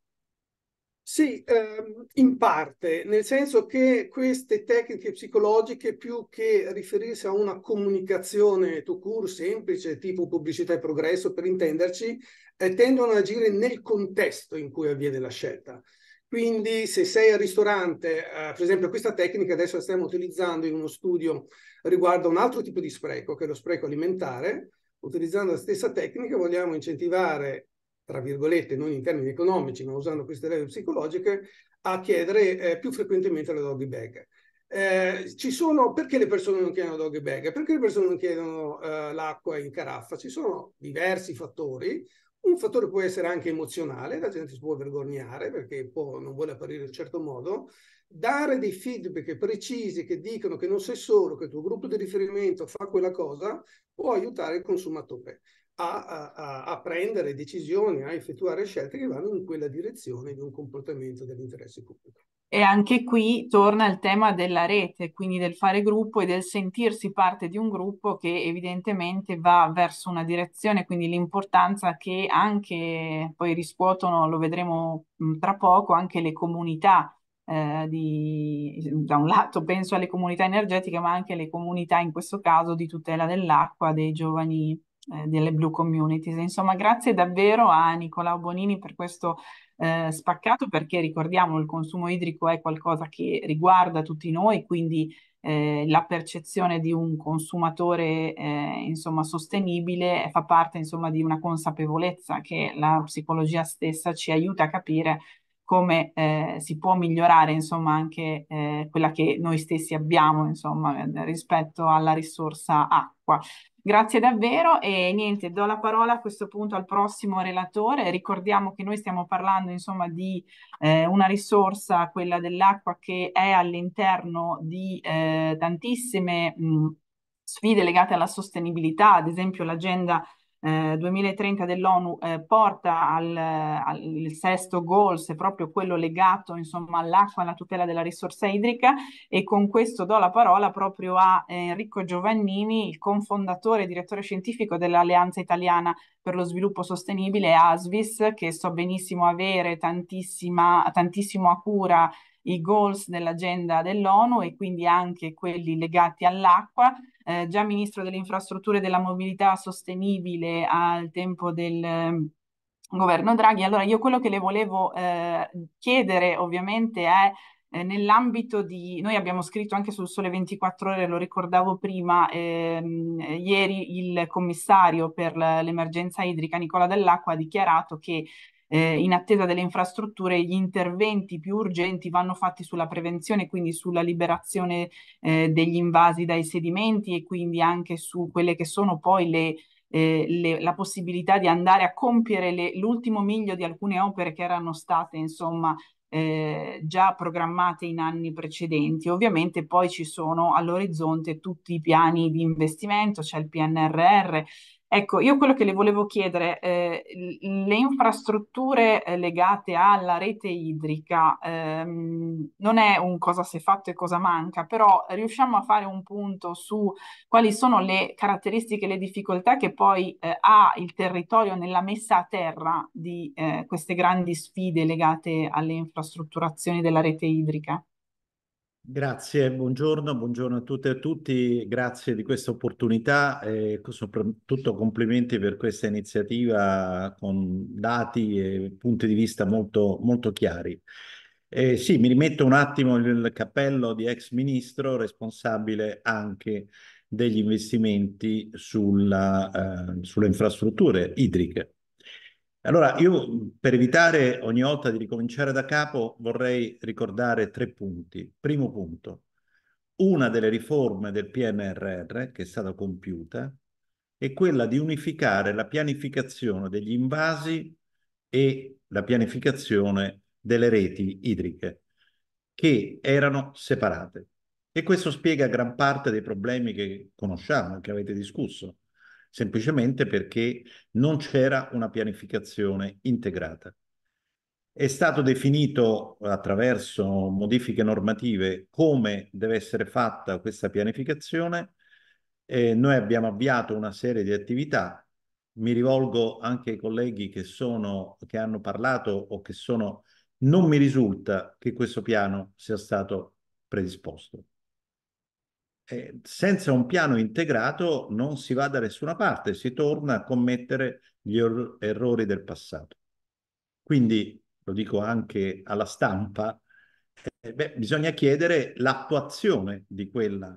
Sì, ehm, in parte, nel senso che queste tecniche psicologiche, più che riferirsi a una comunicazione to cure semplice, tipo pubblicità e progresso per intenderci, eh, tendono ad agire nel contesto in cui avviene la scelta. Quindi se sei al ristorante, eh, per esempio questa tecnica adesso la stiamo utilizzando in uno studio riguardo a un altro tipo di spreco, che è lo spreco alimentare, utilizzando la stessa tecnica vogliamo incentivare, tra virgolette, non in termini economici, ma usando queste regole psicologiche, a chiedere eh, più frequentemente la doggy bag. Eh, ci sono, perché le persone non chiedono doggy bag? Perché le persone non chiedono eh, l'acqua in caraffa? Ci sono diversi fattori, un fattore può essere anche emozionale, la gente si può vergognare perché può, non vuole apparire in un certo modo, dare dei feedback precisi che dicono che non sei solo, che il tuo gruppo di riferimento fa quella cosa, può aiutare il consumatore a, a, a prendere decisioni, a effettuare scelte che vanno in quella direzione di un comportamento dell'interesse pubblico. E anche qui torna il tema della rete, quindi del fare gruppo e del sentirsi parte di un gruppo che evidentemente va verso una direzione, quindi l'importanza che anche poi riscuotono, lo vedremo tra poco, anche le comunità. Eh, di, da un lato penso alle comunità energetiche, ma anche alle comunità in questo caso di tutela dell'acqua, dei giovani eh, delle Blue Communities. Insomma, grazie davvero a Nicolao Bonini per questo eh, spaccato, perché ricordiamo il consumo idrico è qualcosa che riguarda tutti noi, quindi eh, la percezione di un consumatore eh, insomma, sostenibile fa parte insomma, di una consapevolezza che la psicologia stessa ci aiuta a capire come eh, si può migliorare insomma anche eh, quella che noi stessi abbiamo insomma eh, rispetto alla risorsa acqua. Grazie davvero e niente, do la parola a questo punto al prossimo relatore. Ricordiamo che noi stiamo parlando insomma di eh, una risorsa, quella dell'acqua, che è all'interno di eh, tantissime mh, sfide legate alla sostenibilità, ad esempio l'agenda 2030 eh, dell'ONU eh, porta al, al sesto goal, se proprio quello legato insomma, all'acqua e alla tutela della risorsa idrica e con questo do la parola proprio a eh, Enrico Giovannini, il cofondatore e direttore scientifico dell'Alleanza Italiana per lo Sviluppo Sostenibile ASVIS, che so benissimo avere tantissimo a cura i goals dell'agenda dell'ONU e quindi anche quelli legati all'acqua eh, già ministro delle infrastrutture e della mobilità sostenibile al tempo del ehm, governo Draghi. Allora io quello che le volevo eh, chiedere ovviamente è eh, nell'ambito di, noi abbiamo scritto anche sul Sole 24 ore, lo ricordavo prima, ehm, ieri il commissario per l'emergenza idrica Nicola Dell'Acqua ha dichiarato che eh, in attesa delle infrastrutture gli interventi più urgenti vanno fatti sulla prevenzione, quindi sulla liberazione eh, degli invasi dai sedimenti e quindi anche su quelle che sono poi le, eh, le, la possibilità di andare a compiere l'ultimo miglio di alcune opere che erano state insomma eh, già programmate in anni precedenti. Ovviamente poi ci sono all'orizzonte tutti i piani di investimento, c'è il PNRR, Ecco, io quello che le volevo chiedere, eh, le infrastrutture eh, legate alla rete idrica ehm, non è un cosa si è fatto e cosa manca, però riusciamo a fare un punto su quali sono le caratteristiche, le difficoltà che poi eh, ha il territorio nella messa a terra di eh, queste grandi sfide legate alle infrastrutturazioni della rete idrica? Grazie, buongiorno, buongiorno, a tutte e a tutti, grazie di questa opportunità e soprattutto complimenti per questa iniziativa con dati e punti di vista molto, molto chiari. Eh, sì, mi rimetto un attimo nel cappello di ex ministro responsabile anche degli investimenti sulla, eh, sulle infrastrutture idriche. Allora, io per evitare ogni volta di ricominciare da capo vorrei ricordare tre punti. Primo punto, una delle riforme del PNRR che è stata compiuta è quella di unificare la pianificazione degli invasi e la pianificazione delle reti idriche che erano separate. E questo spiega gran parte dei problemi che conosciamo e che avete discusso semplicemente perché non c'era una pianificazione integrata. È stato definito attraverso modifiche normative come deve essere fatta questa pianificazione. Eh, noi abbiamo avviato una serie di attività. Mi rivolgo anche ai colleghi che, sono, che hanno parlato o che sono... Non mi risulta che questo piano sia stato predisposto eh, senza un piano integrato non si va da nessuna parte, si torna a commettere gli er- errori del passato. Quindi, lo dico anche alla stampa, eh, beh, bisogna chiedere l'attuazione di quella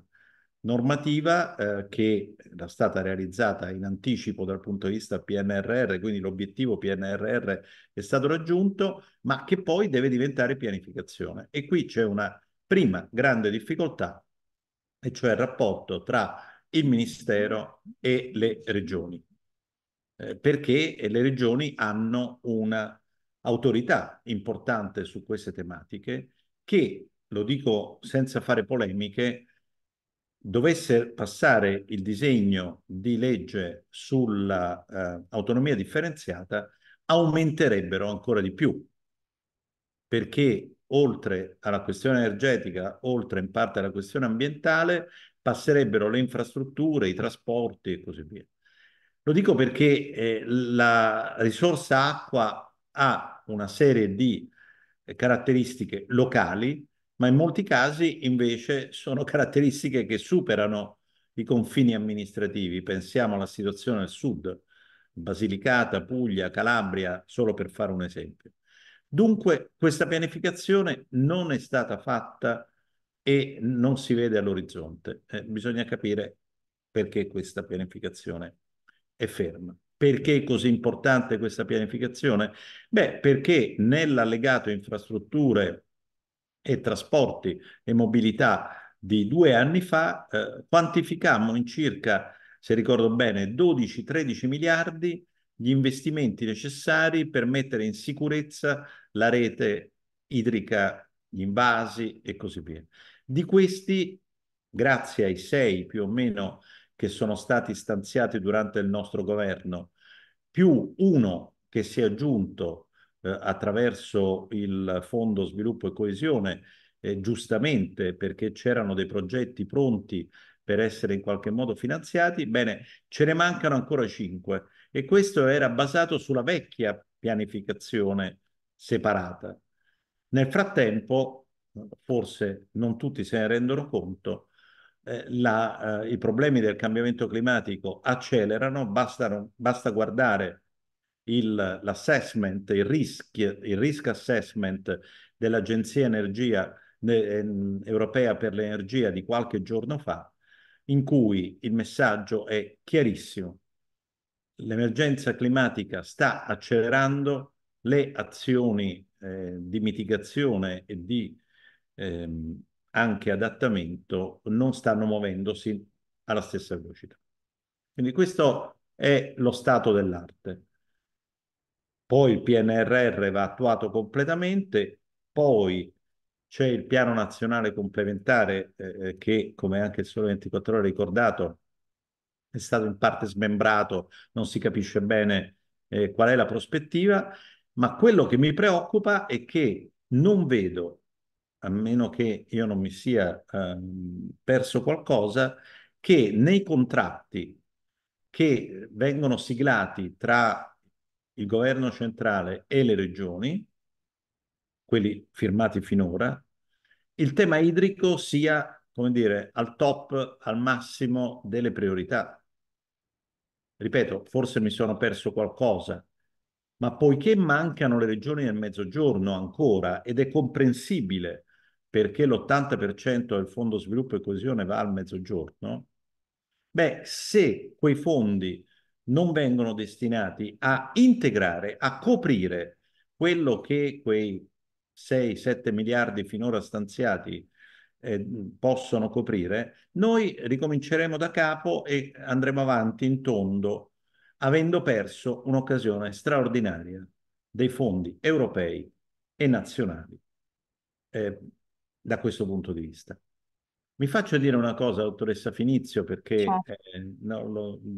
normativa eh, che era stata realizzata in anticipo dal punto di vista PNRR, quindi l'obiettivo PNRR è stato raggiunto, ma che poi deve diventare pianificazione. E qui c'è una prima grande difficoltà e cioè il rapporto tra il Ministero e le regioni, eh, perché le regioni hanno un'autorità importante su queste tematiche che, lo dico senza fare polemiche, dovesse passare il disegno di legge sull'autonomia eh, differenziata, aumenterebbero ancora di più, perché oltre alla questione energetica, oltre in parte alla questione ambientale, passerebbero le infrastrutture, i trasporti e così via. Lo dico perché eh, la risorsa acqua ha una serie di eh, caratteristiche locali, ma in molti casi invece sono caratteristiche che superano i confini amministrativi. Pensiamo alla situazione del sud, Basilicata, Puglia, Calabria, solo per fare un esempio. Dunque questa pianificazione non è stata fatta e non si vede all'orizzonte. Eh, bisogna capire perché questa pianificazione è ferma. Perché è così importante questa pianificazione? Beh, perché nell'allegato infrastrutture e trasporti e mobilità di due anni fa eh, quantificammo in circa, se ricordo bene, 12-13 miliardi gli investimenti necessari per mettere in sicurezza la rete idrica, gli invasi e così via. Di questi, grazie ai sei più o meno che sono stati stanziati durante il nostro governo, più uno che si è aggiunto eh, attraverso il Fondo Sviluppo e Coesione, eh, giustamente perché c'erano dei progetti pronti per essere in qualche modo finanziati, bene, ce ne mancano ancora cinque e questo era basato sulla vecchia pianificazione separata. Nel frattempo, forse non tutti se ne rendono conto, eh, la, eh, i problemi del cambiamento climatico accelerano, bastano, basta guardare l'assessment, il, il, risk, il risk assessment dell'Agenzia Energia ehm, Europea per l'Energia di qualche giorno fa, in cui il messaggio è chiarissimo l'emergenza climatica sta accelerando le azioni eh, di mitigazione e di ehm, anche adattamento non stanno muovendosi alla stessa velocità. Quindi questo è lo stato dell'arte. Poi il PNRR va attuato completamente, poi c'è il piano nazionale complementare eh, eh che, come anche il Sole 24 ore ha ricordato, è stato in parte smembrato, non si capisce bene eh, qual è la prospettiva, ma quello che mi preoccupa è che non vedo, a meno che io non mi sia eh, perso qualcosa, che nei contratti che vengono siglati tra il governo centrale e le regioni, quelli firmati finora, il tema idrico sia, come dire, al top, al massimo delle priorità. Ripeto, forse mi sono perso qualcosa, ma poiché mancano le regioni del mezzogiorno ancora ed è comprensibile perché l'80% del fondo sviluppo e coesione va al mezzogiorno, beh, se quei fondi non vengono destinati a integrare, a coprire quello che quei 6-7 miliardi finora stanziati eh, possono coprire, noi ricominceremo da capo e andremo avanti in tondo, avendo perso un'occasione straordinaria dei fondi europei e nazionali eh, da questo punto di vista. Mi faccio dire una cosa, dottoressa Finizio, perché certo. eh, no,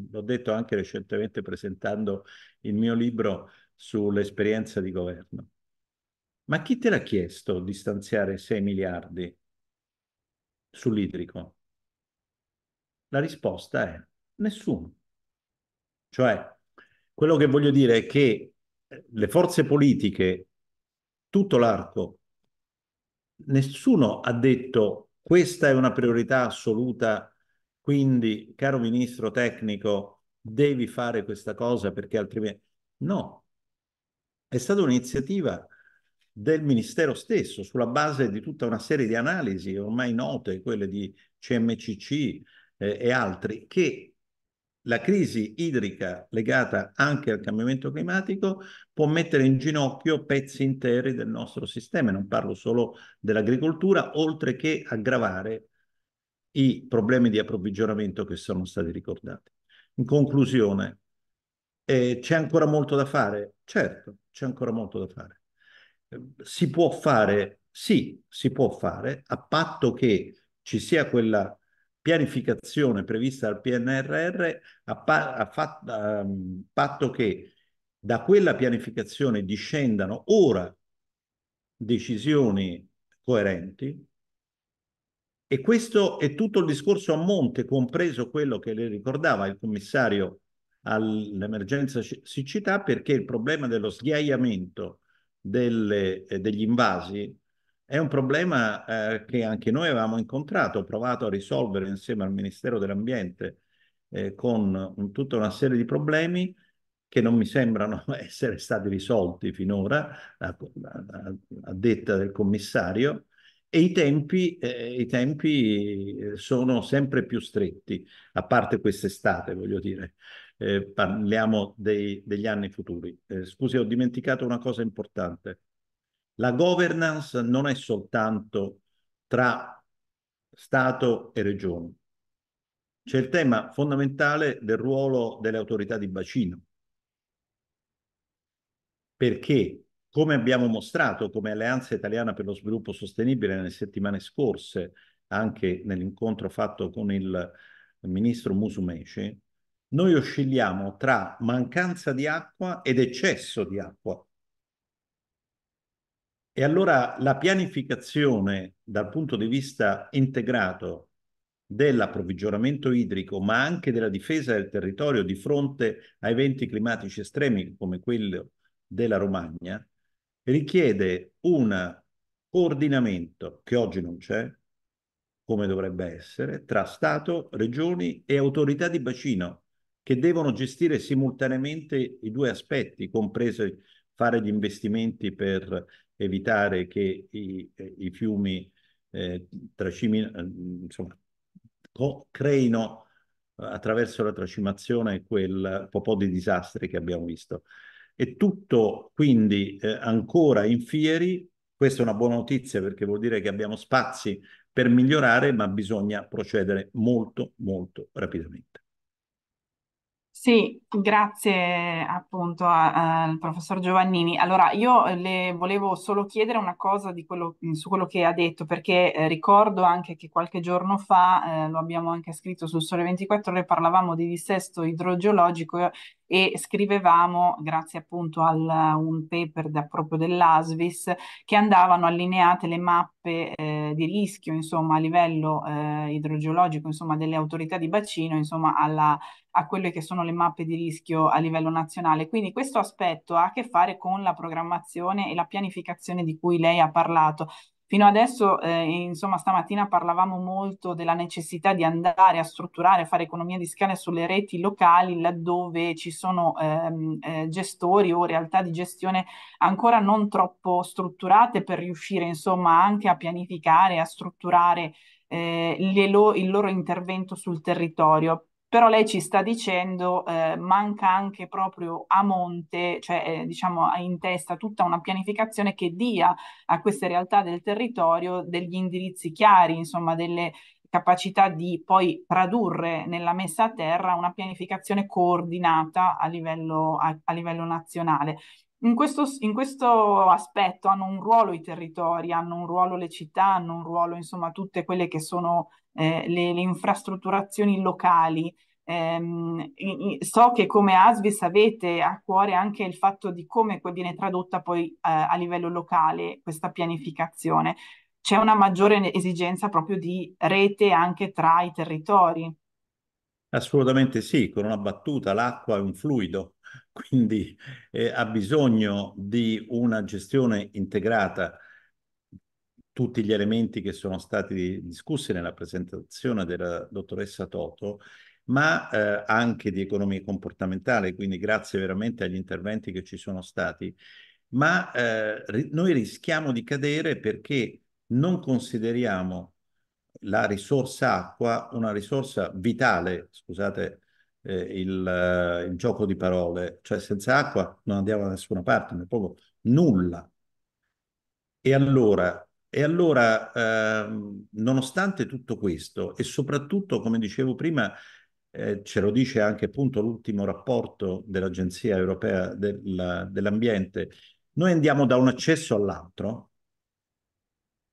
l'ho detto anche recentemente presentando il mio libro sull'esperienza di governo. Ma chi te l'ha chiesto di stanziare 6 miliardi sull'idrico? La risposta è nessuno. Cioè, quello che voglio dire è che eh, le forze politiche, tutto l'arco, nessuno ha detto questa è una priorità assoluta, quindi caro ministro tecnico, devi fare questa cosa perché altrimenti... No, è stata un'iniziativa del Ministero stesso, sulla base di tutta una serie di analisi ormai note, quelle di CMCC eh, e altri, che la crisi idrica legata anche al cambiamento climatico può mettere in ginocchio pezzi interi del nostro sistema, non parlo solo dell'agricoltura, oltre che aggravare i problemi di approvvigionamento che sono stati ricordati. In conclusione, eh, c'è ancora molto da fare? Certo, c'è ancora molto da fare si può fare, sì, si può fare, a patto che ci sia quella pianificazione prevista dal PNRR, a, pa- a, fa- a mm, patto che da quella pianificazione discendano ora decisioni coerenti, e questo è tutto il discorso a monte, compreso quello che le ricordava il commissario all'emergenza siccità, perché il problema dello sghiaiamento delle, eh, degli invasi è un problema eh, che anche noi avevamo incontrato, provato a risolvere insieme al Ministero dell'Ambiente eh, con un, tutta una serie di problemi che non mi sembrano essere stati risolti finora, a, a, a detta del commissario, e i tempi, eh, i tempi eh, sono sempre più stretti, a parte quest'estate, voglio dire eh, parliamo dei, degli anni futuri. Eh, scusi, ho dimenticato una cosa importante. La governance non è soltanto tra Stato e Regione. C'è il tema fondamentale del ruolo delle autorità di bacino. Perché, come abbiamo mostrato come Alleanza Italiana per lo Sviluppo Sostenibile nelle settimane scorse, anche nell'incontro fatto con il ministro Musumeci, noi oscilliamo tra mancanza di acqua ed eccesso di acqua. E allora la pianificazione dal punto di vista integrato dell'approvvigionamento idrico, ma anche della difesa del territorio di fronte a eventi climatici estremi come quello della Romagna, richiede un coordinamento che oggi non c'è, come dovrebbe essere, tra Stato, regioni e autorità di bacino, che devono gestire simultaneamente i due aspetti, comprese fare gli investimenti per evitare che i, eh, i fiumi eh, eh insomma, creino eh, attraverso la tracimazione quel po' di disastri che abbiamo visto. E tutto quindi eh, ancora in fieri, questa è una buona notizia perché vuol dire che abbiamo spazi per migliorare, ma bisogna procedere molto, molto rapidamente. Sì, grazie appunto al professor Giovannini. Allora, io eh, le volevo solo chiedere una cosa di quello, mm, su quello che ha detto, perché eh, ricordo anche che qualche giorno fa, eh, lo abbiamo anche scritto sul Sole 24 Ore, parlavamo di dissesto idrogeologico e scrivevamo, grazie appunto a un paper da, proprio dell'ASVIS, che andavano allineate le mappe eh, di rischio, insomma, a livello eh, idrogeologico, insomma, delle autorità di bacino, insomma, alla, a quelle che sono le mappe di rischio a livello nazionale. Quindi questo aspetto ha a che fare con la programmazione e la pianificazione di cui lei ha parlato. Fino adesso, eh, insomma, stamattina parlavamo molto della necessità di andare a strutturare, a fare economia di scala sulle reti locali, laddove ci sono ehm, eh, gestori o realtà di gestione ancora non troppo strutturate per riuscire, insomma, anche a pianificare, a strutturare eh, lo- il loro intervento sul territorio però lei ci sta dicendo eh, manca anche proprio a monte, cioè eh, diciamo in testa tutta una pianificazione che dia a queste realtà del territorio degli indirizzi chiari, insomma delle capacità di poi tradurre nella messa a terra una pianificazione coordinata a livello, a, a livello nazionale. In questo, in questo, aspetto hanno un ruolo i territori, hanno un ruolo le città, hanno un ruolo insomma tutte quelle che sono eh, le, le, infrastrutturazioni locali. Ehm, so che come ASVIS avete a cuore anche il fatto di come viene tradotta poi eh, a livello locale questa pianificazione. C'è una maggiore esigenza proprio di rete anche tra i territori. Assolutamente sì, con una battuta l'acqua è un fluido, quindi eh, ha bisogno di una gestione integrata tutti gli elementi che sono stati discussi nella presentazione della dottoressa Toto, ma eh, anche di economia comportamentale, quindi grazie veramente agli interventi che ci sono stati, ma eh, ri noi rischiamo di cadere perché non consideriamo la risorsa acqua una risorsa vitale, scusate eh, il, il gioco di parole, cioè senza acqua non andiamo da nessuna parte, non proprio nulla. E allora e allora, eh, nonostante tutto questo, e soprattutto, come dicevo prima, eh, ce lo dice anche appunto l'ultimo rapporto dell'Agenzia europea del, dell'ambiente, noi andiamo da un accesso all'altro,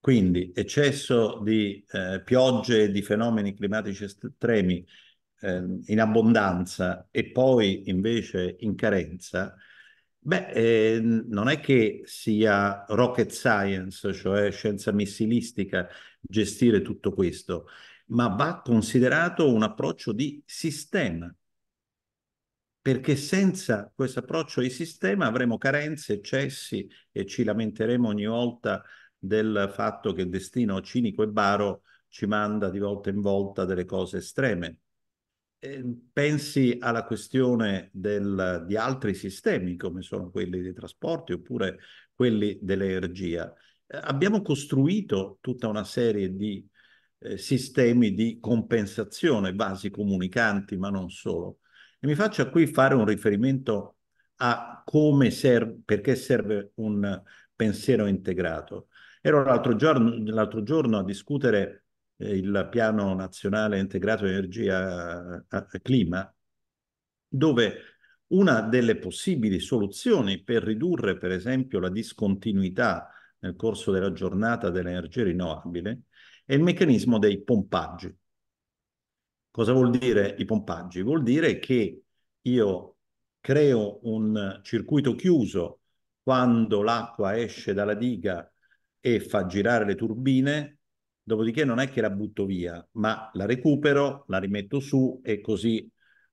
quindi eccesso di eh, piogge e di fenomeni climatici estremi eh, in abbondanza e poi invece in carenza, Beh, eh, non è che sia rocket science, cioè scienza missilistica, gestire tutto questo, ma va considerato un approccio di sistema, perché senza questo approccio di sistema avremo carenze, eccessi e ci lamenteremo ogni volta del fatto che il destino cinico e baro ci manda di volta in volta delle cose estreme. Ehm, pensi alla questione del, di altri sistemi come sono quelli dei trasporti oppure quelli dell'energia. Eh, abbiamo costruito tutta una serie di eh, sistemi di compensazione, basi comunicanti, ma non solo. E mi faccio qui fare un riferimento a come serve, perché serve un pensiero integrato. Ero l'altro giorno, l'altro giorno a discutere eh, il piano nazionale integrato energia clima, dove una delle possibili soluzioni per ridurre, per esempio, la discontinuità nel corso della giornata dell'energia rinnovabile è il meccanismo dei pompaggi. Cosa vuol dire i pompaggi? Vuol dire che io creo un circuito chiuso quando l'acqua esce dalla diga e fa girare le turbine, Dopodiché non è che la butto via, ma la recupero, la rimetto su e così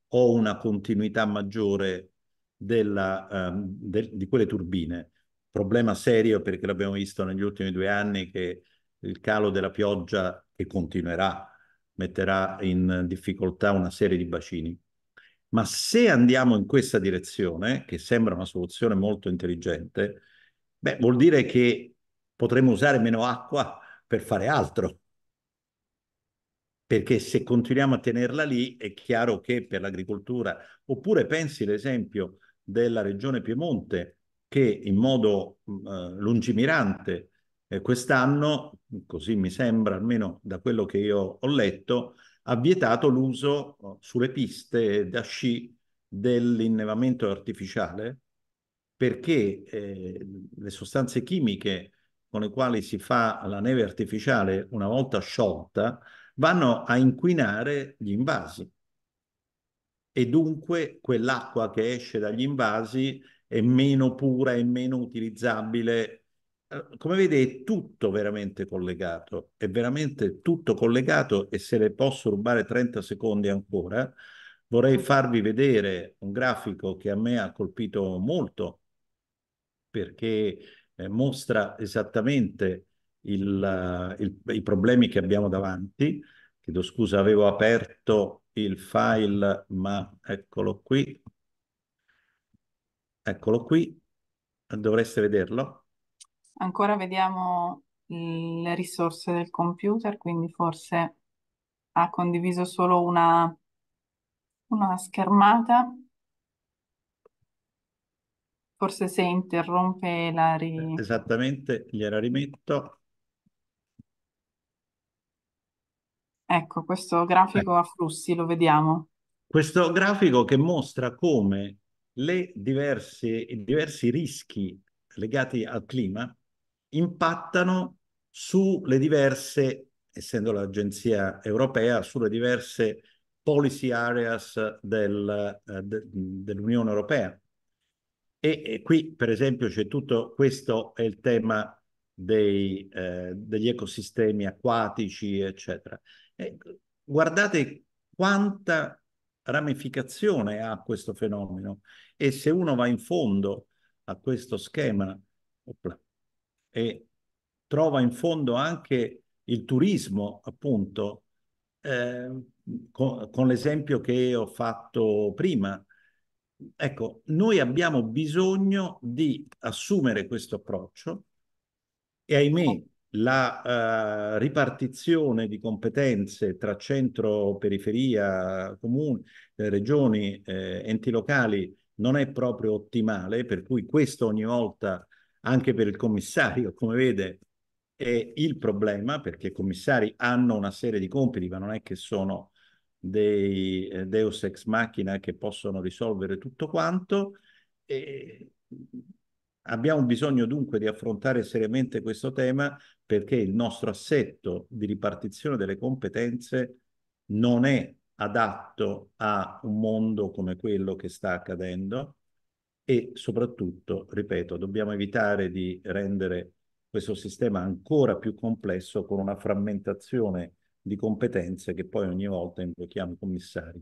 ho una continuità maggiore della, uh, ehm, de, di quelle turbine. Problema serio perché l'abbiamo visto negli ultimi due anni che il calo della pioggia che continuerà metterà in difficoltà una serie di bacini. Ma se andiamo in questa direzione, che sembra una soluzione molto intelligente, beh, vuol dire che potremo usare meno acqua per fare altro. Perché se continuiamo a tenerla lì è chiaro che per l'agricoltura, oppure pensi l'esempio della regione Piemonte che in modo mm, eh, lungimirante eh, quest'anno, così mi sembra almeno da quello che io ho letto, ha vietato l'uso oh, sulle piste da sci dell'innevamento artificiale perché eh, le sostanze chimiche con le quali si fa la neve artificiale una volta sciolta vanno a inquinare gli invasi e dunque quell'acqua che esce dagli invasi è meno pura e meno utilizzabile. Eh, come vede è tutto veramente collegato, è veramente tutto collegato e se le posso rubare 30 secondi ancora, vorrei farvi vedere un grafico che a me ha colpito molto perché eh, mostra esattamente il, eh, il, i problemi che abbiamo davanti. Chiedo scusa, avevo aperto il file, ma eccolo qui. Eccolo qui, dovreste vederlo. Ancora vediamo le risorse del computer, quindi forse ha condiviso solo una, una schermata. Forse se interrompe la ri... Esattamente, gliela rimetto. Ecco, questo grafico a flussi lo vediamo. Questo grafico che mostra come le diverse, i diversi rischi legati al clima impattano sulle diverse, essendo l'agenzia europea, sulle diverse policy areas del, eh, de, dell'Unione Europea. E, e qui, per esempio, c'è tutto questo è il tema dei, eh, degli ecosistemi acquatici, eccetera. E guardate quanta ramificazione ha questo fenomeno e se uno va in fondo a questo schema opla, e trova in fondo anche il turismo, appunto, eh, con, con l'esempio che ho fatto prima, Ecco, noi abbiamo bisogno di assumere questo approccio e ahimè la eh, ripartizione di competenze tra centro, periferia, comuni, eh, regioni, eh, enti locali non è proprio ottimale, per cui questo ogni volta, anche per il commissario, come vede, è il problema, perché i commissari hanno una serie di compiti, ma non è che sono dei eh, Deus ex machina che possono risolvere tutto quanto. E abbiamo bisogno dunque di affrontare seriamente questo tema perché il nostro assetto di ripartizione delle competenze non è adatto a un mondo come quello che sta accadendo e soprattutto, ripeto, dobbiamo evitare di rendere questo sistema ancora più complesso con una frammentazione di competenze che poi ogni volta invochiamo i commissari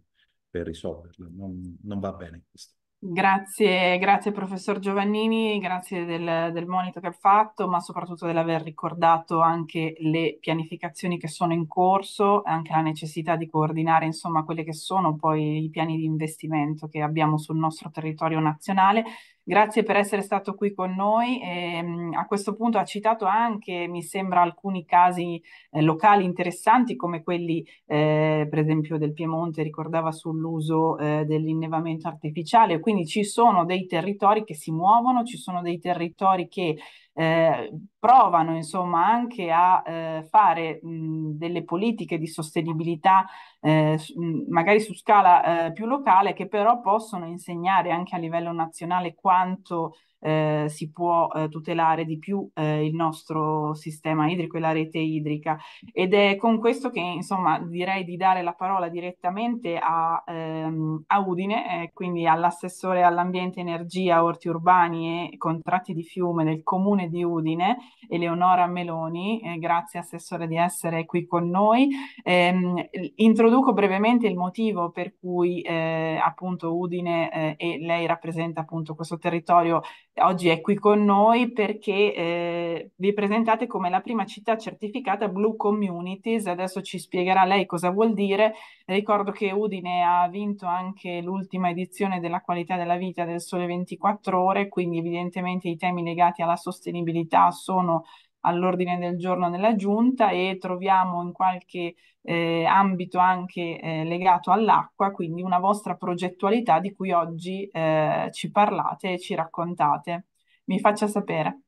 per risolverle. Non, non va bene questo. Grazie, grazie professor Giovannini, grazie del, del, monito che ha fatto, ma soprattutto dell'aver ricordato anche le pianificazioni che sono in corso, anche la necessità di coordinare insomma quelli che sono poi i piani di investimento che abbiamo sul nostro territorio nazionale. Grazie per essere stato qui con noi. E, ehm, a questo punto ha citato anche, mi sembra, alcuni casi eh, locali interessanti come quelli, eh, per esempio, del Piemonte, ricordava sull'uso eh, dell'innevamento artificiale. Quindi ci sono dei territori che si muovono, ci sono dei territori che eh, provano insomma anche a eh, fare mh, delle politiche di sostenibilità eh, magari su scala eh, più locale che però possono insegnare anche a livello nazionale quanto eh, si può eh, tutelare di più eh, il nostro sistema idrico e la rete idrica. Ed è con questo che insomma direi di dare la parola direttamente a, ehm, a Udine, eh, quindi all'assessore all'ambiente, energia, orti urbani e contratti di fiume del comune di Udine, Eleonora Meloni. Eh, grazie assessore di essere qui con noi. Ehm, introduco brevemente il motivo per cui eh, appunto Udine e lei rappresenta appunto questo territorio oggi è qui con noi perché eh, vi presentate come la prima città certificata Blue Communities. Adesso ci spiegherà lei cosa vuol dire. Ricordo che Udine ha vinto anche l'ultima edizione della qualità della vita del Sole 24 ore, quindi evidentemente i temi legati alla sostenibilità sono all'ordine del giorno della giunta e troviamo in qualche eh, ambito anche eh, legato all'acqua, quindi una vostra progettualità di cui oggi eh, ci parlate e ci raccontate. Mi faccia sapere.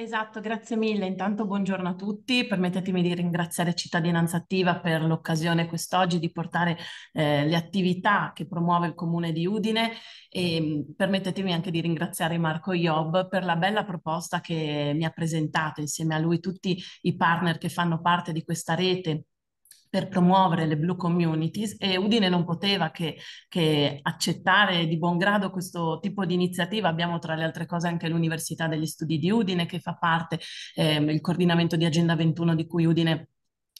Esatto, grazie mille. Intanto buongiorno a tutti. Permettetemi di ringraziare Cittadinanza Attiva per l'occasione quest'oggi di portare eh, le attività che promuove il Comune di Udine e mm, permettetemi anche di ringraziare Marco Iob per la bella proposta che mi ha presentato insieme a lui tutti i partner che fanno parte di questa rete per promuovere le blue communities e Udine non poteva che, che, accettare di buon grado questo tipo di iniziativa. Abbiamo tra le altre cose anche l'Università degli Studi di Udine che fa parte, ehm, il coordinamento di Agenda 21 di cui Udine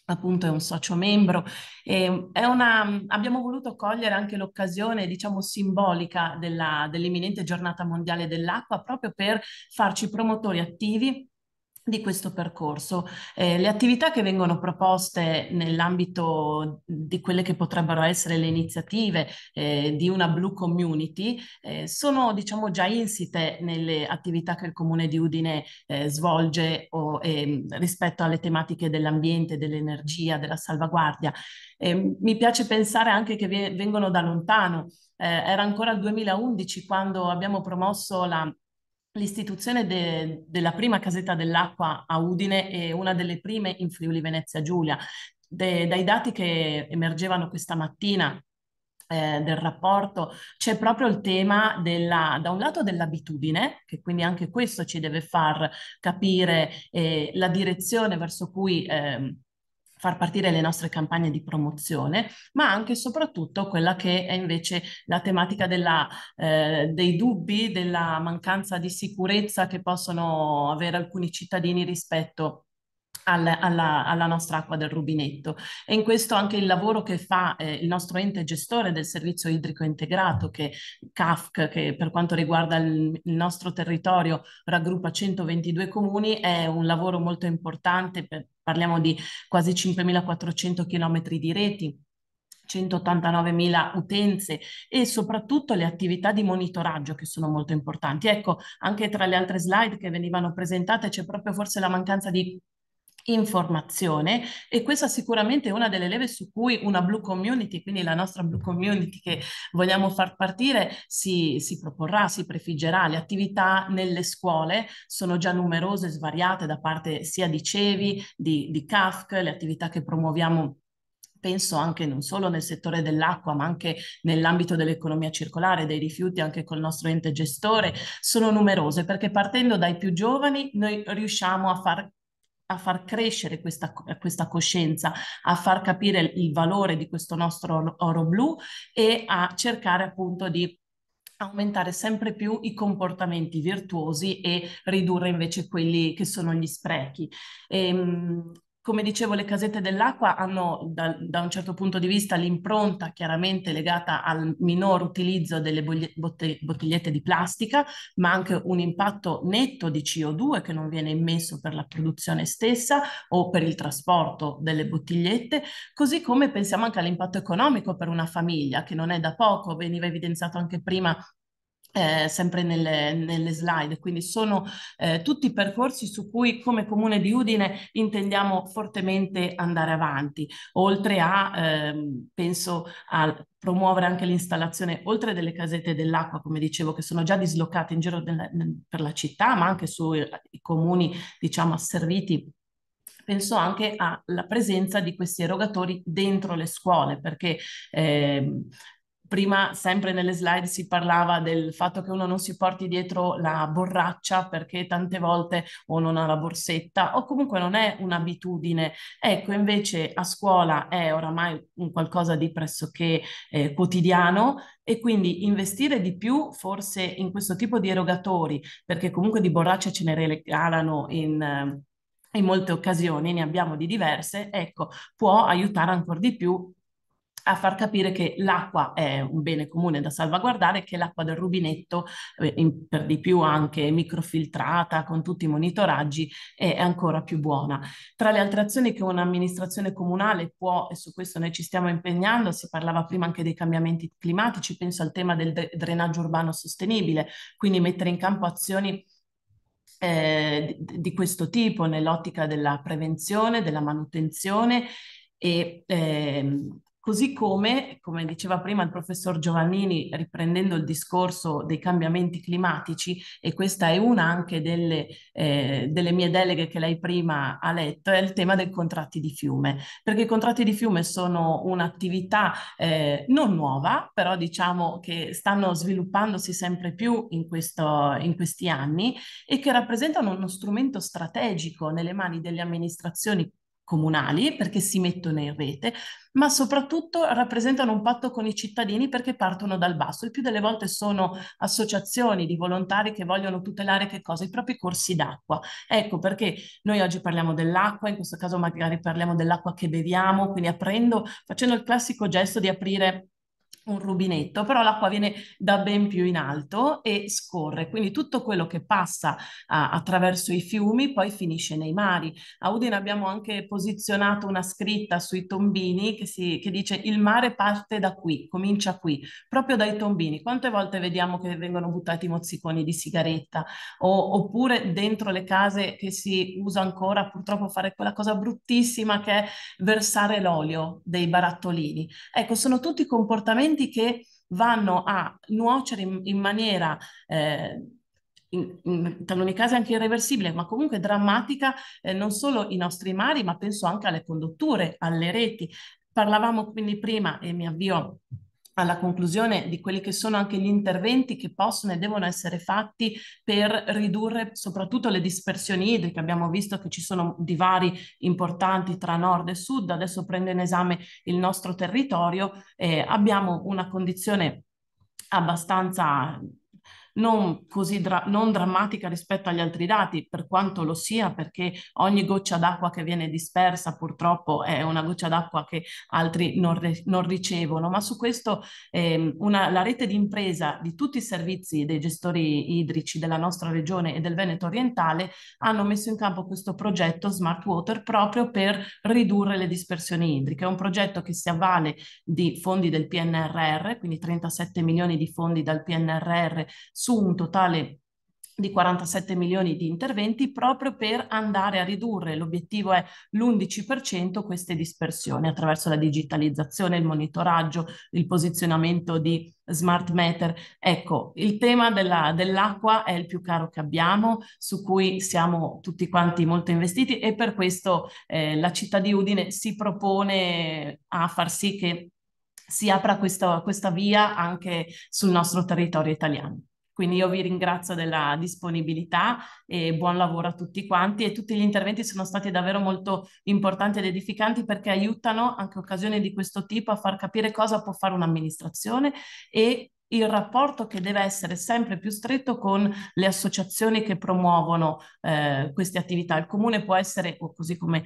appunto è un socio membro. E ehm, una, abbiamo voluto cogliere anche l'occasione, diciamo, simbolica della, dell'imminente giornata mondiale dell'acqua proprio per farci promotori attivi di questo percorso. Eh, le attività che vengono proposte nell'ambito di quelle che potrebbero essere le iniziative eh, di una Blue Community eh, sono diciamo già insite nelle attività che il Comune di Udine eh, svolge o, ehm, rispetto alle tematiche dell'ambiente, dell'energia, della salvaguardia. Ehm, mi piace pensare anche che vengono da lontano. Eh, era ancora il 2011 quando abbiamo promosso la L'istituzione de, della prima casetta dell'acqua a Udine è una delle prime in Friuli Venezia Giulia. De, dai dati che emergevano questa mattina eh, del rapporto c'è proprio il tema della, da un lato dell'abitudine, che quindi anche questo ci deve far capire eh, la direzione verso cui eh, far partire le nostre campagne di promozione, ma anche e soprattutto quella che è invece la tematica della, eh, dei dubbi, della mancanza di sicurezza che possono avere alcuni cittadini rispetto alla, alla, nostra acqua del rubinetto. E in questo anche il lavoro che fa eh, il nostro ente gestore del servizio idrico integrato, che CAFC, che per quanto riguarda il, il nostro territorio raggruppa 122 comuni, è un lavoro molto importante per, parliamo di quasi 5.400 km di reti, 189.000 utenze e soprattutto le attività di monitoraggio che sono molto importanti. Ecco, anche tra le altre slide che venivano presentate c'è proprio forse la mancanza di informazione e questa sicuramente è una delle leve su cui una Blue Community, quindi la nostra Blue Community che vogliamo far partire, si, si proporrà, si prefiggerà. Le attività nelle scuole sono già numerose e svariate da parte sia di CEVI, di, di CAFC, le attività che promuoviamo penso anche non solo nel settore dell'acqua, ma anche nell'ambito dell'economia circolare, dei rifiuti, anche col nostro ente gestore, sono numerose perché partendo dai più giovani noi riusciamo a far a far crescere questa, questa, coscienza, a far capire il valore di questo nostro oro blu e a cercare appunto di aumentare sempre più i comportamenti virtuosi e ridurre invece quelli che sono gli sprechi. E, ehm, come dicevo, le casette dell'acqua hanno da, da, un certo punto di vista l'impronta chiaramente legata al minor utilizzo delle bottigliette di plastica, ma anche un impatto netto di CO2 che non viene immesso per la produzione stessa o per il trasporto delle bottigliette, così come pensiamo anche all'impatto economico per una famiglia, che non è da poco, veniva evidenziato anche prima eh, sempre nelle, nelle, slide, quindi sono eh, tutti percorsi su cui come comune di Udine intendiamo fortemente andare avanti, oltre a, ehm, penso, a promuovere anche l'installazione, oltre delle casette dell'acqua, come dicevo, che sono già dislocate in giro della, per la città, ma anche sui comuni, diciamo, asserviti penso anche alla presenza di questi erogatori dentro le scuole, perché eh, prima sempre nelle slide si parlava del fatto che uno non si porti dietro la borraccia perché tante volte o non ha la borsetta o comunque non è un'abitudine. Ecco, invece a scuola è oramai un qualcosa di pressoché eh, quotidiano e quindi investire di più forse in questo tipo di erogatori, perché comunque di borracce ce ne regalano in... Eh, in molte occasioni ne abbiamo di diverse, ecco, può aiutare ancora di più a far capire che l'acqua è un bene comune da salvaguardare, che l'acqua del rubinetto, eh, in, per di più anche microfiltrata con tutti i monitoraggi, è, è ancora più buona. Tra le altre azioni che un'amministrazione comunale può, e su questo noi ci stiamo impegnando, si parlava prima anche dei cambiamenti climatici, penso al tema del drenaggio urbano sostenibile, quindi mettere in campo azioni eh, di questo tipo nell'ottica della prevenzione, della manutenzione e eh, Così come, come diceva prima il professor Giovannini, riprendendo il discorso dei cambiamenti climatici, e questa è una anche delle, eh, delle mie deleghe che lei prima ha letto, è il tema dei contratti di fiume, perché i contratti di fiume sono un'attività eh, non nuova, però diciamo che stanno sviluppandosi sempre più in, questo, in questi anni e che rappresentano uno strumento strategico nelle mani delle amministrazioni comunali perché si mettono in rete, ma soprattutto rappresentano un patto con i cittadini perché partono dal basso. e più delle volte sono associazioni di volontari che vogliono tutelare che cosa? I propri corsi d'acqua. Ecco perché noi oggi parliamo dell'acqua, in questo caso magari parliamo dell'acqua che beviamo, quindi aprendo, facendo il classico gesto di aprire un rubinetto, però l'acqua viene da ben più in alto e scorre, quindi tutto quello che passa a, attraverso i fiumi poi finisce nei mari. A Udine abbiamo anche posizionato una scritta sui tombini che, si, che dice il mare parte da qui, comincia qui, proprio dai tombini. Quante volte vediamo che vengono buttati mozziconi di sigaretta o, oppure dentro le case che si usa ancora purtroppo fare quella cosa bruttissima che è versare l'olio dei barattolini. Ecco, sono tutti comportamenti strumenti che vanno a nuocere in, in maniera, eh, in, in, taluni casi anche irreversibile, ma comunque drammatica, eh, non solo i nostri mari, ma penso anche alle condutture, alle reti. Parlavamo quindi prima, e mi avvio alla conclusione di quelli che sono anche gli interventi che possono e devono essere fatti per ridurre soprattutto le dispersioni idriche. Abbiamo visto che ci sono divari importanti tra nord e sud, adesso prendo in esame il nostro territorio, eh, abbiamo una condizione abbastanza non così dra- non drammatica rispetto agli altri dati, per quanto lo sia, perché ogni goccia d'acqua che viene dispersa purtroppo è una goccia d'acqua che altri non, re- non ricevono, ma su questo eh, una, la rete di impresa di tutti i servizi dei gestori idrici della nostra regione e del Veneto orientale hanno messo in campo questo progetto Smart Water proprio per ridurre le dispersioni idriche. È un progetto che si avvale di fondi del PNRR, quindi 37 milioni di fondi dal PNRR su un totale di 47 milioni di interventi proprio per andare a ridurre, l'obiettivo è l'11% queste dispersioni attraverso la digitalizzazione, il monitoraggio, il posizionamento di smart meter. Ecco, il tema della, dell'acqua è il più caro che abbiamo, su cui siamo tutti quanti molto investiti e per questo eh, la città di Udine si propone a far sì che si apra questa, questa via anche sul nostro territorio italiano. Quindi io vi ringrazio della disponibilità e buon lavoro a tutti quanti e tutti gli interventi sono stati davvero molto importanti ed edificanti perché aiutano anche occasioni di questo tipo a far capire cosa può fare un'amministrazione e il rapporto che deve essere sempre più stretto con le associazioni che promuovono eh, queste attività. Il comune può essere, o così come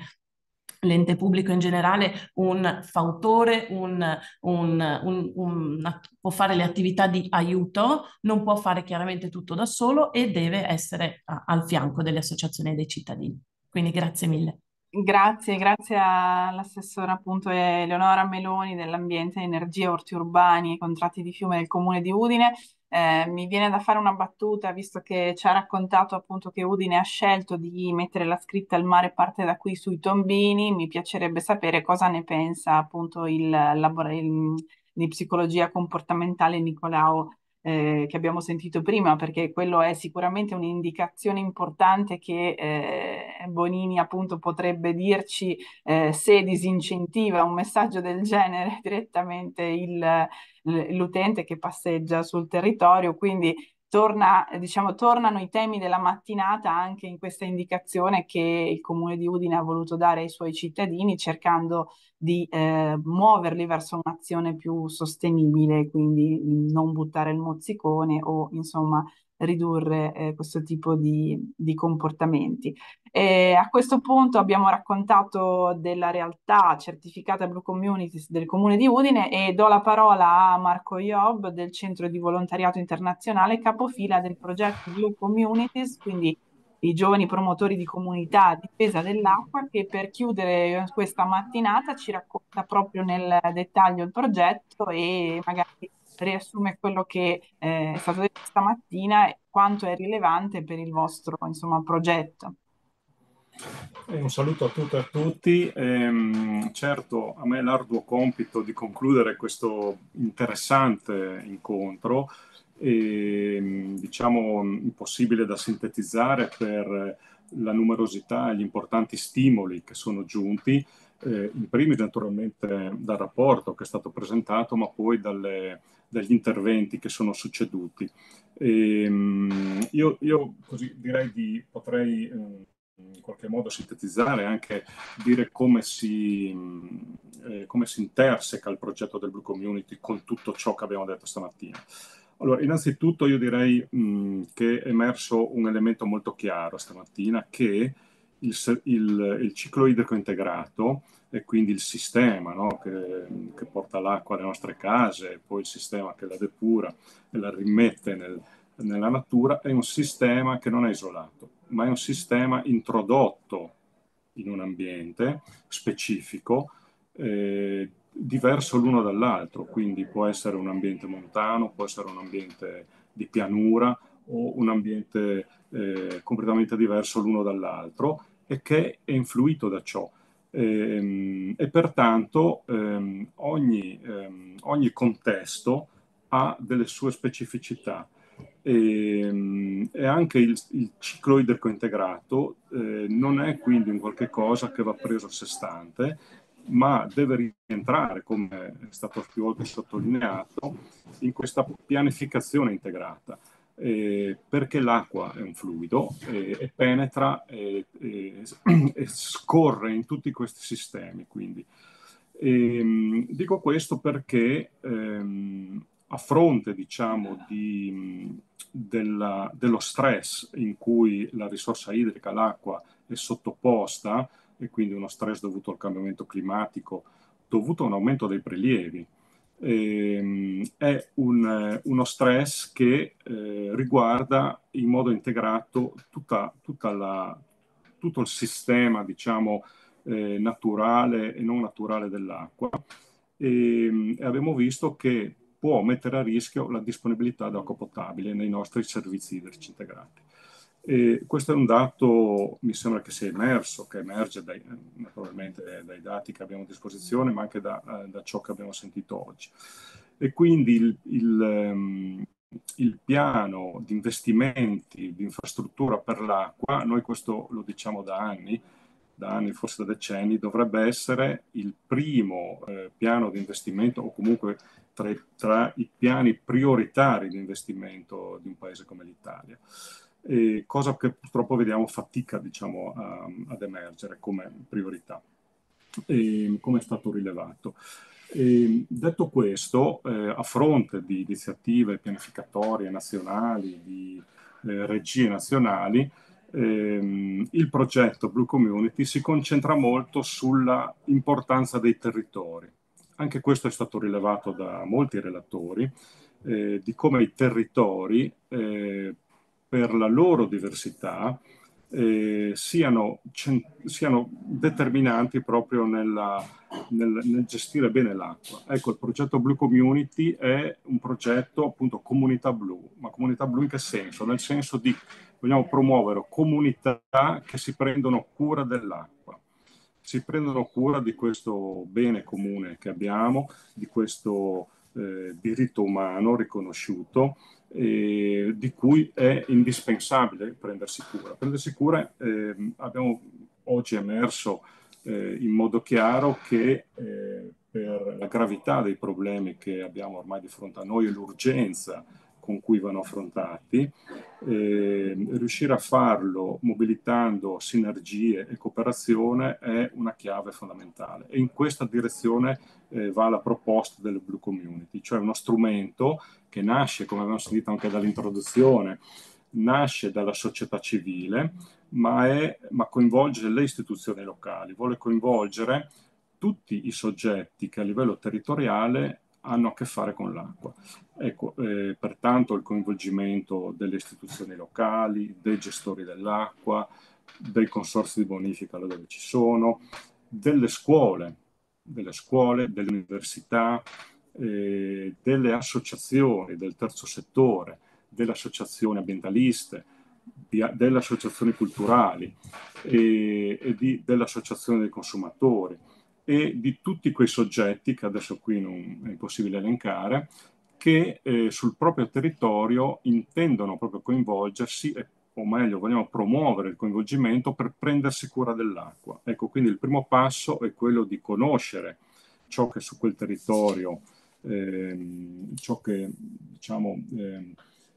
l'ente pubblico in generale, un fautore, un, un, un, un, può fare le attività di aiuto, non può fare chiaramente tutto da solo e deve essere a, al fianco delle associazioni e dei cittadini. Quindi grazie mille. Grazie, grazie all'assessora appunto Eleonora Meloni dell'Ambiente, Energia, Orti Urbani e Contratti di Fiume del Comune di Udine. Eh, mi viene da fare una battuta, visto che ci ha raccontato appunto che Udine ha scelto di mettere la scritta Il mare parte da qui sui tombini, mi piacerebbe sapere cosa ne pensa appunto il laboratorio di psicologia comportamentale Nicolao eh, che abbiamo sentito prima, perché quello è sicuramente un'indicazione importante che eh, Bonini appunto potrebbe dirci eh, se disincentiva un messaggio del genere direttamente il l'utente che passeggia sul territorio, quindi torna, diciamo, tornano i temi della mattinata anche in questa indicazione che il comune di Udine ha voluto dare ai suoi cittadini cercando di eh, muoverli verso un'azione più sostenibile, quindi non buttare il mozzicone o insomma ridurre eh, questo tipo di, di comportamenti. E a questo punto abbiamo raccontato della realtà certificata Blue Communities del Comune di Udine e do la parola a Marco Iob del Centro di Volontariato Internazionale, capofila del progetto Blue Communities, quindi i giovani promotori di comunità a difesa dell'acqua che per chiudere questa mattinata ci racconta proprio nel dettaglio il progetto e magari riassume quello che eh, è stato detto stamattina e quanto è rilevante per il vostro insomma, progetto. Eh, un saluto a tutte e a tutti. Ehm, certo, a me è l'arduo compito di concludere questo interessante incontro, e, ehm, diciamo impossibile da sintetizzare per la numerosità e gli importanti stimoli che sono giunti, eh, in primis naturalmente dal rapporto che è stato presentato, ma poi dalle dagli interventi che sono succeduti. E, ehm, io, io così direi di potrei ehm, in qualche modo sintetizzare anche dire come si, ehm, eh, come si interseca il progetto del Blue Community con tutto ciò che abbiamo detto stamattina. Allora, innanzitutto io direi mh, che è emerso un elemento molto chiaro stamattina che il, il, il ciclo idrico integrato e quindi il sistema no? che, che, porta l'acqua alle nostre case, poi il sistema che la depura e la rimette nel, nella natura, è un sistema che non è isolato, ma è un sistema introdotto in un ambiente specifico. Eh, diverso l'uno dall'altro, quindi può essere un ambiente montano, può essere un ambiente di pianura o un ambiente eh, completamente diverso l'uno dall'altro e che è influito da ciò. E, ehm, e pertanto ehm, ogni, ehm, ogni, contesto ha delle sue specificità e, ehm, e anche il, il, ciclo idrico-integrato eh, non è quindi un qualche cosa che va preso a sé stante, ma deve rientrare, come è stato più volte sottolineato, in questa pianificazione integrata eh, perché l'acqua è un fluido eh, e penetra e, eh, e, eh, e, scorre in tutti questi sistemi. Quindi. E, ehm, dico questo perché ehm, a fronte diciamo, di, della, dello stress in cui la risorsa idrica, l'acqua, è sottoposta, e quindi uno stress dovuto al cambiamento climatico, dovuto a un aumento dei prelievi, ehm, è un, uno stress che eh, riguarda in modo integrato tutta, tutta la, tutto il sistema, diciamo, eh, naturale e non naturale dell'acqua e, ehm, e abbiamo visto che può mettere a rischio la disponibilità d'acqua potabile nei nostri servizi idrici integrati. E questo è un dato, mi sembra che sia emerso, che emerge dai, naturalmente eh, dai dati che abbiamo a disposizione, ma anche da, eh, da ciò che abbiamo sentito oggi. E quindi il, il, ehm, il piano di investimenti di infrastruttura per l'acqua, noi questo lo diciamo da anni, da anni, forse da decenni, dovrebbe essere il primo eh, piano di investimento o comunque tra, tra i piani prioritari di investimento di un paese come l'Italia eh, cosa che purtroppo vediamo fatica diciamo, a, ad emergere come priorità, eh, come è stato rilevato. E, detto questo, eh, a fronte di iniziative pianificatorie nazionali, di eh, regie nazionali, ehm, il progetto Blue Community si concentra molto sulla importanza dei territori. Anche questo è stato rilevato da molti relatori, eh, di come i territori eh, per la loro diversità eh, siano, siano, determinanti proprio nella, nel, nel, gestire bene l'acqua. Ecco, il progetto Blue Community è un progetto appunto comunità blu, ma comunità blu in che senso? Nel senso di vogliamo promuovere comunità che si prendono cura dell'acqua, si prendono cura di questo bene comune che abbiamo, di questo eh, diritto umano riconosciuto eh, di cui è indispensabile prendersi cura. Prendersi cura, eh, abbiamo oggi emerso eh, in modo chiaro che eh, per la gravità dei problemi che abbiamo ormai di fronte a noi e l'urgenza con cui vanno affrontati, ehm, riuscire a farlo mobilitando sinergie e cooperazione è una chiave fondamentale e in questa direzione eh, va la proposta delle Blue Community, cioè uno strumento che nasce, come abbiamo sentito anche dall'introduzione, nasce dalla società civile, ma, è, ma coinvolge le istituzioni locali, vuole coinvolgere tutti i soggetti che a livello territoriale hanno a che fare con l'acqua. Ecco, eh, pertanto il coinvolgimento delle istituzioni locali, dei gestori dell'acqua, dei consorsi di bonifica dove ci sono, delle scuole, delle scuole, delle università, eh, delle associazioni del terzo settore, delle associazioni ambientaliste, di, delle associazioni culturali e, e di, delle associazioni dei consumatori e di tutti quei soggetti che adesso qui non è impossibile elencare, che eh, sul proprio territorio intendono proprio coinvolgersi e o meglio, vogliamo promuovere il coinvolgimento per prendersi cura dell'acqua. Ecco, quindi il primo passo è quello di conoscere ciò che su quel territorio ehm, ciò che diciamo ehm,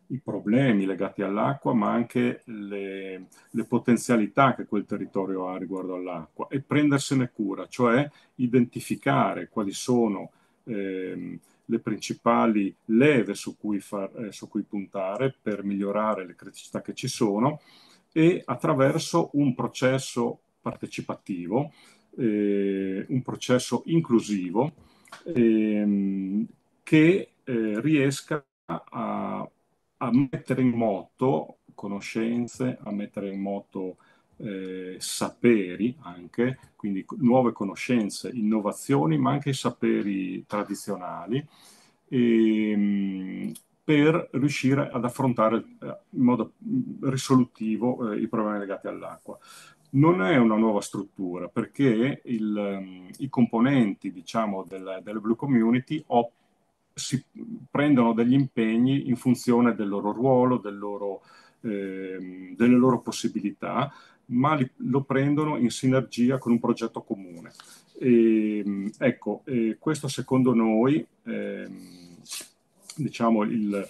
i problemi legati all'acqua, ma anche le, le, potenzialità che quel territorio ha riguardo all'acqua e prendersene cura, cioè identificare quali sono ehm, le principali leve su cui, far, eh, su cui puntare per migliorare le criticità che ci sono e attraverso un processo partecipativo, eh, un processo inclusivo ehm, che eh, riesca a, a, mettere in moto conoscenze, a mettere in moto eh, saperi anche, quindi nuove conoscenze, innovazioni, ma anche saperi tradizionali, ehm, per riuscire ad affrontare eh, in modo mm, risolutivo eh, i problemi legati all'acqua non è una nuova struttura perché il, ehm, i componenti diciamo, del, delle Blue Community op, si prendono degli impegni in funzione del loro ruolo, del loro, eh, delle loro possibilità, ma li, lo prendono in sinergia con un progetto comune. E, ehm, ecco, eh, questo secondo noi, eh, diciamo, il,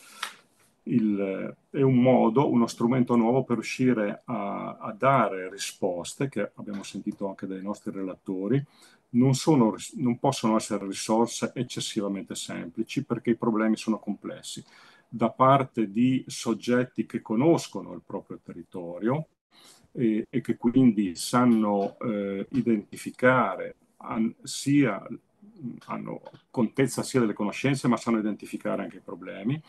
il, è un modo, uno strumento nuovo per riuscire a, a, dare risposte che abbiamo sentito anche dai nostri relatori. Non, sono, non possono essere risorse eccessivamente semplici perché i problemi sono complessi da parte di soggetti che conoscono il proprio territorio e, e che quindi sanno eh, identificare an, sia hanno contezza sia delle conoscenze ma sanno identificare anche i problemi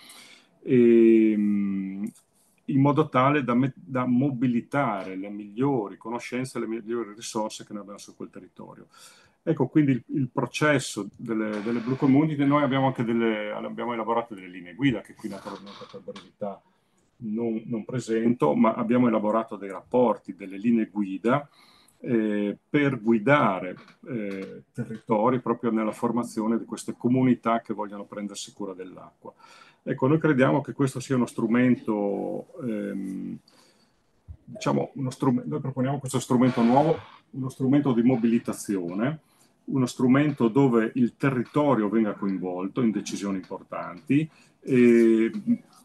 e, ehm, in modo tale da, me- da, mobilitare le migliori conoscenze, e le migliori risorse che noi abbiamo su quel territorio. Ecco, quindi il, il processo delle, delle Blue Community, noi abbiamo anche delle, abbiamo elaborato delle linee guida, che qui naturalmente per brevità non, non presento, ma abbiamo elaborato dei rapporti, delle linee guida eh, per guidare eh, territori proprio nella formazione di queste comunità che vogliono prendersi cura dell'acqua. Ecco, noi crediamo che questo sia uno strumento, ehm, diciamo, uno strum- noi proponiamo questo strumento nuovo, uno strumento di mobilitazione, uno strumento dove il territorio venga coinvolto in decisioni importanti, e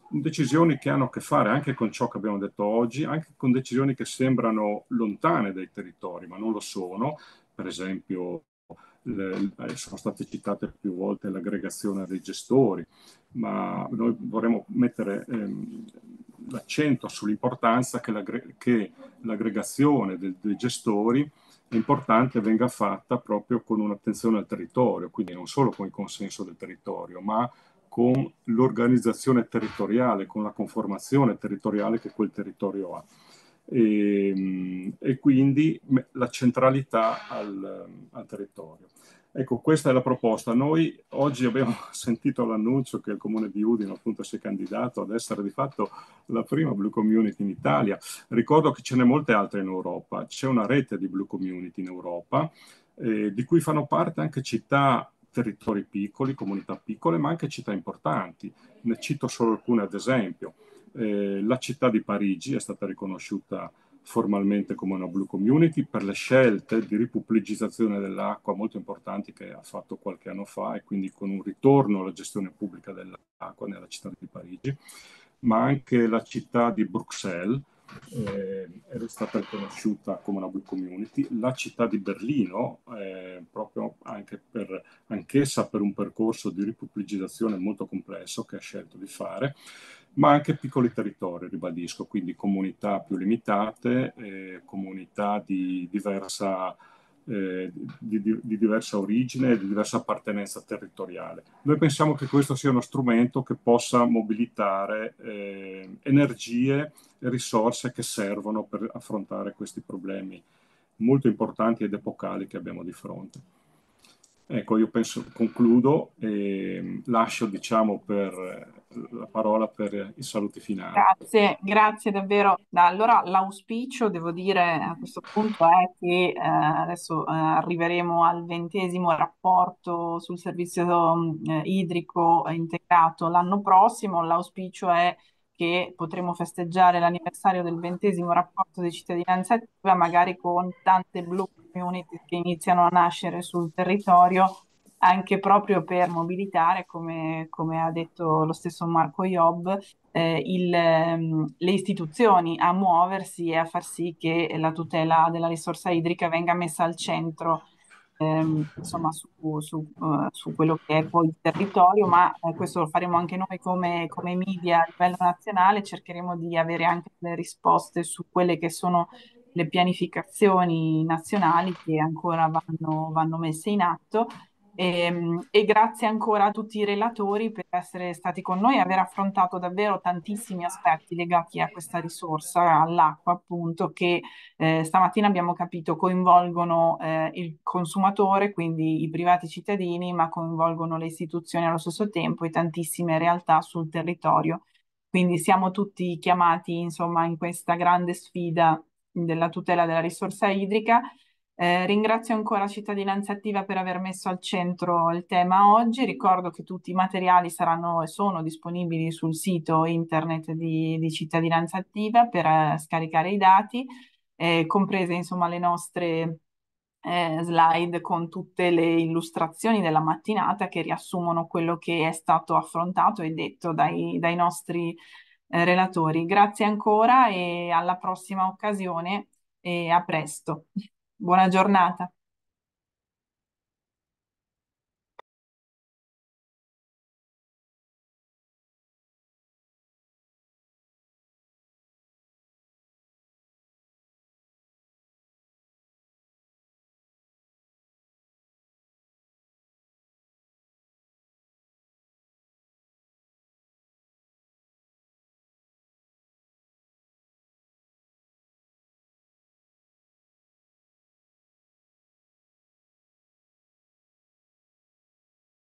decisioni che hanno a che fare anche con ciò che abbiamo detto oggi, anche con decisioni che sembrano lontane dai territori, ma non lo sono, per esempio le, eh, sono state citate più volte l'aggregazione dei gestori, ma noi vorremmo mettere ehm, l'accento sull'importanza che, l'aggre- che l'aggregazione del, dei gestori importante venga fatta proprio con un'attenzione al territorio, quindi non solo con il consenso del territorio, ma con l'organizzazione territoriale, con la conformazione territoriale che quel territorio ha e, ehm, e quindi la centralità al, al territorio. Ecco, questa è la proposta. Noi oggi abbiamo sentito l'annuncio che il comune di Udine appunto si è candidato ad essere di fatto la prima Blue Community in Italia. Ricordo che ce n'è molte altre in Europa. C'è una rete di Blue Community in Europa eh, di cui fanno parte anche città, territori piccoli, comunità piccole, ma anche città importanti. Ne cito solo alcune ad esempio. Eh, la città di Parigi è stata riconosciuta formalmente come una Blue Community per le scelte di ripubblicizzazione dell'acqua molto importanti che ha fatto qualche anno fa e quindi con un ritorno alla gestione pubblica dell'acqua nella città di Parigi, ma anche la città di Bruxelles eh, è stata riconosciuta come una Blue Community, la città di Berlino eh, proprio anche per, anch'essa per un percorso di ripubblicizzazione molto complesso che ha scelto di fare ma anche piccoli territori, ribadisco, quindi comunità più limitate, eh, comunità di diversa, eh, di, di, di diversa origine, di diversa appartenenza territoriale. Noi pensiamo che questo sia uno strumento che possa mobilitare eh, energie e risorse che servono per affrontare questi problemi molto importanti ed epocali che abbiamo di fronte. Ecco, io penso, concludo e lascio diciamo, per eh, la parola per i saluti finali. Grazie, grazie davvero. Allora l'auspicio, devo dire, a questo punto è che eh, adesso eh, arriveremo al ventesimo rapporto sul servizio mm, eh, idrico integrato l'anno prossimo. L'auspicio è che potremo festeggiare l'anniversario del ventesimo rapporto di cittadinanza attiva, magari con tante blue community che iniziano a nascere sul territorio, anche proprio per mobilitare, come, come ha detto lo stesso Marco Job, eh, il, ehm, le istituzioni a muoversi e a far sì che la tutela della risorsa idrica venga messa al centro Ehm, insomma, su, su, uh, su, quello che è poi il territorio, ma eh, questo lo faremo anche noi come, come, media a livello nazionale, cercheremo di avere anche le risposte su quelle che sono le pianificazioni nazionali che ancora vanno, vanno messe in atto e, ehm, e, grazie ancora a tutti i relatori per essere stati con noi e aver affrontato davvero tantissimi aspetti legati a questa risorsa, all'acqua appunto, che eh, stamattina abbiamo capito coinvolgono eh, il consumatore, quindi i privati cittadini, ma coinvolgono le istituzioni allo stesso tempo e tantissime realtà sul territorio. Quindi siamo tutti chiamati insomma in questa grande sfida della tutela della risorsa idrica eh, ringrazio ancora Cittadinanza Attiva per aver messo al centro il tema oggi. Ricordo che tutti i materiali saranno e sono disponibili sul sito internet di, di Cittadinanza Attiva per eh, scaricare i dati, eh, comprese insomma le nostre eh, slide con tutte le illustrazioni della mattinata che riassumono quello che è stato affrontato e detto dai, dai nostri eh, relatori. Grazie ancora e alla prossima occasione e a presto. Buona giornata.